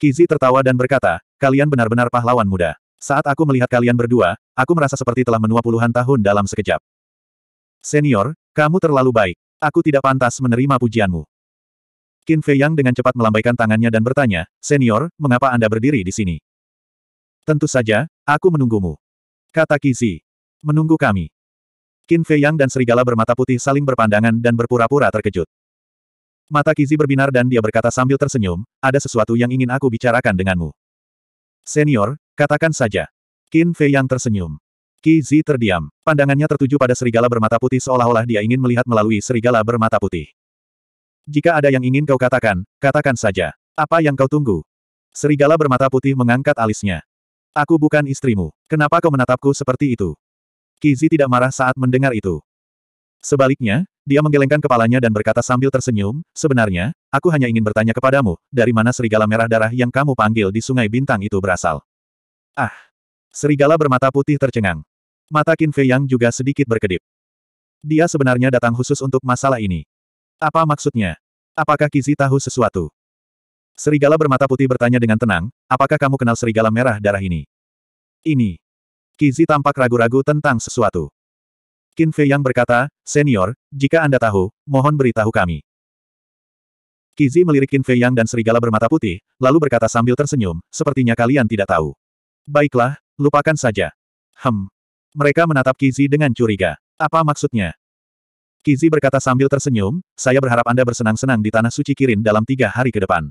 Kizi tertawa dan berkata, kalian benar-benar pahlawan muda. Saat aku melihat kalian berdua, aku merasa seperti telah menua puluhan tahun dalam sekejap. Senior, kamu terlalu baik. Aku tidak pantas menerima pujianmu. Qin Fei Yang dengan cepat melambaikan tangannya dan bertanya, Senior, mengapa Anda berdiri di sini? Tentu saja, aku menunggumu. Kata Kizi. Menunggu kami. Qin Fei Yang dan serigala bermata putih saling berpandangan dan berpura-pura terkejut. Mata Kizi berbinar dan dia berkata sambil tersenyum, ada sesuatu yang ingin aku bicarakan denganmu. Senior, Katakan saja. Qin Fei yang tersenyum. Qi Zi terdiam. Pandangannya tertuju pada serigala bermata putih seolah-olah dia ingin melihat melalui serigala bermata putih. Jika ada yang ingin kau katakan, katakan saja. Apa yang kau tunggu? Serigala bermata putih mengangkat alisnya. Aku bukan istrimu. Kenapa kau menatapku seperti itu? Qi Zi tidak marah saat mendengar itu. Sebaliknya, dia menggelengkan kepalanya dan berkata sambil tersenyum, sebenarnya, aku hanya ingin bertanya kepadamu, dari mana serigala merah darah yang kamu panggil di sungai bintang itu berasal? Ah! Serigala bermata putih tercengang. Mata Qin Fei Yang juga sedikit berkedip. Dia sebenarnya datang khusus untuk masalah ini. Apa maksudnya? Apakah Kizi tahu sesuatu? Serigala bermata putih bertanya dengan tenang, apakah kamu kenal serigala merah darah ini? Ini. Kizi tampak ragu-ragu tentang sesuatu. Qin Fei Yang berkata, Senior, jika Anda tahu, mohon beritahu kami. Kizi melirik Qin Fei Yang dan serigala bermata putih, lalu berkata sambil tersenyum, sepertinya kalian tidak tahu. Baiklah, lupakan saja. Hem. Mereka menatap Kizi dengan curiga. Apa maksudnya? Kizi berkata sambil tersenyum, saya berharap Anda bersenang-senang di Tanah Suci Kirin dalam tiga hari ke depan.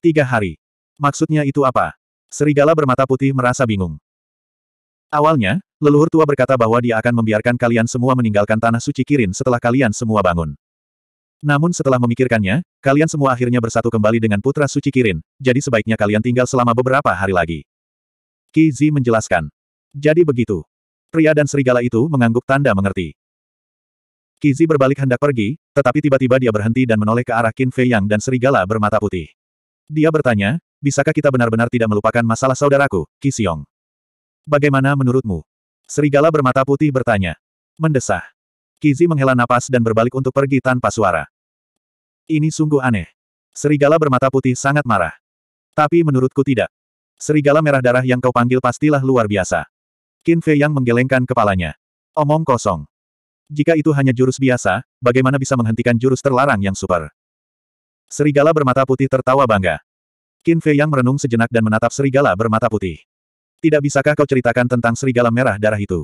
Tiga hari. Maksudnya itu apa? Serigala bermata putih merasa bingung. Awalnya, leluhur tua berkata bahwa dia akan membiarkan kalian semua meninggalkan Tanah Suci Kirin setelah kalian semua bangun. Namun setelah memikirkannya, kalian semua akhirnya bersatu kembali dengan Putra Suci Kirin, jadi sebaiknya kalian tinggal selama beberapa hari lagi. Kizi menjelaskan. Jadi begitu. Pria dan serigala itu mengangguk tanda mengerti. Kizi berbalik hendak pergi, tetapi tiba-tiba dia berhenti dan menoleh ke arah Qin Fei Yang dan serigala bermata putih. Dia bertanya, bisakah kita benar-benar tidak melupakan masalah saudaraku, Kisiong? Bagaimana menurutmu? Serigala bermata putih bertanya. Mendesah. Kizi menghela napas dan berbalik untuk pergi tanpa suara. Ini sungguh aneh. Serigala bermata putih sangat marah. Tapi menurutku tidak. Serigala merah darah yang kau panggil pastilah luar biasa. Qin Fei yang menggelengkan kepalanya. Omong kosong. Jika itu hanya jurus biasa, bagaimana bisa menghentikan jurus terlarang yang super? Serigala bermata putih tertawa bangga. Qin Fei yang merenung sejenak dan menatap serigala bermata putih. Tidak bisakah kau ceritakan tentang serigala merah darah itu?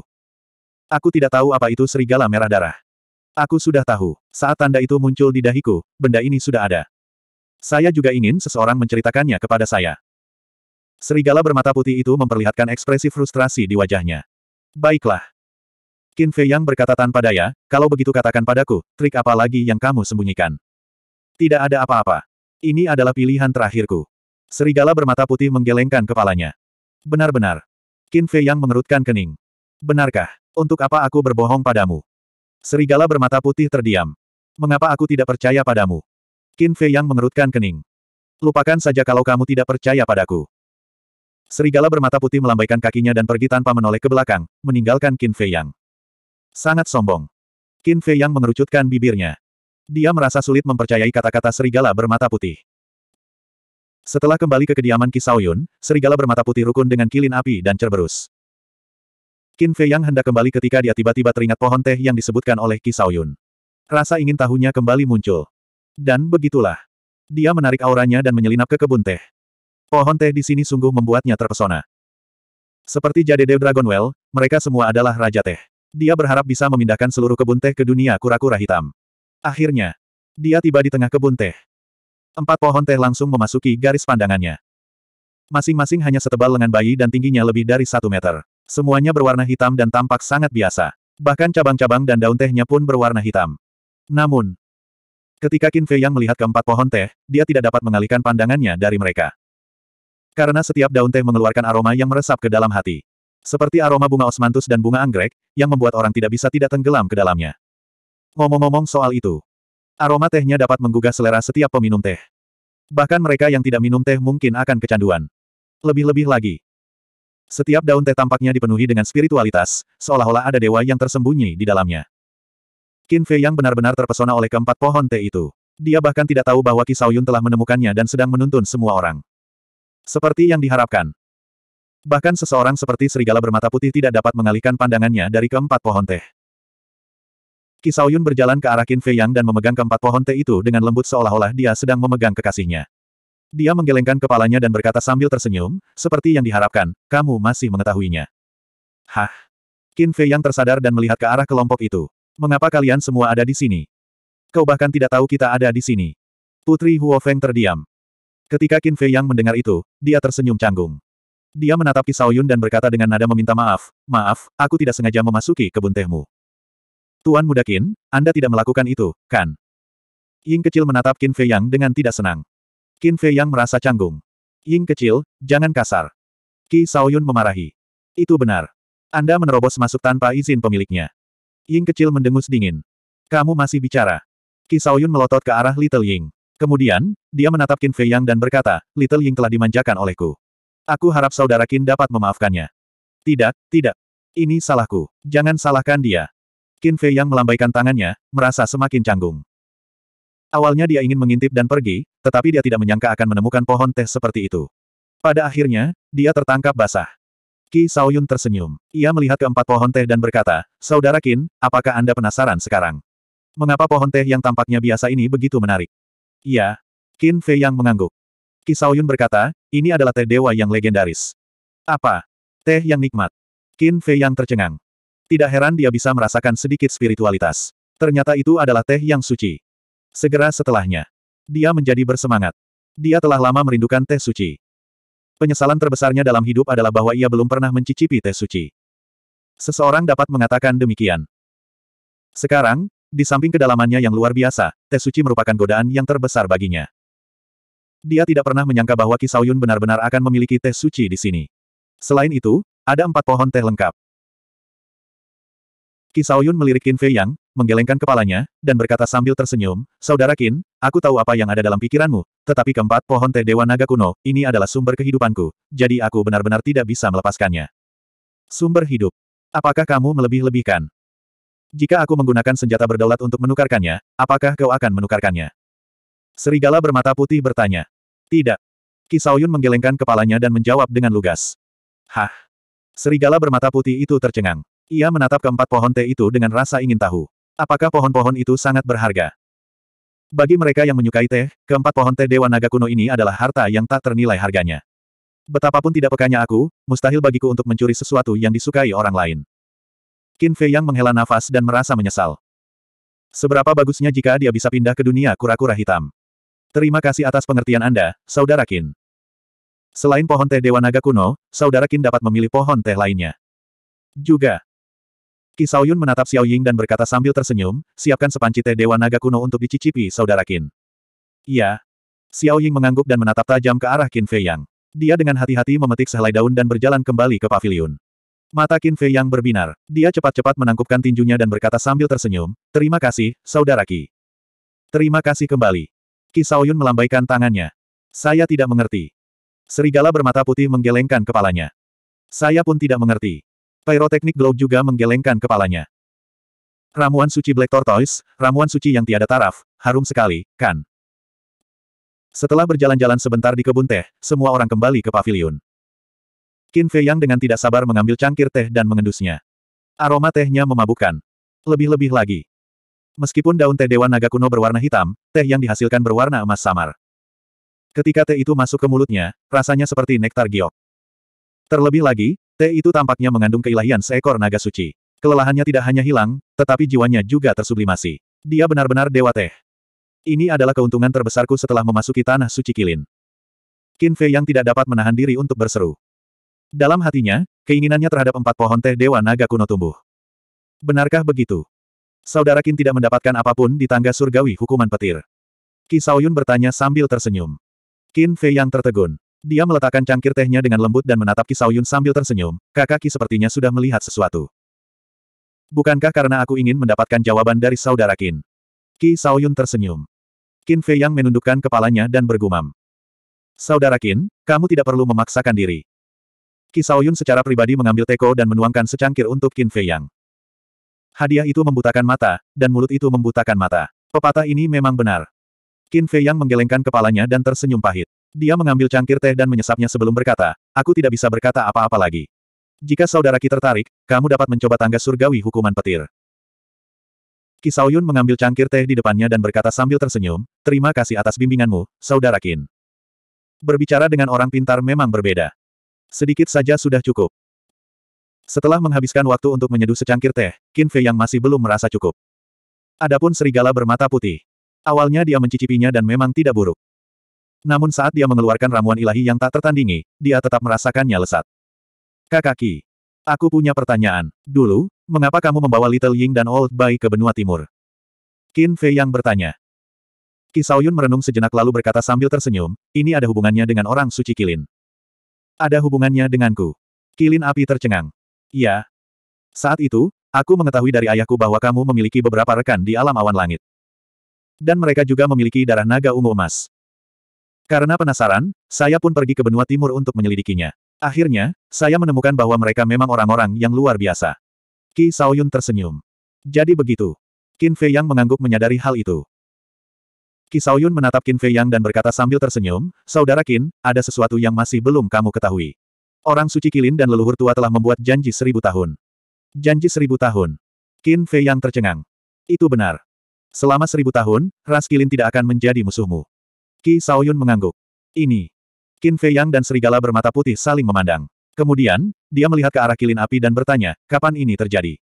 Aku tidak tahu apa itu serigala merah darah. Aku sudah tahu. Saat tanda itu muncul di dahiku, benda ini sudah ada. Saya juga ingin seseorang menceritakannya kepada saya. Serigala bermata putih itu memperlihatkan ekspresi frustrasi di wajahnya. Baiklah. Qin Fei Yang berkata tanpa daya, kalau begitu katakan padaku, trik apa lagi yang kamu sembunyikan? Tidak ada apa-apa. Ini adalah pilihan terakhirku. Serigala bermata putih menggelengkan kepalanya. Benar-benar. Qin Fei Yang mengerutkan kening. Benarkah? Untuk apa aku berbohong padamu? Serigala bermata putih terdiam. Mengapa aku tidak percaya padamu? Qin Fei Yang mengerutkan kening. Lupakan saja kalau kamu tidak percaya padaku. Serigala bermata putih melambaikan kakinya dan pergi tanpa menoleh ke belakang, meninggalkan Qin Fei Yang. Sangat sombong. Qin Fei Yang mengerucutkan bibirnya. Dia merasa sulit mempercayai kata-kata serigala bermata putih. Setelah kembali ke kediaman Kisaoyun, serigala bermata putih rukun dengan kilin api dan Cerberus. Qin Fei Yang hendak kembali ketika dia tiba-tiba teringat pohon teh yang disebutkan oleh Kisaoyun. Rasa ingin tahunya kembali muncul. Dan begitulah. Dia menarik auranya dan menyelinap ke kebun teh. Pohon teh di sini sungguh membuatnya terpesona. Seperti Jadede Dragonwell, mereka semua adalah Raja Teh. Dia berharap bisa memindahkan seluruh kebun teh ke dunia kura-kura hitam. Akhirnya, dia tiba di tengah kebun teh. Empat pohon teh langsung memasuki garis pandangannya. Masing-masing hanya setebal lengan bayi dan tingginya lebih dari satu meter. Semuanya berwarna hitam dan tampak sangat biasa. Bahkan cabang-cabang dan daun tehnya pun berwarna hitam. Namun, ketika Qin Fei Yang melihat keempat pohon teh, dia tidak dapat mengalihkan pandangannya dari mereka karena setiap daun teh mengeluarkan aroma yang meresap ke dalam hati. Seperti aroma bunga osmantus dan bunga anggrek, yang membuat orang tidak bisa tidak tenggelam ke dalamnya. Ngomong-ngomong soal itu, aroma tehnya dapat menggugah selera setiap peminum teh. Bahkan mereka yang tidak minum teh mungkin akan kecanduan. Lebih-lebih lagi, setiap daun teh tampaknya dipenuhi dengan spiritualitas, seolah-olah ada dewa yang tersembunyi di dalamnya. Qin Fei yang benar-benar terpesona oleh keempat pohon teh itu. Dia bahkan tidak tahu bahwa Qi Yun telah menemukannya dan sedang menuntun semua orang. Seperti yang diharapkan. Bahkan seseorang seperti serigala bermata putih tidak dapat mengalihkan pandangannya dari keempat pohon teh. Kisauyun berjalan ke arah Qin Fei Yang dan memegang keempat pohon teh itu dengan lembut seolah-olah dia sedang memegang kekasihnya. Dia menggelengkan kepalanya dan berkata sambil tersenyum, seperti yang diharapkan, kamu masih mengetahuinya. Hah? Qin Fei Yang tersadar dan melihat ke arah kelompok itu. Mengapa kalian semua ada di sini? Kau bahkan tidak tahu kita ada di sini. Putri Huo Feng terdiam. Ketika Qin Fei Yang mendengar itu, dia tersenyum canggung. Dia menatap Kisao Yun dan berkata dengan nada meminta maaf, maaf, aku tidak sengaja memasuki kebun tehmu. Tuan Muda Qin, Anda tidak melakukan itu, kan? Ying kecil menatap Qin Fei Yang dengan tidak senang. Qin Fei Yang merasa canggung. Ying kecil, jangan kasar. Qi Yun memarahi. Itu benar. Anda menerobos masuk tanpa izin pemiliknya. Ying kecil mendengus dingin. Kamu masih bicara. Qi Yun melotot ke arah Little Ying. Kemudian, dia menatap Qin Fei Yang dan berkata, Little Ying telah dimanjakan olehku. Aku harap saudara Qin dapat memaafkannya. Tidak, tidak. Ini salahku. Jangan salahkan dia. Qin Fei Yang melambaikan tangannya, merasa semakin canggung. Awalnya dia ingin mengintip dan pergi, tetapi dia tidak menyangka akan menemukan pohon teh seperti itu. Pada akhirnya, dia tertangkap basah. Ki Saoyun tersenyum. Ia melihat keempat pohon teh dan berkata, Saudara Qin, apakah Anda penasaran sekarang? Mengapa pohon teh yang tampaknya biasa ini begitu menarik? Iya. Qin Fei yang mengangguk. Kisaoyun berkata, ini adalah teh dewa yang legendaris. Apa? Teh yang nikmat. Qin Fei yang tercengang. Tidak heran dia bisa merasakan sedikit spiritualitas. Ternyata itu adalah teh yang suci. Segera setelahnya, dia menjadi bersemangat. Dia telah lama merindukan teh suci. Penyesalan terbesarnya dalam hidup adalah bahwa ia belum pernah mencicipi teh suci. Seseorang dapat mengatakan demikian. Sekarang, di samping kedalamannya yang luar biasa, teh suci merupakan godaan yang terbesar baginya. Dia tidak pernah menyangka bahwa Kisauyun benar-benar akan memiliki teh suci di sini. Selain itu, ada empat pohon teh lengkap. Kisauyun melirik Qin Fei Yang, menggelengkan kepalanya, dan berkata sambil tersenyum, Saudara Qin, aku tahu apa yang ada dalam pikiranmu, tetapi keempat pohon teh Dewa Naga kuno, ini adalah sumber kehidupanku, jadi aku benar-benar tidak bisa melepaskannya. Sumber hidup. Apakah kamu melebih-lebihkan? Jika aku menggunakan senjata berdaulat untuk menukarkannya, apakah kau akan menukarkannya? Serigala bermata putih bertanya. Tidak. Kisauyun menggelengkan kepalanya dan menjawab dengan lugas. Hah. Serigala bermata putih itu tercengang. Ia menatap keempat pohon teh itu dengan rasa ingin tahu. Apakah pohon-pohon itu sangat berharga? Bagi mereka yang menyukai teh, keempat pohon teh Dewa Naga kuno ini adalah harta yang tak ternilai harganya. Betapapun tidak pekanya aku, mustahil bagiku untuk mencuri sesuatu yang disukai orang lain. Qin Fei yang menghela nafas dan merasa menyesal. Seberapa bagusnya jika dia bisa pindah ke dunia kura-kura hitam. Terima kasih atas pengertian Anda, Saudara Qin. Selain pohon teh Dewa Naga kuno, Saudara Qin dapat memilih pohon teh lainnya. Juga. Qi Yun menatap Xiao Ying dan berkata sambil tersenyum, siapkan sepanci teh Dewa Naga kuno untuk dicicipi Saudara Qin. Iya. Xiao Ying mengangguk dan menatap tajam ke arah Qin Fei Yang. Dia dengan hati-hati memetik sehelai daun dan berjalan kembali ke pavilion. Mata Qin Fei yang berbinar. Dia cepat-cepat menangkupkan tinjunya dan berkata sambil tersenyum, Terima kasih, Saudara Qi. Terima kasih kembali. Qi Saoyun melambaikan tangannya. Saya tidak mengerti. Serigala bermata putih menggelengkan kepalanya. Saya pun tidak mengerti. Pyroteknik Globe juga menggelengkan kepalanya. Ramuan suci Black Tortoise, ramuan suci yang tiada taraf, harum sekali, kan? Setelah berjalan-jalan sebentar di kebun teh, semua orang kembali ke pavilion. Qin Fei Yang dengan tidak sabar mengambil cangkir teh dan mengendusnya. Aroma tehnya memabukkan. Lebih-lebih lagi. Meskipun daun teh Dewa Naga kuno berwarna hitam, teh yang dihasilkan berwarna emas samar. Ketika teh itu masuk ke mulutnya, rasanya seperti nektar giok. Terlebih lagi, teh itu tampaknya mengandung keilahian seekor naga suci. Kelelahannya tidak hanya hilang, tetapi jiwanya juga tersublimasi. Dia benar-benar dewa teh. Ini adalah keuntungan terbesarku setelah memasuki tanah suci Kilin. Qin Fei yang tidak dapat menahan diri untuk berseru. Dalam hatinya, keinginannya terhadap empat pohon teh Dewa Naga kuno tumbuh. Benarkah begitu? Saudara Qin tidak mendapatkan apapun di tangga surgawi hukuman petir. Ki Saoyun bertanya sambil tersenyum. Kin Fei yang tertegun. Dia meletakkan cangkir tehnya dengan lembut dan menatap Ki Saoyun sambil tersenyum, kakak Ki sepertinya sudah melihat sesuatu. Bukankah karena aku ingin mendapatkan jawaban dari saudara Qin? Ki Saoyun tersenyum. Kin Fei yang menundukkan kepalanya dan bergumam. Saudara Qin, kamu tidak perlu memaksakan diri. Kisaoyun secara pribadi mengambil teko dan menuangkan secangkir untuk Qin Fei Yang. Hadiah itu membutakan mata, dan mulut itu membutakan mata. Pepatah ini memang benar. Qin Fei Yang menggelengkan kepalanya dan tersenyum pahit. Dia mengambil cangkir teh dan menyesapnya sebelum berkata, aku tidak bisa berkata apa-apa lagi. Jika saudara Ki tertarik, kamu dapat mencoba tangga surgawi hukuman petir. Kisaoyun mengambil cangkir teh di depannya dan berkata sambil tersenyum, terima kasih atas bimbinganmu, saudara Qin. Berbicara dengan orang pintar memang berbeda. Sedikit saja sudah cukup. Setelah menghabiskan waktu untuk menyeduh secangkir teh, Qin Fei yang masih belum merasa cukup. Adapun serigala bermata putih. Awalnya dia mencicipinya dan memang tidak buruk. Namun saat dia mengeluarkan ramuan ilahi yang tak tertandingi, dia tetap merasakannya lesat. Kakaki, aku punya pertanyaan. Dulu, mengapa kamu membawa Little Ying dan Old Bai ke benua timur? Qin Fei yang bertanya. Kisauyun merenung sejenak lalu berkata sambil tersenyum, ini ada hubungannya dengan orang suci Kilin. Ada hubungannya denganku. Kilin api tercengang. Ya. Saat itu, aku mengetahui dari ayahku bahwa kamu memiliki beberapa rekan di alam awan langit. Dan mereka juga memiliki darah naga ungu emas. Karena penasaran, saya pun pergi ke benua timur untuk menyelidikinya. Akhirnya, saya menemukan bahwa mereka memang orang-orang yang luar biasa. Ki Saoyun tersenyum. Jadi begitu. Qin Fei yang mengangguk menyadari hal itu. Kisauyun menatap Qin Fei Yang dan berkata sambil tersenyum, Saudara Qin, ada sesuatu yang masih belum kamu ketahui. Orang suci Kilin dan leluhur tua telah membuat janji seribu tahun. Janji seribu tahun. Qin Fei Yang tercengang. Itu benar. Selama seribu tahun, ras Kilin tidak akan menjadi musuhmu. Ki Saoyun mengangguk. Ini. Qin Fei Yang dan serigala bermata putih saling memandang. Kemudian, dia melihat ke arah Kilin api dan bertanya, kapan ini terjadi?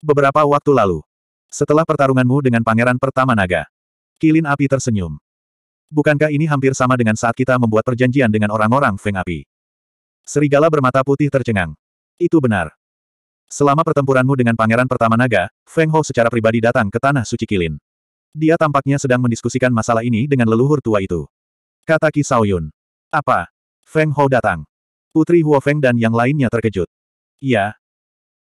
Beberapa waktu lalu. Setelah pertarunganmu dengan Pangeran Pertama Naga. Kilin api tersenyum. Bukankah ini hampir sama dengan saat kita membuat perjanjian dengan orang-orang Feng Api? Serigala bermata putih tercengang. Itu benar. Selama pertempuranmu dengan Pangeran Pertama Naga, Feng Ho secara pribadi datang ke Tanah Suci Kilin. Dia tampaknya sedang mendiskusikan masalah ini dengan leluhur tua itu. Kata Ki Saoyun. Apa? Feng Ho datang. Putri Huo Feng dan yang lainnya terkejut. Iya.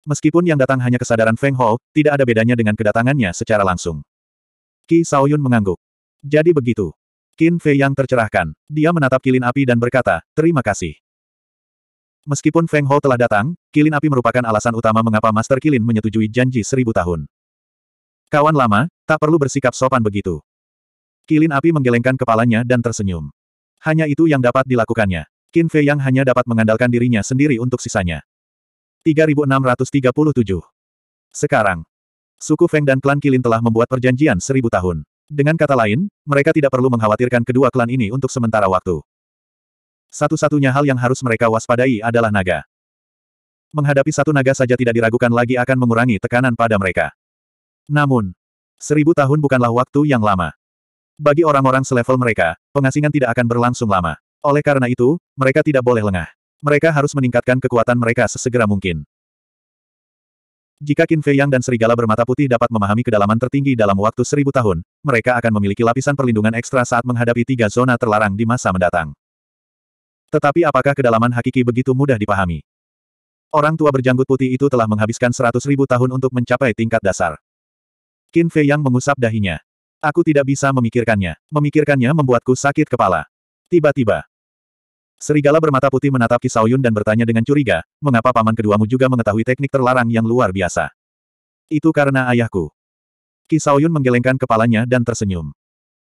Meskipun yang datang hanya kesadaran Feng Ho, tidak ada bedanya dengan kedatangannya secara langsung. Qi Saoyun mengangguk. Jadi begitu. Qin Fei yang tercerahkan. Dia menatap kilin api dan berkata, terima kasih. Meskipun Feng Ho telah datang, kilin api merupakan alasan utama mengapa Master Kilin menyetujui janji seribu tahun. Kawan lama, tak perlu bersikap sopan begitu. Kilin api menggelengkan kepalanya dan tersenyum. Hanya itu yang dapat dilakukannya. Qin Fei Yang hanya dapat mengandalkan dirinya sendiri untuk sisanya. 3637. Sekarang, Suku Feng dan klan Kilin telah membuat perjanjian seribu tahun. Dengan kata lain, mereka tidak perlu mengkhawatirkan kedua klan ini untuk sementara waktu. Satu-satunya hal yang harus mereka waspadai adalah naga. Menghadapi satu naga saja tidak diragukan lagi akan mengurangi tekanan pada mereka. Namun, seribu tahun bukanlah waktu yang lama. Bagi orang-orang selevel mereka, pengasingan tidak akan berlangsung lama. Oleh karena itu, mereka tidak boleh lengah. Mereka harus meningkatkan kekuatan mereka sesegera mungkin. Jika Qin Fei Yang dan serigala bermata putih dapat memahami kedalaman tertinggi dalam waktu seribu tahun, mereka akan memiliki lapisan perlindungan ekstra saat menghadapi tiga zona terlarang di masa mendatang. Tetapi apakah kedalaman hakiki begitu mudah dipahami? Orang tua berjanggut putih itu telah menghabiskan seratus ribu tahun untuk mencapai tingkat dasar. Qin Fei Yang mengusap dahinya. Aku tidak bisa memikirkannya. Memikirkannya membuatku sakit kepala. Tiba-tiba, Serigala bermata putih menatap Kisauyun dan bertanya dengan curiga, mengapa paman keduamu juga mengetahui teknik terlarang yang luar biasa? Itu karena ayahku. Kisauyun menggelengkan kepalanya dan tersenyum.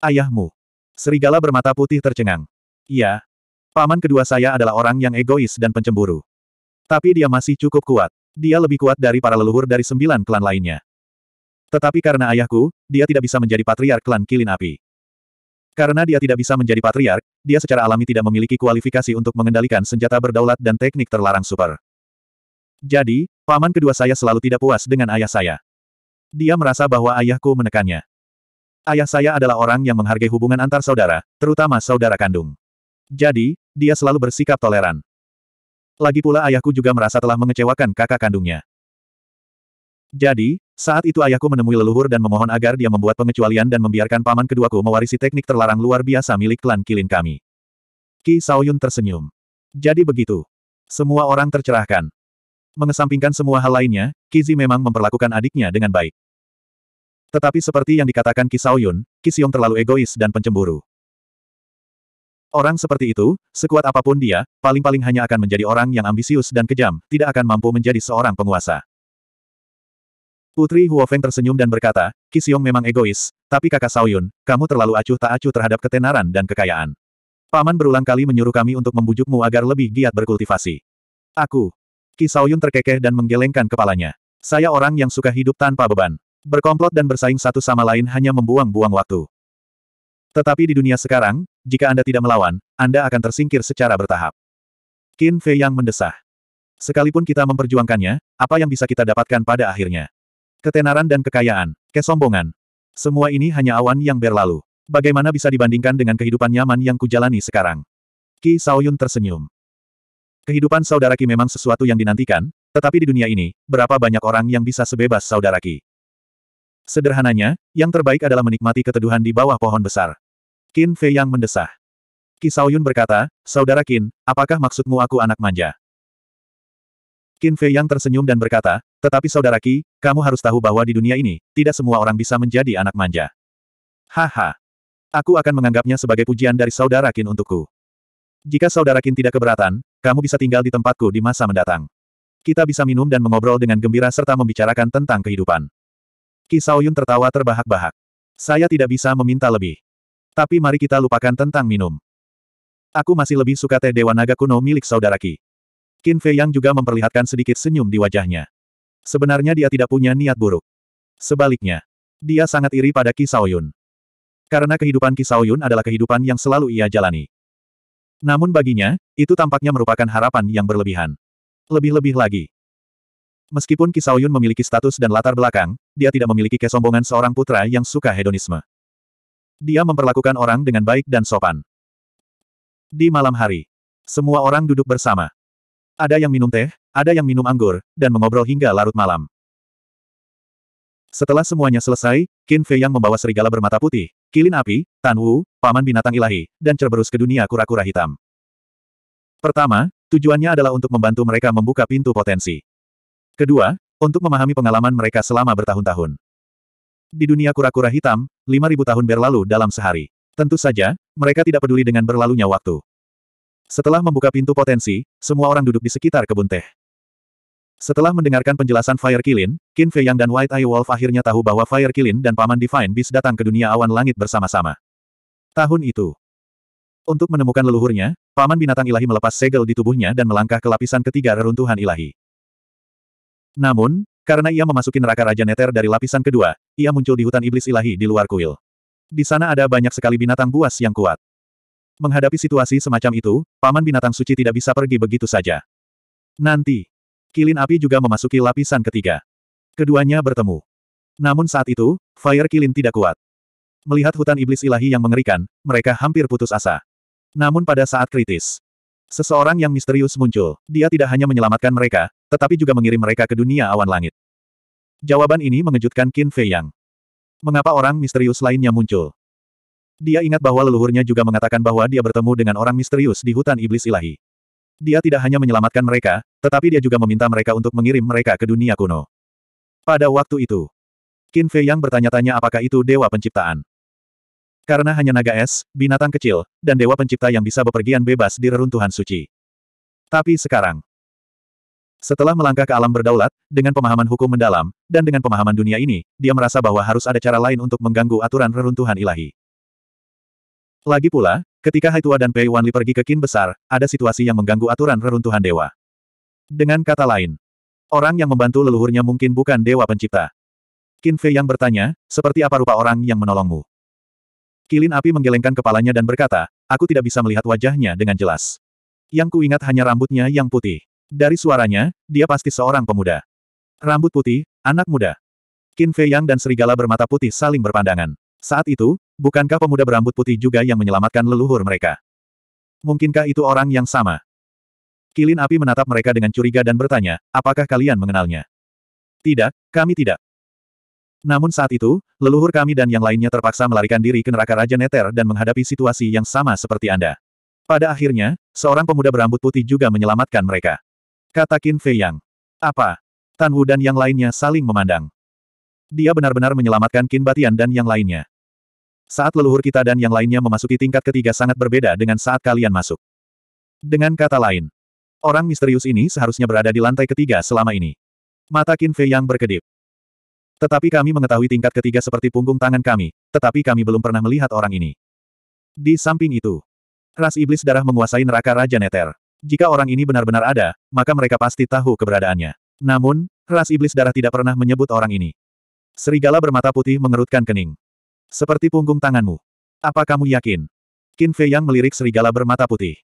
Ayahmu. Serigala bermata putih tercengang. Iya. Paman kedua saya adalah orang yang egois dan pencemburu. Tapi dia masih cukup kuat. Dia lebih kuat dari para leluhur dari sembilan klan lainnya. Tetapi karena ayahku, dia tidak bisa menjadi patriark klan kilin api. Karena dia tidak bisa menjadi patriark, dia secara alami tidak memiliki kualifikasi untuk mengendalikan senjata berdaulat dan teknik terlarang super. Jadi, paman kedua saya selalu tidak puas dengan ayah saya. Dia merasa bahwa ayahku menekannya. Ayah saya adalah orang yang menghargai hubungan antar saudara, terutama saudara kandung. Jadi, dia selalu bersikap toleran. Lagi pula ayahku juga merasa telah mengecewakan kakak kandungnya. Jadi, saat itu ayahku menemui leluhur dan memohon agar dia membuat pengecualian dan membiarkan paman keduaku mewarisi teknik terlarang luar biasa milik klan Kilin kami. Ki Saoyun tersenyum. Jadi begitu. Semua orang tercerahkan. Mengesampingkan semua hal lainnya, Kizi memang memperlakukan adiknya dengan baik. Tetapi seperti yang dikatakan Ki Saoyun, Ki Xiong terlalu egois dan pencemburu. Orang seperti itu, sekuat apapun dia, paling-paling hanya akan menjadi orang yang ambisius dan kejam, tidak akan mampu menjadi seorang penguasa. Putri Huofeng tersenyum dan berkata, Kisiong memang egois, tapi kakak Saoyun, kamu terlalu acuh tak acuh terhadap ketenaran dan kekayaan. Paman berulang kali menyuruh kami untuk membujukmu agar lebih giat berkultivasi. Aku. Kisaoyun terkekeh dan menggelengkan kepalanya. Saya orang yang suka hidup tanpa beban. Berkomplot dan bersaing satu sama lain hanya membuang-buang waktu. Tetapi di dunia sekarang, jika Anda tidak melawan, Anda akan tersingkir secara bertahap. Qin Fei yang mendesah. Sekalipun kita memperjuangkannya, apa yang bisa kita dapatkan pada akhirnya? Ketenaran dan kekayaan, kesombongan. Semua ini hanya awan yang berlalu. Bagaimana bisa dibandingkan dengan kehidupan nyaman yang kujalani sekarang? Ki Saoyun tersenyum. Kehidupan saudara Ki memang sesuatu yang dinantikan, tetapi di dunia ini, berapa banyak orang yang bisa sebebas saudara Ki? Sederhananya, yang terbaik adalah menikmati keteduhan di bawah pohon besar. Qin Fei yang mendesah. Ki Saoyun berkata, Saudara Qin, apakah maksudmu aku anak manja? Qin Fei Yang tersenyum dan berkata, tetapi saudara Ki, kamu harus tahu bahwa di dunia ini, tidak semua orang bisa menjadi anak manja. Haha. Aku akan menganggapnya sebagai pujian dari saudara Qin untukku. Jika saudara Qin tidak keberatan, kamu bisa tinggal di tempatku di masa mendatang. Kita bisa minum dan mengobrol dengan gembira serta membicarakan tentang kehidupan. Qi Saoyun tertawa terbahak-bahak. Saya tidak bisa meminta lebih. Tapi mari kita lupakan tentang minum. Aku masih lebih suka teh Dewa Naga kuno milik saudara Ki. Qin Fei Yang juga memperlihatkan sedikit senyum di wajahnya. Sebenarnya dia tidak punya niat buruk. Sebaliknya, dia sangat iri pada Ki Yun. Karena kehidupan Ki Yun adalah kehidupan yang selalu ia jalani. Namun baginya, itu tampaknya merupakan harapan yang berlebihan. Lebih-lebih lagi. Meskipun Ki Yun memiliki status dan latar belakang, dia tidak memiliki kesombongan seorang putra yang suka hedonisme. Dia memperlakukan orang dengan baik dan sopan. Di malam hari, semua orang duduk bersama. Ada yang minum teh, ada yang minum anggur, dan mengobrol hingga larut malam. Setelah semuanya selesai, Qin Fei yang membawa serigala bermata putih, kilin api, Tan Wu, paman binatang ilahi, dan Cerberus ke dunia kura-kura hitam. Pertama, tujuannya adalah untuk membantu mereka membuka pintu potensi. Kedua, untuk memahami pengalaman mereka selama bertahun-tahun. Di dunia kura-kura hitam, 5.000 tahun berlalu dalam sehari. Tentu saja, mereka tidak peduli dengan berlalunya waktu. Setelah membuka pintu potensi, semua orang duduk di sekitar kebun teh. Setelah mendengarkan penjelasan Fire Kilin, Qin Fei Yang dan White Eye Wolf akhirnya tahu bahwa Fire Kilin dan Paman Divine Beast datang ke dunia awan langit bersama-sama. Tahun itu. Untuk menemukan leluhurnya, Paman Binatang Ilahi melepas segel di tubuhnya dan melangkah ke lapisan ketiga reruntuhan ilahi. Namun, karena ia memasuki neraka Raja Neter dari lapisan kedua, ia muncul di hutan iblis ilahi di luar kuil. Di sana ada banyak sekali binatang buas yang kuat. Menghadapi situasi semacam itu, paman binatang suci tidak bisa pergi begitu saja. Nanti, kilin api juga memasuki lapisan ketiga. Keduanya bertemu. Namun saat itu, fire kilin tidak kuat. Melihat hutan iblis ilahi yang mengerikan, mereka hampir putus asa. Namun pada saat kritis, seseorang yang misterius muncul. Dia tidak hanya menyelamatkan mereka, tetapi juga mengirim mereka ke dunia awan langit. Jawaban ini mengejutkan Qin Fei Yang. Mengapa orang misterius lainnya muncul? Dia ingat bahwa leluhurnya juga mengatakan bahwa dia bertemu dengan orang misterius di hutan iblis ilahi. Dia tidak hanya menyelamatkan mereka, tetapi dia juga meminta mereka untuk mengirim mereka ke dunia kuno. Pada waktu itu, Qin Fei yang bertanya-tanya apakah itu dewa penciptaan. Karena hanya naga es, binatang kecil, dan dewa pencipta yang bisa bepergian bebas di reruntuhan suci. Tapi sekarang, setelah melangkah ke alam berdaulat, dengan pemahaman hukum mendalam, dan dengan pemahaman dunia ini, dia merasa bahwa harus ada cara lain untuk mengganggu aturan reruntuhan ilahi. Lagi pula, ketika Hai Tua dan Pei Wanli pergi ke Kin Besar, ada situasi yang mengganggu aturan reruntuhan dewa. Dengan kata lain, orang yang membantu leluhurnya mungkin bukan dewa pencipta. Qin Fei yang bertanya, seperti apa rupa orang yang menolongmu? Kilin api menggelengkan kepalanya dan berkata, aku tidak bisa melihat wajahnya dengan jelas. Yang kuingat hanya rambutnya yang putih. Dari suaranya, dia pasti seorang pemuda. Rambut putih, anak muda. Qin Fei Yang dan serigala bermata putih saling berpandangan. Saat itu, Bukankah pemuda berambut putih juga yang menyelamatkan leluhur mereka? Mungkinkah itu orang yang sama? Kilin api menatap mereka dengan curiga dan bertanya, apakah kalian mengenalnya? Tidak, kami tidak. Namun saat itu, leluhur kami dan yang lainnya terpaksa melarikan diri ke neraka Raja Neter dan menghadapi situasi yang sama seperti Anda. Pada akhirnya, seorang pemuda berambut putih juga menyelamatkan mereka. Kata Qin Fei Yang. Apa? Tan Wu dan yang lainnya saling memandang. Dia benar-benar menyelamatkan Qin Batian dan yang lainnya. Saat leluhur kita dan yang lainnya memasuki tingkat ketiga sangat berbeda dengan saat kalian masuk. Dengan kata lain, orang misterius ini seharusnya berada di lantai ketiga selama ini. Mata Qin Fei yang berkedip. Tetapi kami mengetahui tingkat ketiga seperti punggung tangan kami, tetapi kami belum pernah melihat orang ini. Di samping itu, ras iblis darah menguasai neraka Raja Neter. Jika orang ini benar-benar ada, maka mereka pasti tahu keberadaannya. Namun, ras iblis darah tidak pernah menyebut orang ini. Serigala bermata putih mengerutkan kening. Seperti punggung tanganmu. Apa kamu yakin? Qin Fei Yang melirik serigala bermata putih.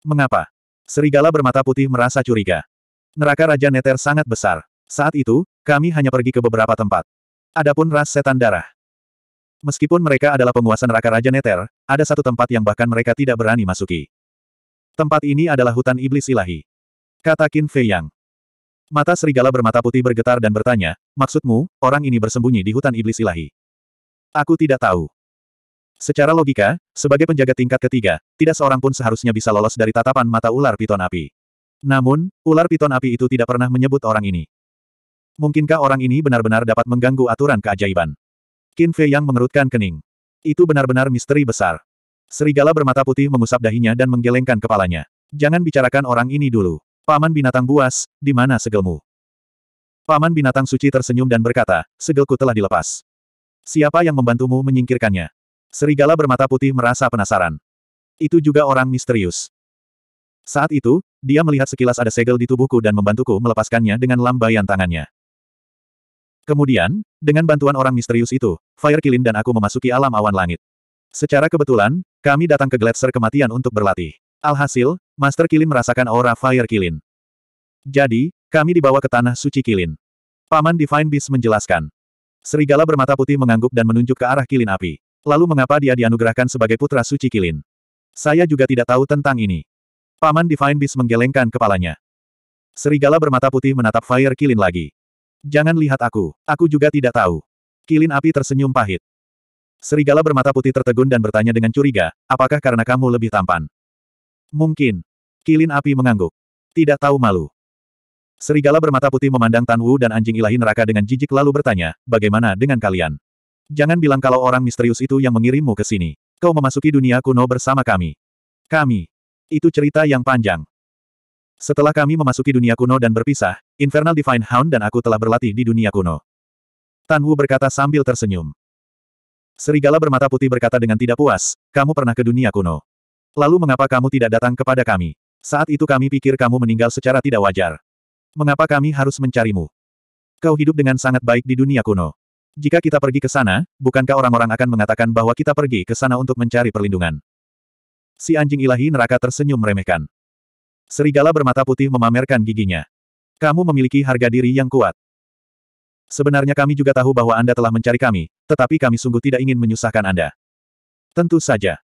Mengapa? Serigala bermata putih merasa curiga. Neraka Raja Neter sangat besar. Saat itu, kami hanya pergi ke beberapa tempat. Adapun ras setan darah. Meskipun mereka adalah penguasa neraka Raja Neter, ada satu tempat yang bahkan mereka tidak berani masuki. Tempat ini adalah hutan iblis ilahi. Kata Qin Fei Yang. Mata serigala bermata putih bergetar dan bertanya, maksudmu, orang ini bersembunyi di hutan iblis ilahi. Aku tidak tahu. Secara logika, sebagai penjaga tingkat ketiga, tidak seorang pun seharusnya bisa lolos dari tatapan mata ular piton api. Namun, ular piton api itu tidak pernah menyebut orang ini. Mungkinkah orang ini benar-benar dapat mengganggu aturan keajaiban? Qin Fei yang mengerutkan kening. Itu benar-benar misteri besar. Serigala bermata putih mengusap dahinya dan menggelengkan kepalanya. Jangan bicarakan orang ini dulu. Paman binatang buas, di mana segelmu? Paman binatang suci tersenyum dan berkata, segelku telah dilepas. Siapa yang membantumu menyingkirkannya? Serigala bermata putih merasa penasaran. Itu juga orang misterius. Saat itu, dia melihat sekilas ada segel di tubuhku dan membantuku melepaskannya dengan lambaian tangannya. Kemudian, dengan bantuan orang misterius itu, Fire Kilin dan aku memasuki alam awan langit. Secara kebetulan, kami datang ke Gletser kematian untuk berlatih. Alhasil, Master Kilin merasakan aura Fire Kilin. Jadi, kami dibawa ke tanah suci Kilin. Paman Divine Beast menjelaskan. Serigala bermata putih mengangguk dan menunjuk ke arah kilin api. Lalu mengapa dia dianugerahkan sebagai putra suci kilin? Saya juga tidak tahu tentang ini. Paman Divine Beast menggelengkan kepalanya. Serigala bermata putih menatap Fire Kilin lagi. Jangan lihat aku, aku juga tidak tahu. Kilin api tersenyum pahit. Serigala bermata putih tertegun dan bertanya dengan curiga, apakah karena kamu lebih tampan? Mungkin. Kilin api mengangguk. Tidak tahu malu. Serigala bermata putih memandang Tan Wu dan anjing ilahi neraka dengan jijik lalu bertanya, bagaimana dengan kalian? Jangan bilang kalau orang misterius itu yang mengirimmu ke sini. Kau memasuki dunia kuno bersama kami. Kami. Itu cerita yang panjang. Setelah kami memasuki dunia kuno dan berpisah, Infernal Divine Hound dan aku telah berlatih di dunia kuno. Tan Wu berkata sambil tersenyum. Serigala bermata putih berkata dengan tidak puas, kamu pernah ke dunia kuno. Lalu mengapa kamu tidak datang kepada kami? Saat itu kami pikir kamu meninggal secara tidak wajar. Mengapa kami harus mencarimu? Kau hidup dengan sangat baik di dunia kuno. Jika kita pergi ke sana, bukankah orang-orang akan mengatakan bahwa kita pergi ke sana untuk mencari perlindungan? Si anjing ilahi neraka tersenyum meremehkan. Serigala bermata putih memamerkan giginya. Kamu memiliki harga diri yang kuat. Sebenarnya kami juga tahu bahwa Anda telah mencari kami, tetapi kami sungguh tidak ingin menyusahkan Anda. Tentu saja.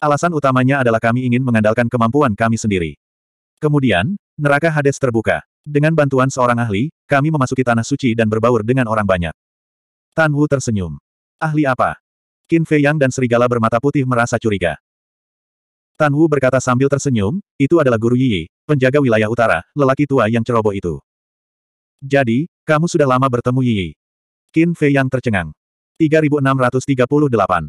Alasan utamanya adalah kami ingin mengandalkan kemampuan kami sendiri. Kemudian, Neraka Hades terbuka. Dengan bantuan seorang ahli, kami memasuki tanah suci dan berbaur dengan orang banyak. Tan Wu tersenyum. Ahli apa? Qin Fei Yang dan serigala bermata putih merasa curiga. Tan Wu berkata sambil tersenyum, itu adalah Guru Yi, penjaga wilayah utara, lelaki tua yang ceroboh itu. Jadi, kamu sudah lama bertemu Yi. Qin Fei Yang tercengang. 3638.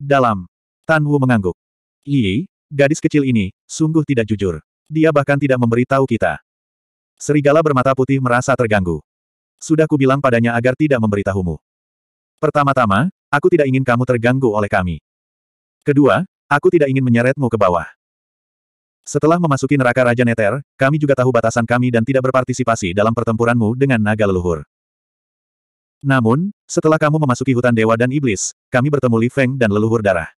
Dalam. Tan Wu mengangguk. Yi, gadis kecil ini, sungguh tidak jujur. Dia bahkan tidak memberitahu kita. Serigala bermata putih merasa terganggu. Sudah kubilang padanya agar tidak memberitahumu. Pertama-tama, aku tidak ingin kamu terganggu oleh kami. Kedua, aku tidak ingin menyeretmu ke bawah. Setelah memasuki neraka Raja Neter, kami juga tahu batasan kami dan tidak berpartisipasi dalam pertempuranmu dengan naga leluhur. Namun, setelah kamu memasuki hutan dewa dan iblis, kami bertemu Li Feng dan leluhur darah.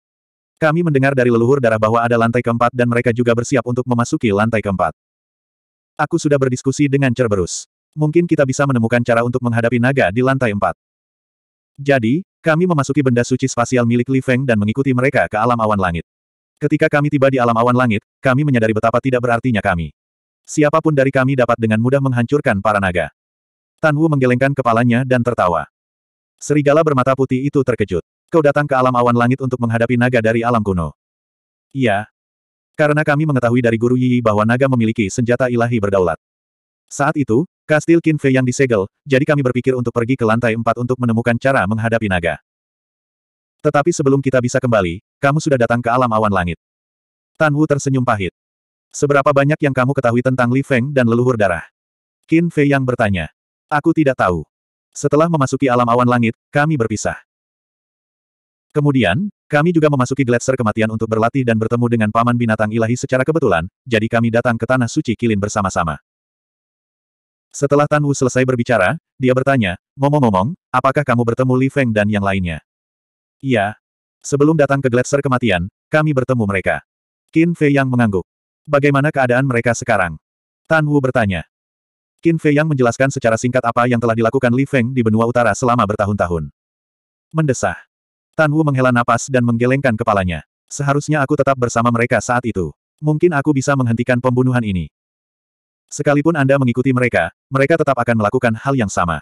Kami mendengar dari leluhur darah bahwa ada lantai keempat dan mereka juga bersiap untuk memasuki lantai keempat. Aku sudah berdiskusi dengan Cerberus. Mungkin kita bisa menemukan cara untuk menghadapi naga di lantai empat. Jadi, kami memasuki benda suci spasial milik Li Feng dan mengikuti mereka ke alam awan langit. Ketika kami tiba di alam awan langit, kami menyadari betapa tidak berartinya kami. Siapapun dari kami dapat dengan mudah menghancurkan para naga. Tan Wu menggelengkan kepalanya dan tertawa. Serigala bermata putih itu terkejut. Kau datang ke alam awan langit untuk menghadapi naga dari alam kuno. Iya. Karena kami mengetahui dari Guru Yi bahwa naga memiliki senjata ilahi berdaulat. Saat itu, kastil Qin Fei yang disegel, jadi kami berpikir untuk pergi ke lantai empat untuk menemukan cara menghadapi naga. Tetapi sebelum kita bisa kembali, kamu sudah datang ke alam awan langit. Tan Wu tersenyum pahit. Seberapa banyak yang kamu ketahui tentang Li Feng dan leluhur darah? Qin Fei yang bertanya. Aku tidak tahu. Setelah memasuki alam awan langit, kami berpisah. Kemudian, kami juga memasuki gletser kematian untuk berlatih dan bertemu dengan paman binatang ilahi secara kebetulan, jadi kami datang ke Tanah Suci Kilin bersama-sama. Setelah Tan Wu selesai berbicara, dia bertanya, ngomong-ngomong, apakah kamu bertemu Li Feng dan yang lainnya? Iya. Sebelum datang ke gletser kematian, kami bertemu mereka. Qin Fei Yang mengangguk. Bagaimana keadaan mereka sekarang? Tan Wu bertanya. Qin Fei Yang menjelaskan secara singkat apa yang telah dilakukan Li Feng di benua utara selama bertahun-tahun. Mendesah. Tan Wu menghela napas dan menggelengkan kepalanya. Seharusnya aku tetap bersama mereka saat itu. Mungkin aku bisa menghentikan pembunuhan ini. Sekalipun Anda mengikuti mereka, mereka tetap akan melakukan hal yang sama.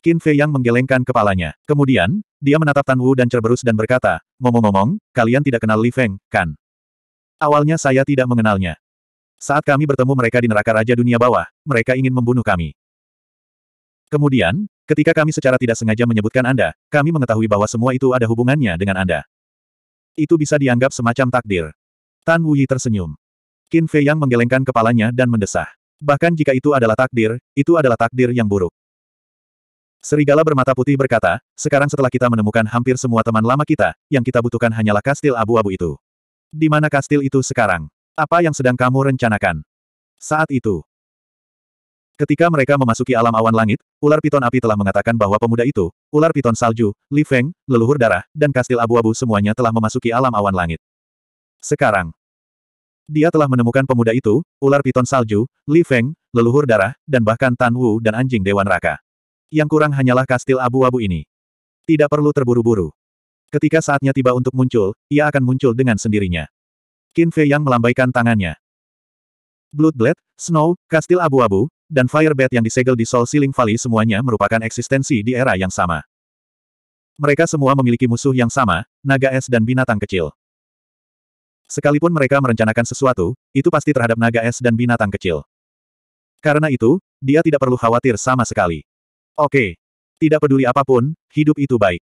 Qin Fei yang menggelengkan kepalanya. Kemudian, dia menatap Tan Wu dan Cerberus dan berkata, Ngomong-ngomong, kalian tidak kenal Li Feng, kan? Awalnya saya tidak mengenalnya. Saat kami bertemu mereka di neraka Raja Dunia Bawah, mereka ingin membunuh kami. Kemudian, ketika kami secara tidak sengaja menyebutkan Anda, kami mengetahui bahwa semua itu ada hubungannya dengan Anda. Itu bisa dianggap semacam takdir. Tan Wuyi tersenyum. Qin Fei yang menggelengkan kepalanya dan mendesah. Bahkan jika itu adalah takdir, itu adalah takdir yang buruk. Serigala bermata putih berkata, sekarang setelah kita menemukan hampir semua teman lama kita, yang kita butuhkan hanyalah kastil abu-abu itu. Di mana kastil itu sekarang? Apa yang sedang kamu rencanakan? Saat itu, Ketika mereka memasuki alam awan langit, ular piton api telah mengatakan bahwa pemuda itu, ular piton salju, Li Feng, leluhur darah, dan kastil abu-abu semuanya telah memasuki alam awan langit. Sekarang, dia telah menemukan pemuda itu, ular piton salju, Li Feng, leluhur darah, dan bahkan Tan Wu dan anjing Dewan Raka. Yang kurang hanyalah kastil abu-abu ini. Tidak perlu terburu-buru. Ketika saatnya tiba untuk muncul, ia akan muncul dengan sendirinya. Qin Fei yang melambaikan tangannya. Bloodblade, Snow, kastil abu-abu, dan Firebat yang disegel di Soul Ceiling Valley semuanya merupakan eksistensi di era yang sama. Mereka semua memiliki musuh yang sama, naga es dan binatang kecil. Sekalipun mereka merencanakan sesuatu, itu pasti terhadap naga es dan binatang kecil. Karena itu, dia tidak perlu khawatir sama sekali. Oke. Tidak peduli apapun, hidup itu baik.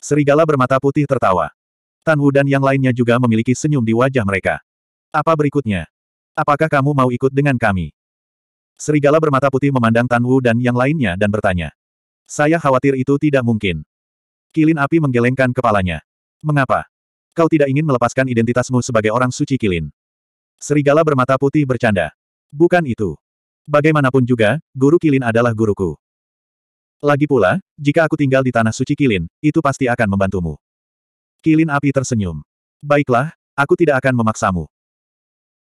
Serigala bermata putih tertawa. Tan Wu dan yang lainnya juga memiliki senyum di wajah mereka. Apa berikutnya? Apakah kamu mau ikut dengan kami? Serigala bermata putih memandang Tan Wu dan yang lainnya dan bertanya. Saya khawatir itu tidak mungkin. Kilin api menggelengkan kepalanya. Mengapa? Kau tidak ingin melepaskan identitasmu sebagai orang suci Kilin. Serigala bermata putih bercanda. Bukan itu. Bagaimanapun juga, guru Kilin adalah guruku. Lagi pula, jika aku tinggal di tanah suci Kilin, itu pasti akan membantumu. Kilin api tersenyum. Baiklah, aku tidak akan memaksamu.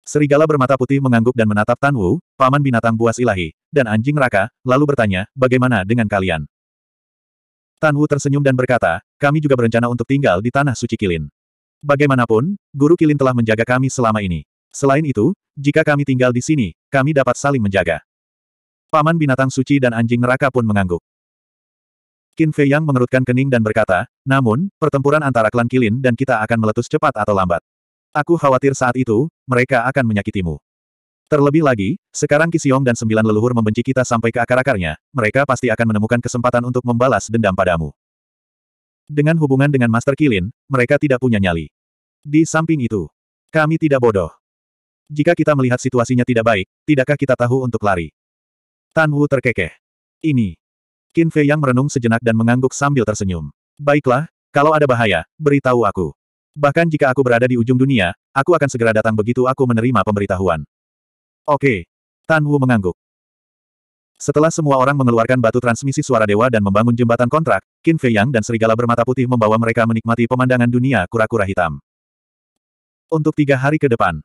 Serigala bermata putih mengangguk dan menatap Tan Wu, paman binatang buas ilahi, dan anjing raka, lalu bertanya, bagaimana dengan kalian? Tan Wu tersenyum dan berkata, kami juga berencana untuk tinggal di tanah suci Kilin. Bagaimanapun, Guru Kilin telah menjaga kami selama ini. Selain itu, jika kami tinggal di sini, kami dapat saling menjaga. Paman binatang suci dan anjing neraka pun mengangguk. Qin Fei Yang mengerutkan kening dan berkata, namun, pertempuran antara klan Kilin dan kita akan meletus cepat atau lambat. Aku khawatir saat itu, mereka akan menyakitimu. Terlebih lagi, sekarang Kisiong dan sembilan leluhur membenci kita sampai ke akar-akarnya, mereka pasti akan menemukan kesempatan untuk membalas dendam padamu. Dengan hubungan dengan Master Kilin, mereka tidak punya nyali. Di samping itu, kami tidak bodoh. Jika kita melihat situasinya tidak baik, tidakkah kita tahu untuk lari? Tan Wu terkekeh. Ini. Qin Fei yang merenung sejenak dan mengangguk sambil tersenyum. Baiklah, kalau ada bahaya, beritahu aku. Bahkan jika aku berada di ujung dunia, aku akan segera datang begitu aku menerima pemberitahuan. Oke. Tan Wu mengangguk. Setelah semua orang mengeluarkan batu transmisi suara dewa dan membangun jembatan kontrak, Qin Fei Yang dan serigala bermata putih membawa mereka menikmati pemandangan dunia kura-kura hitam. Untuk tiga hari ke depan.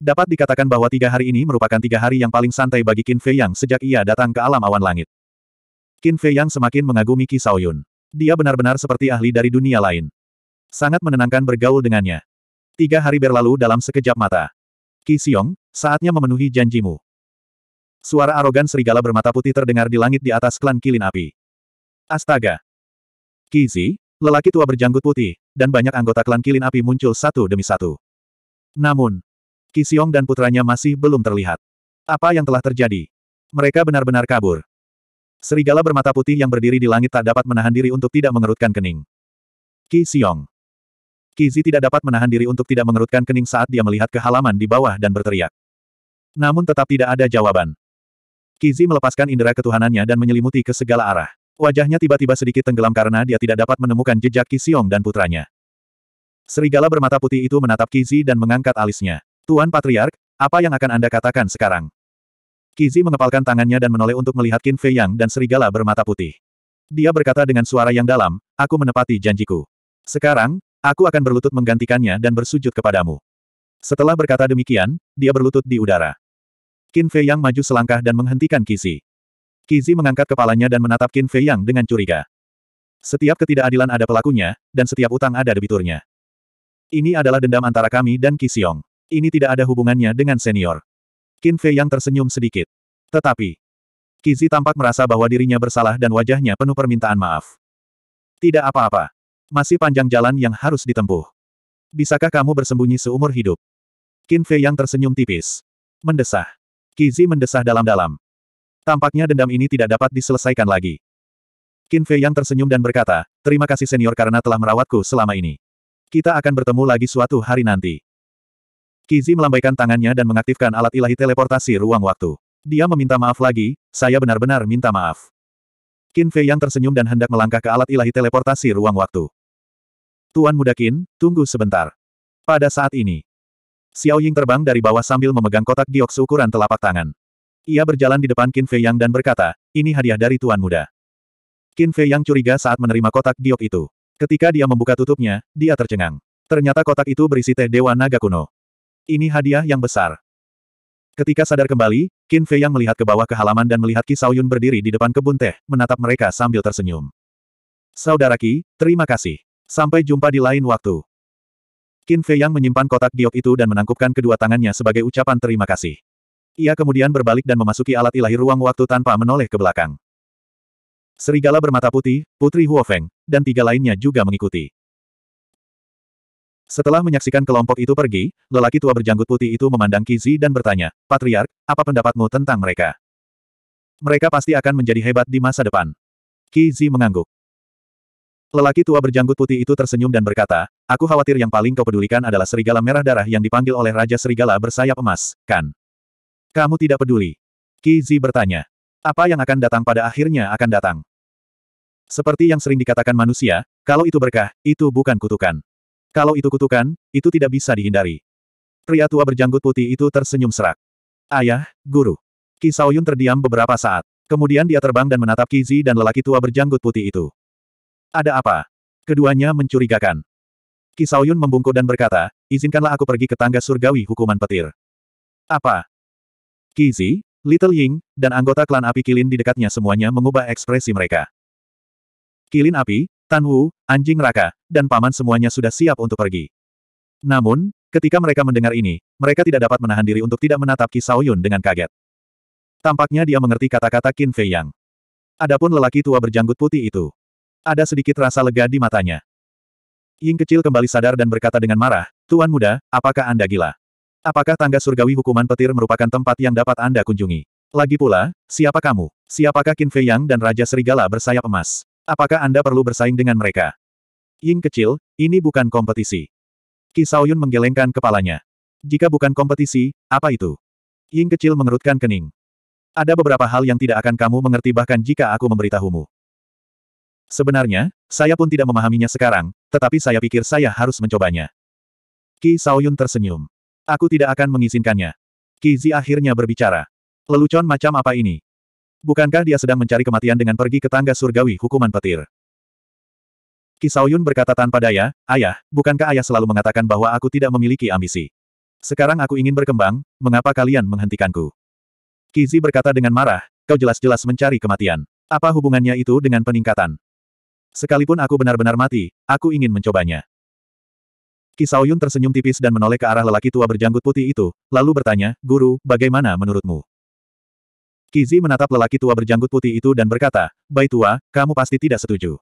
Dapat dikatakan bahwa tiga hari ini merupakan tiga hari yang paling santai bagi Qin Fei Yang sejak ia datang ke alam awan langit. Qin Fei Yang semakin mengagumi Qi Yun. Dia benar-benar seperti ahli dari dunia lain. Sangat menenangkan bergaul dengannya. Tiga hari berlalu dalam sekejap mata. Qi Xiong, saatnya memenuhi janjimu. Suara arogan serigala bermata putih terdengar di langit di atas klan kilin api. Astaga! Qi Zi, lelaki tua berjanggut putih, dan banyak anggota klan kilin api muncul satu demi satu. Namun, Qi Xiong dan putranya masih belum terlihat. Apa yang telah terjadi? Mereka benar-benar kabur. Serigala bermata putih yang berdiri di langit tak dapat menahan diri untuk tidak mengerutkan kening. Qi Xiong. Kizi tidak dapat menahan diri untuk tidak mengerutkan kening saat dia melihat ke halaman di bawah dan berteriak. Namun tetap tidak ada jawaban. Kizi melepaskan indera ketuhanannya dan menyelimuti ke segala arah. Wajahnya tiba-tiba sedikit tenggelam karena dia tidak dapat menemukan jejak Kisiong dan putranya. Serigala bermata putih itu menatap Kizi dan mengangkat alisnya. Tuan Patriark, apa yang akan Anda katakan sekarang? Kizi mengepalkan tangannya dan menoleh untuk melihat Qin Fei Yang dan serigala bermata putih. Dia berkata dengan suara yang dalam, aku menepati janjiku. Sekarang, Aku akan berlutut menggantikannya dan bersujud kepadamu. Setelah berkata demikian, dia berlutut di udara. Qin Fei Yang maju selangkah dan menghentikan Kizi. Kizi mengangkat kepalanya dan menatap Qin Fei Yang dengan curiga. Setiap ketidakadilan ada pelakunya, dan setiap utang ada debiturnya. Ini adalah dendam antara kami dan Kisiong. Ini tidak ada hubungannya dengan senior. Qin Fei Yang tersenyum sedikit. Tetapi, Kizi tampak merasa bahwa dirinya bersalah dan wajahnya penuh permintaan maaf. Tidak apa-apa. Masih panjang jalan yang harus ditempuh. Bisakah kamu bersembunyi seumur hidup? Qin Fei yang tersenyum tipis. Mendesah. Kizi mendesah dalam-dalam. Tampaknya dendam ini tidak dapat diselesaikan lagi. Qin Fei yang tersenyum dan berkata, terima kasih senior karena telah merawatku selama ini. Kita akan bertemu lagi suatu hari nanti. Kizi melambaikan tangannya dan mengaktifkan alat ilahi teleportasi ruang waktu. Dia meminta maaf lagi, saya benar-benar minta maaf. Qin Fei yang tersenyum dan hendak melangkah ke alat ilahi teleportasi ruang waktu. Tuan Muda Qin, tunggu sebentar. Pada saat ini, Xiao Ying terbang dari bawah sambil memegang kotak giok seukuran telapak tangan. Ia berjalan di depan Qin Fei Yang dan berkata, ini hadiah dari Tuan Muda. Qin Fei Yang curiga saat menerima kotak giok itu. Ketika dia membuka tutupnya, dia tercengang. Ternyata kotak itu berisi teh Dewa Naga kuno. Ini hadiah yang besar. Ketika sadar kembali, Qin Fei Yang melihat ke bawah ke halaman dan melihat Qi Yun berdiri di depan kebun teh, menatap mereka sambil tersenyum. Saudara Ki, terima kasih. Sampai jumpa di lain waktu. Qin Fei Yang menyimpan kotak giok itu dan menangkupkan kedua tangannya sebagai ucapan terima kasih. Ia kemudian berbalik dan memasuki alat ilahi ruang waktu tanpa menoleh ke belakang. Serigala bermata putih, Putri Huofeng, dan tiga lainnya juga mengikuti. Setelah menyaksikan kelompok itu pergi, lelaki tua berjanggut putih itu memandang Kizi dan bertanya, Patriark, apa pendapatmu tentang mereka? Mereka pasti akan menjadi hebat di masa depan. Kizi mengangguk. Lelaki tua berjanggut putih itu tersenyum dan berkata, aku khawatir yang paling kau pedulikan adalah serigala merah darah yang dipanggil oleh Raja Serigala bersayap emas, kan? Kamu tidak peduli. Kizi bertanya. Apa yang akan datang pada akhirnya akan datang. Seperti yang sering dikatakan manusia, kalau itu berkah, itu bukan kutukan. Kalau itu kutukan, itu tidak bisa dihindari. Pria tua berjanggut putih itu tersenyum serak. Ayah, guru. Ki Saoyun terdiam beberapa saat. Kemudian dia terbang dan menatap Kizi dan lelaki tua berjanggut putih itu. Ada apa? Keduanya mencurigakan. Kisauyun membungkuk dan berkata, izinkanlah aku pergi ke tangga surgawi hukuman petir. Apa? Kizi, Little Ying, dan anggota klan api kilin di dekatnya semuanya mengubah ekspresi mereka. Kilin api, Tan Wu, anjing raka, dan paman semuanya sudah siap untuk pergi. Namun, ketika mereka mendengar ini, mereka tidak dapat menahan diri untuk tidak menatap Kisauyun dengan kaget. Tampaknya dia mengerti kata-kata Qin Fei Yang. Adapun lelaki tua berjanggut putih itu, ada sedikit rasa lega di matanya. Ying kecil kembali sadar dan berkata dengan marah, Tuan muda, apakah Anda gila? Apakah tangga surgawi hukuman petir merupakan tempat yang dapat Anda kunjungi? Lagi pula, siapa kamu? Siapakah Qin Fei Yang dan Raja Serigala bersayap emas? Apakah Anda perlu bersaing dengan mereka? Ying kecil, ini bukan kompetisi. Shaoyun menggelengkan kepalanya. Jika bukan kompetisi, apa itu? Ying kecil mengerutkan kening. Ada beberapa hal yang tidak akan kamu mengerti bahkan jika aku memberitahumu. Sebenarnya, saya pun tidak memahaminya sekarang, tetapi saya pikir saya harus mencobanya. Ki Saoyun tersenyum. Aku tidak akan mengizinkannya. Ki Zi akhirnya berbicara. Lelucon macam apa ini? Bukankah dia sedang mencari kematian dengan pergi ke tangga surgawi hukuman petir? Ki Saoyun berkata tanpa daya, Ayah, bukankah ayah selalu mengatakan bahwa aku tidak memiliki ambisi? Sekarang aku ingin berkembang, mengapa kalian menghentikanku? Ki Zi berkata dengan marah, kau jelas-jelas mencari kematian. Apa hubungannya itu dengan peningkatan? Sekalipun aku benar-benar mati, aku ingin mencobanya. Kisaoyun tersenyum tipis dan menoleh ke arah lelaki tua berjanggut putih itu, lalu bertanya, Guru, bagaimana menurutmu? Kizi menatap lelaki tua berjanggut putih itu dan berkata, Bai tua, kamu pasti tidak setuju.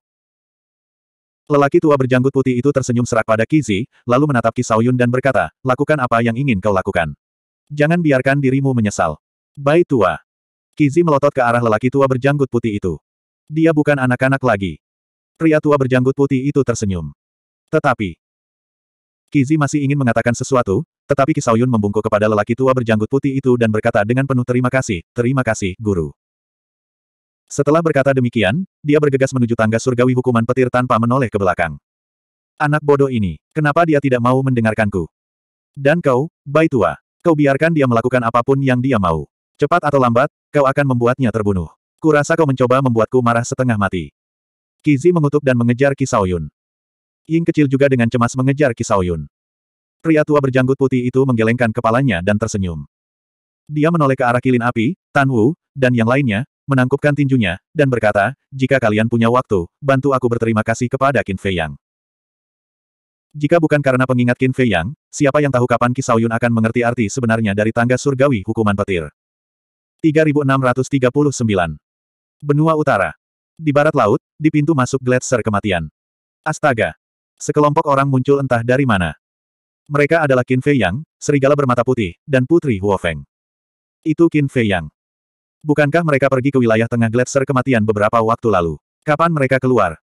Lelaki tua berjanggut putih itu tersenyum serak pada Kizi, lalu menatap Kisaoyun dan berkata, lakukan apa yang ingin kau lakukan. Jangan biarkan dirimu menyesal. Bai tua. Kizi melotot ke arah lelaki tua berjanggut putih itu. Dia bukan anak-anak lagi. Pria tua berjanggut putih itu tersenyum. Tetapi, Kizi masih ingin mengatakan sesuatu, tetapi Kisauyun membungkuk kepada lelaki tua berjanggut putih itu dan berkata dengan penuh terima kasih, terima kasih, guru. Setelah berkata demikian, dia bergegas menuju tangga surgawi hukuman petir tanpa menoleh ke belakang. Anak bodoh ini, kenapa dia tidak mau mendengarkanku? Dan kau, bayi Tua, kau biarkan dia melakukan apapun yang dia mau. Cepat atau lambat, kau akan membuatnya terbunuh. Kurasa kau mencoba membuatku marah setengah mati. Kizi mengutuk dan mengejar Kisaoyun. Ying kecil juga dengan cemas mengejar Kisaoyun. Pria tua berjanggut putih itu menggelengkan kepalanya dan tersenyum. Dia menoleh ke arah kilin api, Tan Wu, dan yang lainnya, menangkupkan tinjunya, dan berkata, jika kalian punya waktu, bantu aku berterima kasih kepada Qin Fei Yang. Jika bukan karena pengingat Qin Fei Yang, siapa yang tahu kapan Kisaoyun akan mengerti arti sebenarnya dari tangga surgawi hukuman petir. 3639 Benua Utara di barat laut, di pintu masuk gletser kematian. Astaga! Sekelompok orang muncul entah dari mana. Mereka adalah Qin Fei Yang, serigala bermata putih, dan Putri Huofeng. Itu Qin Fei Yang. Bukankah mereka pergi ke wilayah tengah gletser kematian beberapa waktu lalu? Kapan mereka keluar?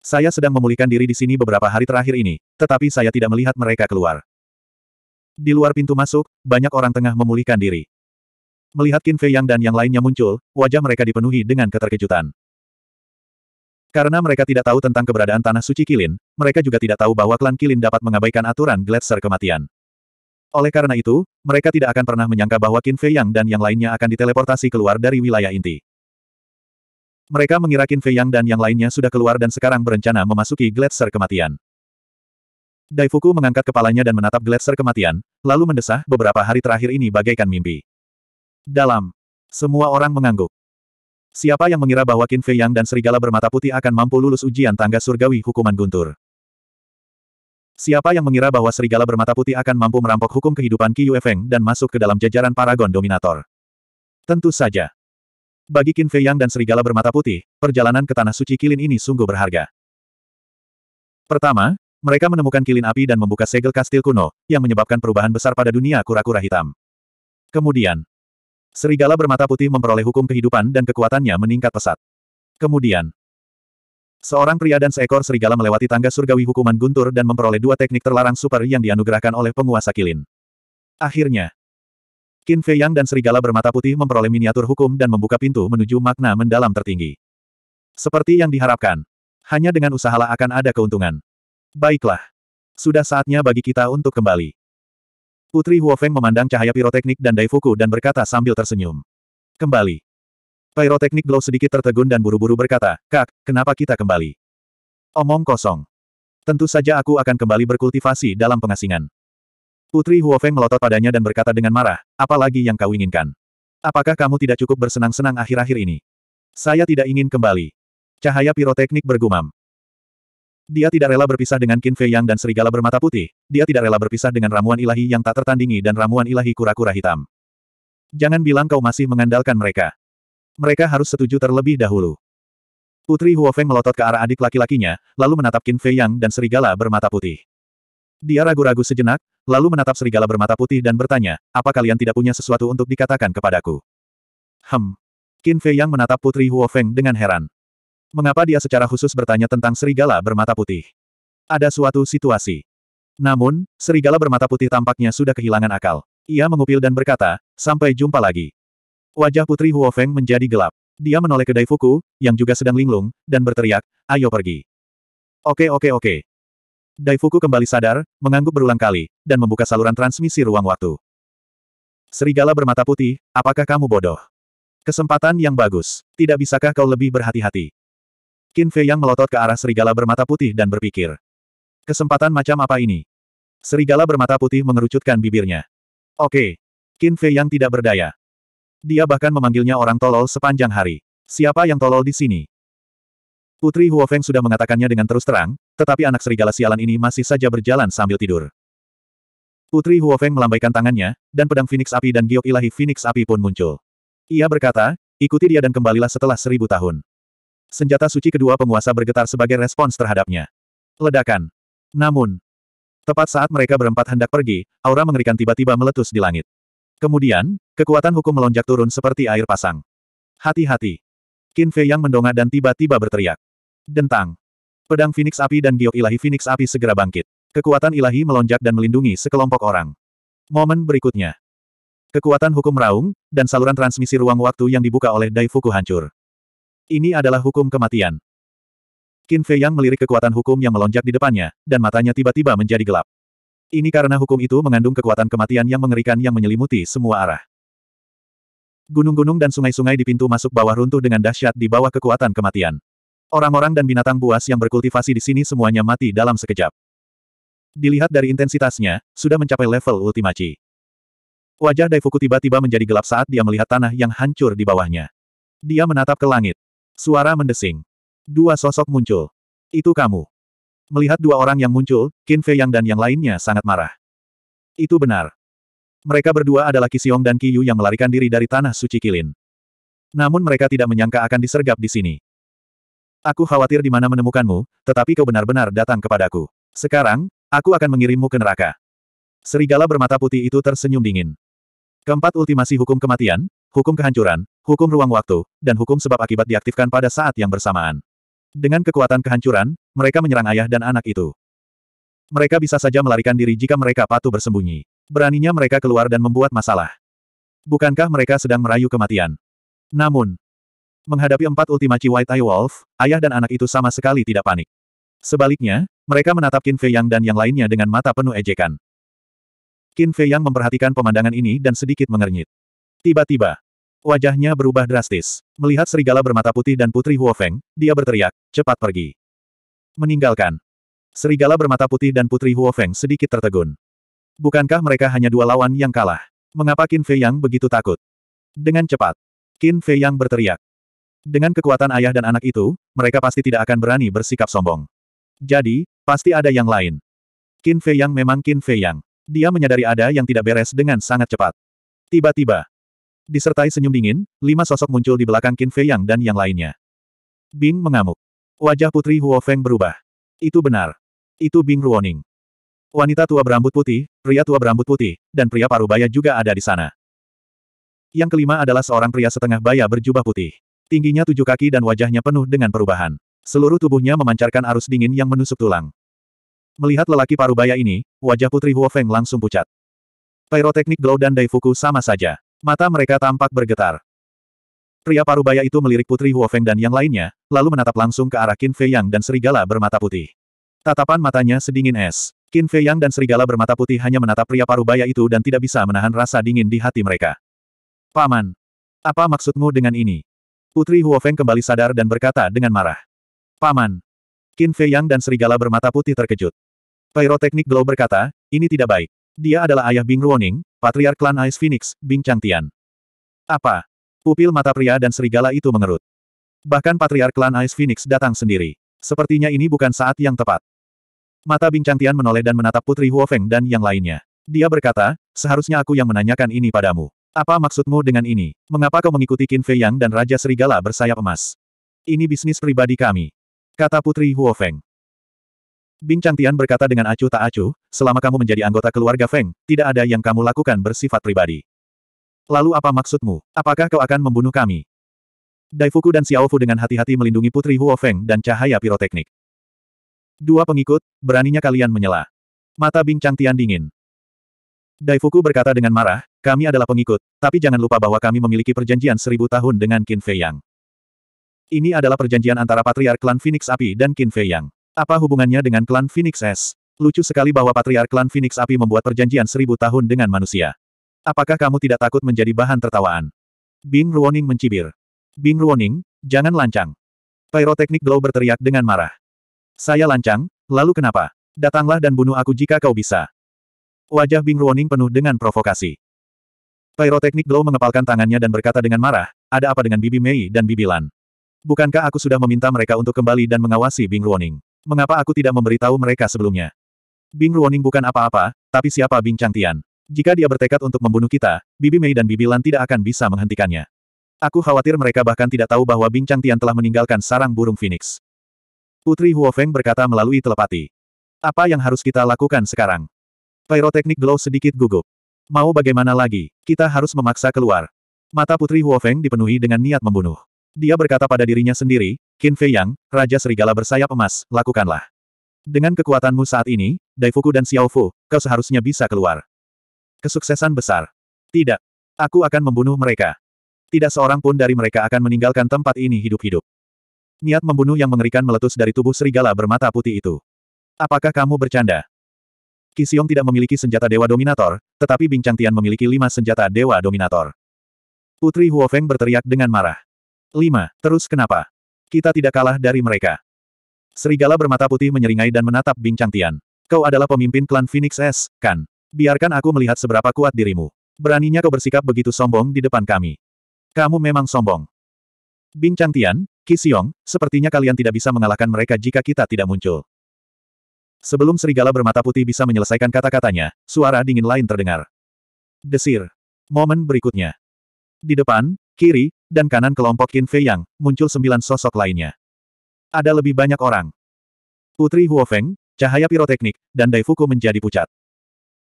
Saya sedang memulihkan diri di sini beberapa hari terakhir ini, tetapi saya tidak melihat mereka keluar. Di luar pintu masuk, banyak orang tengah memulihkan diri. Melihat Qin Fei Yang dan yang lainnya muncul, wajah mereka dipenuhi dengan keterkejutan. Karena mereka tidak tahu tentang keberadaan Tanah Suci Kilin, mereka juga tidak tahu bahwa klan Kilin dapat mengabaikan aturan Gletser kematian. Oleh karena itu, mereka tidak akan pernah menyangka bahwa Qin Fei Yang dan yang lainnya akan diteleportasi keluar dari wilayah inti. Mereka mengira Qin Fei Yang dan yang lainnya sudah keluar dan sekarang berencana memasuki Gletser kematian. Daifuku mengangkat kepalanya dan menatap Gletser kematian, lalu mendesah beberapa hari terakhir ini bagaikan mimpi. Dalam. Semua orang mengangguk. Siapa yang mengira bahwa Qin Fei Yang dan serigala bermata putih akan mampu lulus ujian tangga surgawi hukuman guntur? Siapa yang mengira bahwa serigala bermata putih akan mampu merampok hukum kehidupan Qi Feng dan masuk ke dalam jajaran Paragon Dominator? Tentu saja. Bagi Qin Fei Yang dan serigala bermata putih, perjalanan ke Tanah Suci Kilin ini sungguh berharga. Pertama, mereka menemukan kilin api dan membuka segel kastil kuno, yang menyebabkan perubahan besar pada dunia kura-kura hitam. Kemudian, Serigala bermata putih memperoleh hukum kehidupan dan kekuatannya meningkat pesat. Kemudian, seorang pria dan seekor serigala melewati tangga surgawi hukuman guntur dan memperoleh dua teknik terlarang super yang dianugerahkan oleh penguasa kilin. Akhirnya, Qin Fei Yang dan serigala bermata putih memperoleh miniatur hukum dan membuka pintu menuju makna mendalam tertinggi. Seperti yang diharapkan, hanya dengan usahalah akan ada keuntungan. Baiklah. Sudah saatnya bagi kita untuk kembali. Putri Huofeng memandang cahaya piroteknik dan Daifuku dan berkata sambil tersenyum. Kembali. Piroteknik Glow sedikit tertegun dan buru-buru berkata, Kak, kenapa kita kembali? Omong kosong. Tentu saja aku akan kembali berkultivasi dalam pengasingan. Putri Huofeng melotot padanya dan berkata dengan marah, apalagi yang kau inginkan. Apakah kamu tidak cukup bersenang-senang akhir-akhir ini? Saya tidak ingin kembali. Cahaya piroteknik bergumam. Dia tidak rela berpisah dengan Qin Fei Yang dan serigala bermata putih, dia tidak rela berpisah dengan ramuan ilahi yang tak tertandingi dan ramuan ilahi kura-kura hitam. Jangan bilang kau masih mengandalkan mereka. Mereka harus setuju terlebih dahulu. Putri Huofeng melotot ke arah adik laki-lakinya, lalu menatap Qin Fei Yang dan serigala bermata putih. Dia ragu-ragu sejenak, lalu menatap serigala bermata putih dan bertanya, apa kalian tidak punya sesuatu untuk dikatakan kepadaku? Hem. Qin Fei Yang menatap Putri Huofeng dengan heran. Mengapa dia secara khusus bertanya tentang serigala bermata putih? Ada suatu situasi. Namun, serigala bermata putih tampaknya sudah kehilangan akal. Ia mengupil dan berkata, sampai jumpa lagi. Wajah Putri Huofeng menjadi gelap. Dia menoleh ke Daifuku, yang juga sedang linglung, dan berteriak, ayo pergi. Oke oke oke. Daifuku kembali sadar, mengangguk berulang kali, dan membuka saluran transmisi ruang waktu. Serigala bermata putih, apakah kamu bodoh? Kesempatan yang bagus. Tidak bisakah kau lebih berhati-hati? Qin Fei yang melotot ke arah serigala bermata putih dan berpikir. Kesempatan macam apa ini? Serigala bermata putih mengerucutkan bibirnya. Oke. Qin Fei yang tidak berdaya. Dia bahkan memanggilnya orang tolol sepanjang hari. Siapa yang tolol di sini? Putri Huofeng sudah mengatakannya dengan terus terang, tetapi anak serigala sialan ini masih saja berjalan sambil tidur. Putri Huofeng melambaikan tangannya, dan pedang Phoenix api dan giok ilahi Phoenix api pun muncul. Ia berkata, ikuti dia dan kembalilah setelah seribu tahun. Senjata suci kedua penguasa bergetar sebagai respons terhadapnya. Ledakan. Namun, tepat saat mereka berempat hendak pergi, aura mengerikan tiba-tiba meletus di langit. Kemudian, kekuatan hukum melonjak turun seperti air pasang. Hati-hati. Qin Fei yang mendongak dan tiba-tiba berteriak. Dentang. Pedang Phoenix Api dan giok ilahi Phoenix Api segera bangkit. Kekuatan ilahi melonjak dan melindungi sekelompok orang. Momen berikutnya. Kekuatan hukum raung, dan saluran transmisi ruang waktu yang dibuka oleh Dai Fuku hancur. Ini adalah hukum kematian. Qin Fei Yang melirik kekuatan hukum yang melonjak di depannya, dan matanya tiba-tiba menjadi gelap. Ini karena hukum itu mengandung kekuatan kematian yang mengerikan yang menyelimuti semua arah. Gunung-gunung dan sungai-sungai di pintu masuk bawah runtuh dengan dahsyat di bawah kekuatan kematian. Orang-orang dan binatang buas yang berkultivasi di sini semuanya mati dalam sekejap. Dilihat dari intensitasnya, sudah mencapai level ultimaci. Wajah Daifuku tiba-tiba menjadi gelap saat dia melihat tanah yang hancur di bawahnya. Dia menatap ke langit. Suara mendesing. Dua sosok muncul. Itu kamu. Melihat dua orang yang muncul, Qin Fei Yang dan yang lainnya sangat marah. Itu benar. Mereka berdua adalah Kisiong dan Kiyu yang melarikan diri dari tanah suci Kilin. Namun mereka tidak menyangka akan disergap di sini. Aku khawatir di mana menemukanmu, tetapi kau benar-benar datang kepadaku. Sekarang, aku akan mengirimmu ke neraka. Serigala bermata putih itu tersenyum dingin. Keempat ultimasi hukum kematian, hukum kehancuran, hukum ruang waktu, dan hukum sebab akibat diaktifkan pada saat yang bersamaan. Dengan kekuatan kehancuran, mereka menyerang ayah dan anak itu. Mereka bisa saja melarikan diri jika mereka patuh bersembunyi. Beraninya mereka keluar dan membuat masalah. Bukankah mereka sedang merayu kematian? Namun, menghadapi empat ultimaci White Eye Wolf, ayah dan anak itu sama sekali tidak panik. Sebaliknya, mereka menatap Qin Fei Yang dan yang lainnya dengan mata penuh ejekan. Qin Fei Yang memperhatikan pemandangan ini dan sedikit mengernyit. Tiba-tiba, wajahnya berubah drastis. Melihat serigala bermata putih dan putri Huofeng, dia berteriak, cepat pergi. Meninggalkan. Serigala bermata putih dan putri Huofeng sedikit tertegun. Bukankah mereka hanya dua lawan yang kalah? Mengapa Qin Fei Yang begitu takut? Dengan cepat, Qin Fei Yang berteriak. Dengan kekuatan ayah dan anak itu, mereka pasti tidak akan berani bersikap sombong. Jadi, pasti ada yang lain. Qin Fei Yang memang Qin Fei Yang. Dia menyadari ada yang tidak beres dengan sangat cepat. Tiba-tiba, Disertai senyum dingin, lima sosok muncul di belakang Qin Fei Yang dan yang lainnya. Bing mengamuk. Wajah putri Huo Feng berubah. Itu benar. Itu Bing Ruoning. Wanita tua berambut putih, pria tua berambut putih, dan pria parubaya juga ada di sana. Yang kelima adalah seorang pria setengah baya berjubah putih. Tingginya tujuh kaki dan wajahnya penuh dengan perubahan. Seluruh tubuhnya memancarkan arus dingin yang menusuk tulang. Melihat lelaki parubaya ini, wajah putri Huo Feng langsung pucat. Pyroteknik Glow dan Daifuku sama saja. Mata mereka tampak bergetar. Pria parubaya itu melirik Putri Huofeng dan yang lainnya, lalu menatap langsung ke arah Qin Fei Yang dan serigala bermata putih. Tatapan matanya sedingin es. Qin Fei Yang dan serigala bermata putih hanya menatap pria parubaya itu dan tidak bisa menahan rasa dingin di hati mereka. Paman, apa maksudmu dengan ini? Putri Huofeng kembali sadar dan berkata dengan marah. Paman, Qin Fei Yang dan serigala bermata putih terkejut. Pyroteknik Glow berkata, ini tidak baik. Dia adalah ayah Bing Ruoning, patriark klan Ice Phoenix, Bing Changtian. Apa? Pupil mata pria dan serigala itu mengerut. Bahkan patriark klan Ice Phoenix datang sendiri. Sepertinya ini bukan saat yang tepat. Mata Bing Changtian menoleh dan menatap Putri Huofeng dan yang lainnya. Dia berkata, seharusnya aku yang menanyakan ini padamu. Apa maksudmu dengan ini? Mengapa kau mengikuti Qin Fei Yang dan Raja Serigala bersayap emas? Ini bisnis pribadi kami. Kata Putri Huofeng. Bing Changtian berkata dengan acuh tak acuh, selama kamu menjadi anggota keluarga Feng, tidak ada yang kamu lakukan bersifat pribadi. Lalu apa maksudmu? Apakah kau akan membunuh kami? Daifuku dan Xiaofu dengan hati-hati melindungi Putri Huo Feng dan cahaya piroteknik. Dua pengikut, beraninya kalian menyela. Mata Bing Changtian dingin. Daifuku berkata dengan marah, kami adalah pengikut, tapi jangan lupa bahwa kami memiliki perjanjian seribu tahun dengan Qin Fei Yang. Ini adalah perjanjian antara Patriark Klan Phoenix Api dan Qin Fei Yang. Apa hubungannya dengan klan Phoenix S? Lucu sekali bahwa patriark klan Phoenix Api membuat perjanjian seribu tahun dengan manusia. Apakah kamu tidak takut menjadi bahan tertawaan? Bing Ruoning mencibir. Bing Ruoning, jangan lancang. Pyroteknik Glow berteriak dengan marah. Saya lancang, lalu kenapa? Datanglah dan bunuh aku jika kau bisa. Wajah Bing Ruoning penuh dengan provokasi. Pyroteknik Glow mengepalkan tangannya dan berkata dengan marah, ada apa dengan Bibi Mei dan Bibi Lan? Bukankah aku sudah meminta mereka untuk kembali dan mengawasi Bing Ruoning? Mengapa aku tidak memberitahu mereka sebelumnya? Bing Ruoning bukan apa-apa, tapi siapa Bing Changtian? Jika dia bertekad untuk membunuh kita, Bibi Mei dan Bibi Lan tidak akan bisa menghentikannya. Aku khawatir mereka bahkan tidak tahu bahwa Bing Changtian telah meninggalkan sarang burung Phoenix. Putri Huofeng berkata melalui telepati. Apa yang harus kita lakukan sekarang? Pyroteknik Glow sedikit gugup. Mau bagaimana lagi, kita harus memaksa keluar. Mata Putri Huofeng dipenuhi dengan niat membunuh. Dia berkata pada dirinya sendiri, Qin Fei Yang, Raja Serigala bersayap emas, lakukanlah. Dengan kekuatanmu saat ini, Daifuku dan Xiao Fu, kau seharusnya bisa keluar. Kesuksesan besar. Tidak. Aku akan membunuh mereka. Tidak seorang pun dari mereka akan meninggalkan tempat ini hidup-hidup. Niat membunuh yang mengerikan meletus dari tubuh serigala bermata putih itu. Apakah kamu bercanda? Kisiong tidak memiliki senjata Dewa Dominator, tetapi Bincang Tian memiliki lima senjata Dewa Dominator. Putri Huofeng berteriak dengan marah. Lima, Terus kenapa? Kita tidak kalah dari mereka. Serigala bermata putih menyeringai dan menatap Bing Changtian. Kau adalah pemimpin klan Phoenix S, kan? Biarkan aku melihat seberapa kuat dirimu. Beraninya kau bersikap begitu sombong di depan kami. Kamu memang sombong. Bing Changtian, Kisiong, sepertinya kalian tidak bisa mengalahkan mereka jika kita tidak muncul. Sebelum serigala bermata putih bisa menyelesaikan kata-katanya, suara dingin lain terdengar. Desir. Momen berikutnya. Di depan, kiri, dan kanan kelompok Qin Fei Yang, muncul sembilan sosok lainnya. Ada lebih banyak orang. Putri Huofeng, cahaya piroteknik, dan Daifuku menjadi pucat.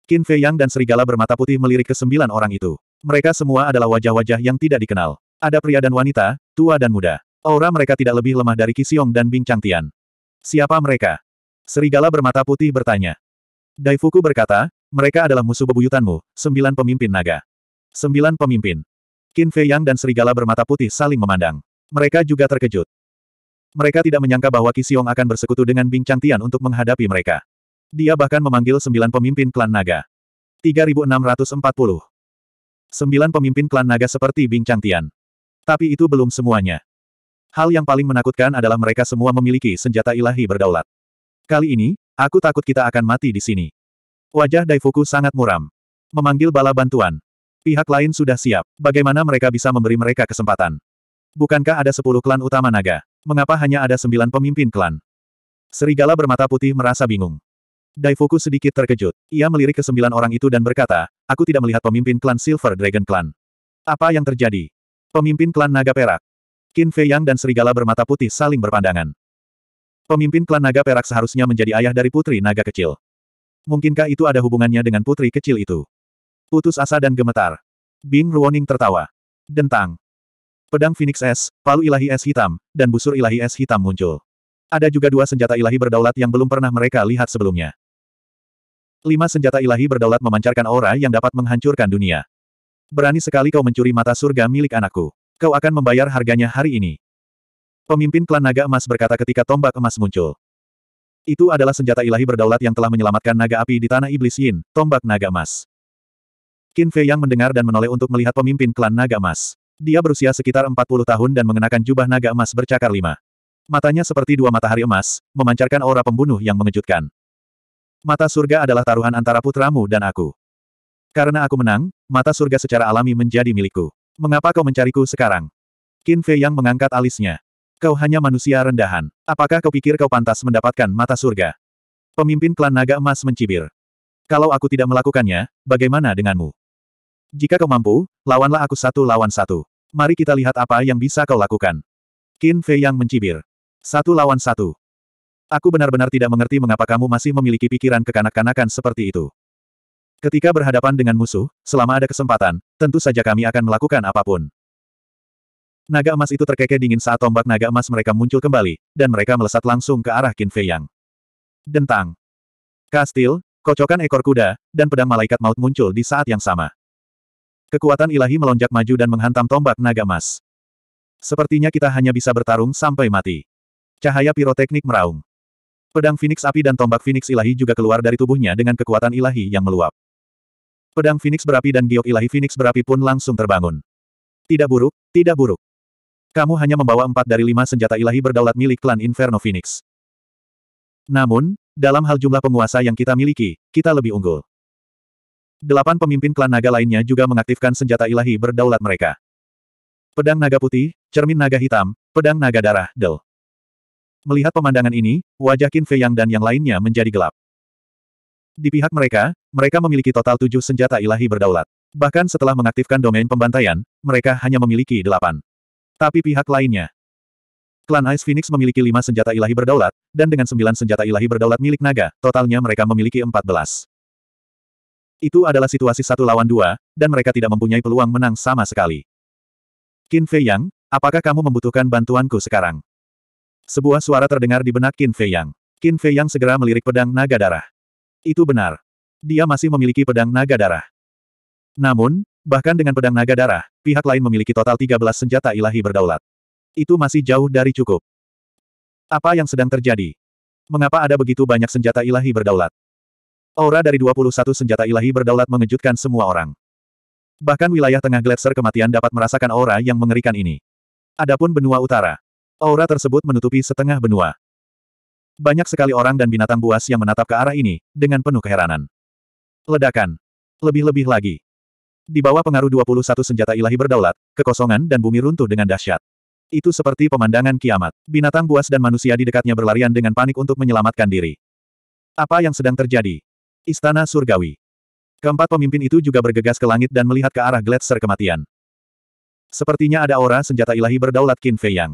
Qin Fei Yang dan serigala bermata putih melirik ke sembilan orang itu. Mereka semua adalah wajah-wajah yang tidak dikenal. Ada pria dan wanita, tua dan muda. Aura mereka tidak lebih lemah dari Kisiong dan Bing Changtian. Siapa mereka? Serigala bermata putih bertanya. Daifuku berkata, mereka adalah musuh bebuyutanmu, sembilan pemimpin naga. Sembilan pemimpin. Qin Fei Yang dan serigala bermata putih saling memandang. Mereka juga terkejut. Mereka tidak menyangka bahwa Xiong akan bersekutu dengan Bing Changtian untuk menghadapi mereka. Dia bahkan memanggil sembilan pemimpin klan naga. 3640. Sembilan pemimpin klan naga seperti Bing Changtian. Tapi itu belum semuanya. Hal yang paling menakutkan adalah mereka semua memiliki senjata ilahi berdaulat. Kali ini, aku takut kita akan mati di sini. Wajah Daifuku sangat muram. Memanggil bala bantuan. Pihak lain sudah siap. Bagaimana mereka bisa memberi mereka kesempatan? Bukankah ada sepuluh klan utama naga? Mengapa hanya ada sembilan pemimpin klan? Serigala bermata putih merasa bingung. Daifuku sedikit terkejut. Ia melirik ke sembilan orang itu dan berkata, aku tidak melihat pemimpin klan Silver Dragon Clan. Apa yang terjadi? Pemimpin klan naga perak. Qin Fei Yang dan Serigala bermata putih saling berpandangan. Pemimpin klan naga perak seharusnya menjadi ayah dari putri naga kecil. Mungkinkah itu ada hubungannya dengan putri kecil itu? Putus asa dan gemetar. Bing Ruoning tertawa. Dentang. Pedang Phoenix S, palu ilahi es hitam, dan busur ilahi es hitam muncul. Ada juga dua senjata ilahi berdaulat yang belum pernah mereka lihat sebelumnya. Lima senjata ilahi berdaulat memancarkan aura yang dapat menghancurkan dunia. Berani sekali kau mencuri mata surga milik anakku. Kau akan membayar harganya hari ini. Pemimpin klan naga emas berkata ketika tombak emas muncul. Itu adalah senjata ilahi berdaulat yang telah menyelamatkan naga api di tanah iblis Yin, tombak naga emas. Qin Fei Yang mendengar dan menoleh untuk melihat pemimpin klan naga emas. Dia berusia sekitar 40 tahun dan mengenakan jubah naga emas bercakar lima. Matanya seperti dua matahari emas, memancarkan aura pembunuh yang mengejutkan. Mata surga adalah taruhan antara putramu dan aku. Karena aku menang, mata surga secara alami menjadi milikku. Mengapa kau mencariku sekarang? Qin Fei Yang mengangkat alisnya. Kau hanya manusia rendahan. Apakah kau pikir kau pantas mendapatkan mata surga? Pemimpin klan naga emas mencibir. Kalau aku tidak melakukannya, bagaimana denganmu? Jika kau mampu, lawanlah aku satu lawan satu. Mari kita lihat apa yang bisa kau lakukan. Qin Fei yang mencibir. Satu lawan satu. Aku benar-benar tidak mengerti mengapa kamu masih memiliki pikiran kekanak-kanakan seperti itu. Ketika berhadapan dengan musuh, selama ada kesempatan, tentu saja kami akan melakukan apapun. Naga emas itu terkekeh dingin saat tombak naga emas mereka muncul kembali, dan mereka melesat langsung ke arah Qin Fei Yang. Dentang. Kastil, kocokan ekor kuda, dan pedang malaikat maut muncul di saat yang sama. Kekuatan ilahi melonjak maju dan menghantam tombak naga emas. Sepertinya kita hanya bisa bertarung sampai mati. Cahaya piroteknik meraung. Pedang Phoenix api dan tombak Phoenix ilahi juga keluar dari tubuhnya dengan kekuatan ilahi yang meluap. Pedang Phoenix berapi dan giok ilahi Phoenix berapi pun langsung terbangun. Tidak buruk, tidak buruk. Kamu hanya membawa empat dari lima senjata ilahi berdaulat milik klan Inferno Phoenix. Namun, dalam hal jumlah penguasa yang kita miliki, kita lebih unggul. Delapan pemimpin klan naga lainnya juga mengaktifkan senjata ilahi berdaulat mereka. Pedang naga putih, cermin naga hitam, pedang naga darah, del. Melihat pemandangan ini, wajah Qin Fei Yang dan yang lainnya menjadi gelap. Di pihak mereka, mereka memiliki total tujuh senjata ilahi berdaulat. Bahkan setelah mengaktifkan domain pembantaian, mereka hanya memiliki delapan. Tapi pihak lainnya. Klan Ice Phoenix memiliki lima senjata ilahi berdaulat, dan dengan sembilan senjata ilahi berdaulat milik naga, totalnya mereka memiliki empat belas. Itu adalah situasi satu lawan dua, dan mereka tidak mempunyai peluang menang sama sekali. Qin Fei Yang, apakah kamu membutuhkan bantuanku sekarang? Sebuah suara terdengar di benak Qin Fei Yang. Qin Fei Yang segera melirik pedang naga darah. Itu benar. Dia masih memiliki pedang naga darah. Namun, bahkan dengan pedang naga darah, pihak lain memiliki total 13 senjata ilahi berdaulat. Itu masih jauh dari cukup. Apa yang sedang terjadi? Mengapa ada begitu banyak senjata ilahi berdaulat? Aura dari 21 senjata ilahi berdaulat mengejutkan semua orang. Bahkan wilayah tengah gletser kematian dapat merasakan aura yang mengerikan ini. Adapun benua utara. Aura tersebut menutupi setengah benua. Banyak sekali orang dan binatang buas yang menatap ke arah ini, dengan penuh keheranan. Ledakan. Lebih-lebih lagi. Di bawah pengaruh 21 senjata ilahi berdaulat, kekosongan dan bumi runtuh dengan dahsyat. Itu seperti pemandangan kiamat. Binatang buas dan manusia di dekatnya berlarian dengan panik untuk menyelamatkan diri. Apa yang sedang terjadi? Istana Surgawi. Keempat pemimpin itu juga bergegas ke langit dan melihat ke arah gletser kematian. Sepertinya ada aura senjata ilahi berdaulat Qin Fei Yang.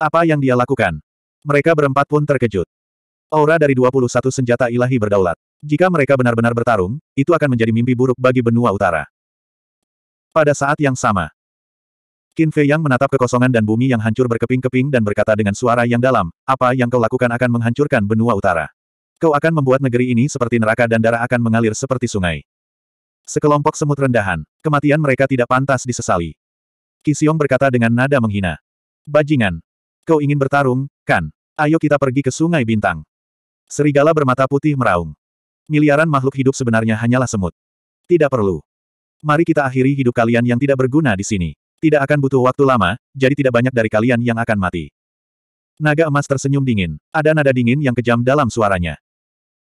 Apa yang dia lakukan? Mereka berempat pun terkejut. Aura dari 21 senjata ilahi berdaulat. Jika mereka benar-benar bertarung, itu akan menjadi mimpi buruk bagi benua utara. Pada saat yang sama, Qin Fei Yang menatap kekosongan dan bumi yang hancur berkeping-keping dan berkata dengan suara yang dalam, apa yang kau lakukan akan menghancurkan benua utara. Kau akan membuat negeri ini seperti neraka dan darah akan mengalir seperti sungai. Sekelompok semut rendahan, kematian mereka tidak pantas disesali. Kisiong berkata dengan nada menghina. Bajingan! Kau ingin bertarung, kan? Ayo kita pergi ke Sungai Bintang. Serigala bermata putih meraung. Miliaran makhluk hidup sebenarnya hanyalah semut. Tidak perlu. Mari kita akhiri hidup kalian yang tidak berguna di sini. Tidak akan butuh waktu lama, jadi tidak banyak dari kalian yang akan mati. Naga emas tersenyum dingin. Ada nada dingin yang kejam dalam suaranya.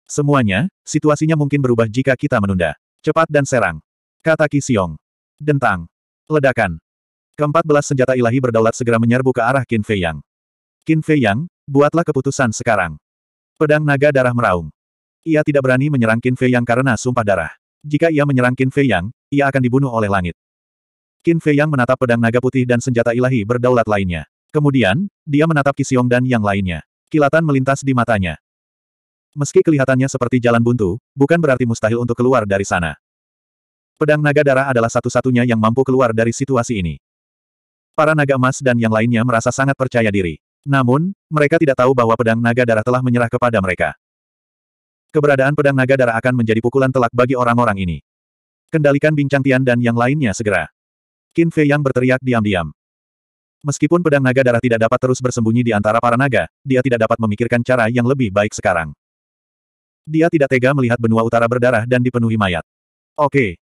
Semuanya, situasinya mungkin berubah jika kita menunda. Cepat dan serang. Kata Kisiong. Dentang. Ledakan. Keempat belas senjata ilahi berdaulat segera menyerbu ke arah Qin Fei Yang. Qin Fei Yang, buatlah keputusan sekarang. Pedang naga darah meraung. Ia tidak berani menyerang Qin Fei Yang karena sumpah darah. Jika ia menyerang Qin Fei Yang, ia akan dibunuh oleh langit. Qin Fei Yang menatap pedang naga putih dan senjata ilahi berdaulat lainnya. Kemudian, dia menatap Kisiong dan yang lainnya. Kilatan melintas di matanya. Meski kelihatannya seperti jalan buntu, bukan berarti mustahil untuk keluar dari sana. Pedang naga darah adalah satu-satunya yang mampu keluar dari situasi ini. Para naga emas dan yang lainnya merasa sangat percaya diri. Namun, mereka tidak tahu bahwa pedang naga darah telah menyerah kepada mereka. Keberadaan pedang naga darah akan menjadi pukulan telak bagi orang-orang ini. Kendalikan Bincang Tian dan yang lainnya segera. Qin Fei yang berteriak diam-diam. Meskipun pedang naga darah tidak dapat terus bersembunyi di antara para naga, dia tidak dapat memikirkan cara yang lebih baik sekarang. Dia tidak tega melihat benua utara berdarah dan dipenuhi mayat. Oke.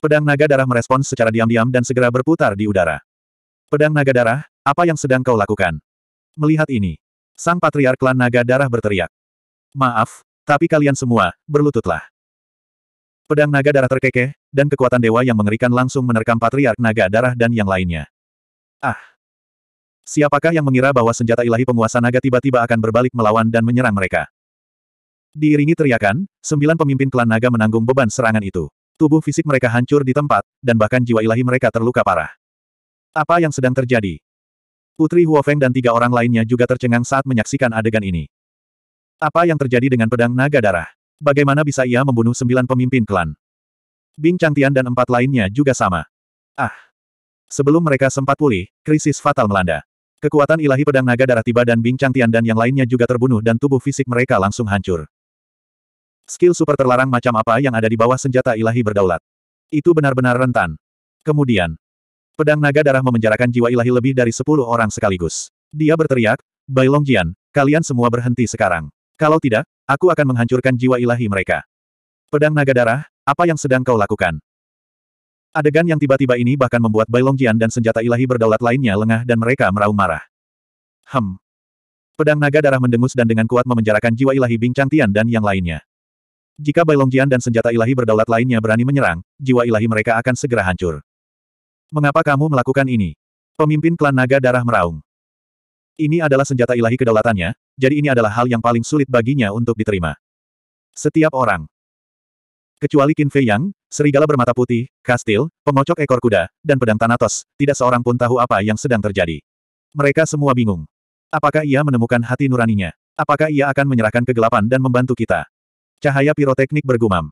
Pedang naga darah merespons secara diam-diam dan segera berputar di udara. Pedang naga darah, apa yang sedang kau lakukan? Melihat ini, sang patriark klan naga darah berteriak. Maaf, tapi kalian semua, berlututlah. Pedang naga darah terkekeh, dan kekuatan dewa yang mengerikan langsung menerkam patriark naga darah dan yang lainnya. Ah! Siapakah yang mengira bahwa senjata ilahi penguasa naga tiba-tiba akan berbalik melawan dan menyerang mereka? Diiringi teriakan, sembilan pemimpin klan naga menanggung beban serangan itu. Tubuh fisik mereka hancur di tempat, dan bahkan jiwa ilahi mereka terluka parah. Apa yang sedang terjadi? Putri Huofeng dan tiga orang lainnya juga tercengang saat menyaksikan adegan ini. Apa yang terjadi dengan pedang naga darah? Bagaimana bisa ia membunuh sembilan pemimpin klan? Bing Changtian dan empat lainnya juga sama. Ah! Sebelum mereka sempat pulih, krisis fatal melanda. Kekuatan ilahi pedang naga darah tiba dan Bing Changtian dan yang lainnya juga terbunuh dan tubuh fisik mereka langsung hancur. Skill super terlarang macam apa yang ada di bawah senjata ilahi berdaulat. Itu benar-benar rentan. Kemudian, pedang naga darah memenjarakan jiwa ilahi lebih dari sepuluh orang sekaligus. Dia berteriak, Bai Longjian, kalian semua berhenti sekarang. Kalau tidak, aku akan menghancurkan jiwa ilahi mereka. Pedang naga darah, apa yang sedang kau lakukan? Adegan yang tiba-tiba ini bahkan membuat Bai Longjian dan senjata ilahi berdaulat lainnya lengah dan mereka meraung marah. Hem. Pedang naga darah mendengus dan dengan kuat memenjarakan jiwa ilahi Bing Changtian dan yang lainnya. Jika Bai Longjian dan senjata ilahi berdaulat lainnya berani menyerang, jiwa ilahi mereka akan segera hancur. Mengapa kamu melakukan ini? Pemimpin klan naga darah meraung. Ini adalah senjata ilahi kedaulatannya, jadi ini adalah hal yang paling sulit baginya untuk diterima. Setiap orang. Kecuali Qin Fei Yang, serigala bermata putih, kastil, pengocok ekor kuda, dan pedang Tanatos, tidak seorang pun tahu apa yang sedang terjadi. Mereka semua bingung. Apakah ia menemukan hati nuraninya? Apakah ia akan menyerahkan kegelapan dan membantu kita? Cahaya piroteknik bergumam.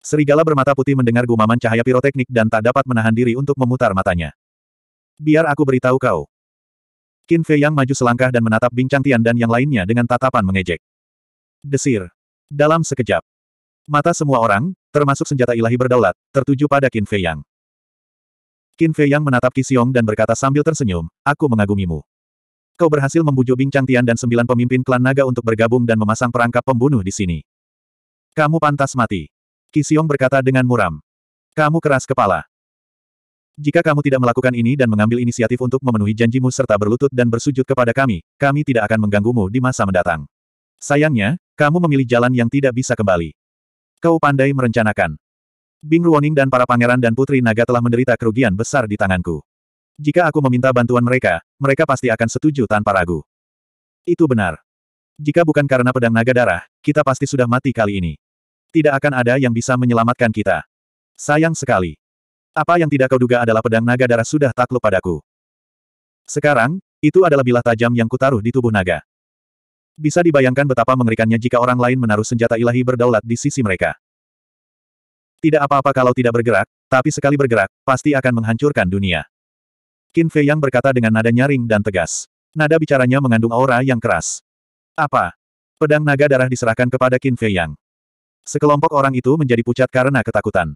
Serigala bermata putih mendengar gumaman cahaya piroteknik dan tak dapat menahan diri untuk memutar matanya. Biar aku beritahu kau. Qin Fei yang maju selangkah dan menatap Bincang Tian dan yang lainnya dengan tatapan mengejek. Desir. Dalam sekejap. Mata semua orang, termasuk senjata ilahi berdaulat, tertuju pada Qin Fei Yang. Qin Fei Yang menatap Xiong dan berkata sambil tersenyum, aku mengagumimu. Kau berhasil membujuk Bincang Tian dan sembilan pemimpin klan naga untuk bergabung dan memasang perangkap pembunuh di sini. Kamu pantas mati. Kisiong berkata dengan muram. Kamu keras kepala. Jika kamu tidak melakukan ini dan mengambil inisiatif untuk memenuhi janjimu serta berlutut dan bersujud kepada kami, kami tidak akan mengganggumu di masa mendatang. Sayangnya, kamu memilih jalan yang tidak bisa kembali. Kau pandai merencanakan. Bing Ruoning dan para pangeran dan putri naga telah menderita kerugian besar di tanganku. Jika aku meminta bantuan mereka, mereka pasti akan setuju tanpa ragu. Itu benar. Jika bukan karena pedang naga darah, kita pasti sudah mati kali ini tidak akan ada yang bisa menyelamatkan kita. Sayang sekali. Apa yang tidak kau duga adalah pedang naga darah sudah takluk padaku. Sekarang, itu adalah bilah tajam yang kutaruh di tubuh naga. Bisa dibayangkan betapa mengerikannya jika orang lain menaruh senjata ilahi berdaulat di sisi mereka. Tidak apa-apa kalau tidak bergerak, tapi sekali bergerak, pasti akan menghancurkan dunia. Qin Fei yang berkata dengan nada nyaring dan tegas. Nada bicaranya mengandung aura yang keras. Apa? Pedang naga darah diserahkan kepada Qin Fei Yang. Sekelompok orang itu menjadi pucat karena ketakutan.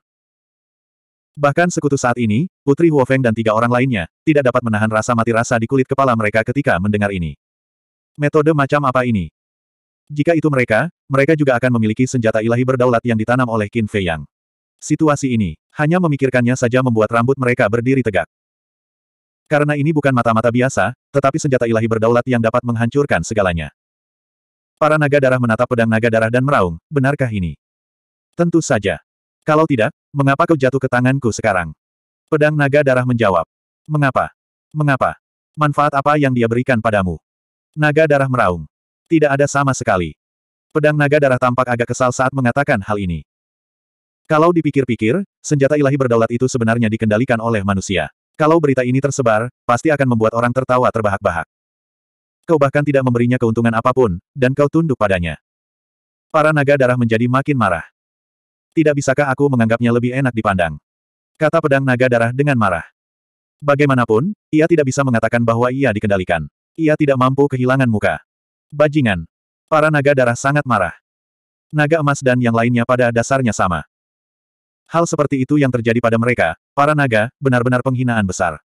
Bahkan sekutu saat ini, Putri Huofeng dan tiga orang lainnya, tidak dapat menahan rasa mati rasa di kulit kepala mereka ketika mendengar ini. Metode macam apa ini? Jika itu mereka, mereka juga akan memiliki senjata ilahi berdaulat yang ditanam oleh Qin Fei Yang. Situasi ini, hanya memikirkannya saja membuat rambut mereka berdiri tegak. Karena ini bukan mata-mata biasa, tetapi senjata ilahi berdaulat yang dapat menghancurkan segalanya. Para naga darah menatap pedang naga darah dan meraung, benarkah ini? Tentu saja. Kalau tidak, mengapa kau jatuh ke tanganku sekarang? Pedang naga darah menjawab. Mengapa? Mengapa? Manfaat apa yang dia berikan padamu? Naga darah meraung. Tidak ada sama sekali. Pedang naga darah tampak agak kesal saat mengatakan hal ini. Kalau dipikir-pikir, senjata ilahi berdaulat itu sebenarnya dikendalikan oleh manusia. Kalau berita ini tersebar, pasti akan membuat orang tertawa terbahak-bahak. Kau bahkan tidak memberinya keuntungan apapun, dan kau tunduk padanya. Para naga darah menjadi makin marah. Tidak bisakah aku menganggapnya lebih enak dipandang? Kata pedang naga darah dengan marah. Bagaimanapun, ia tidak bisa mengatakan bahwa ia dikendalikan. Ia tidak mampu kehilangan muka. Bajingan. Para naga darah sangat marah. Naga emas dan yang lainnya pada dasarnya sama. Hal seperti itu yang terjadi pada mereka, para naga, benar-benar penghinaan besar.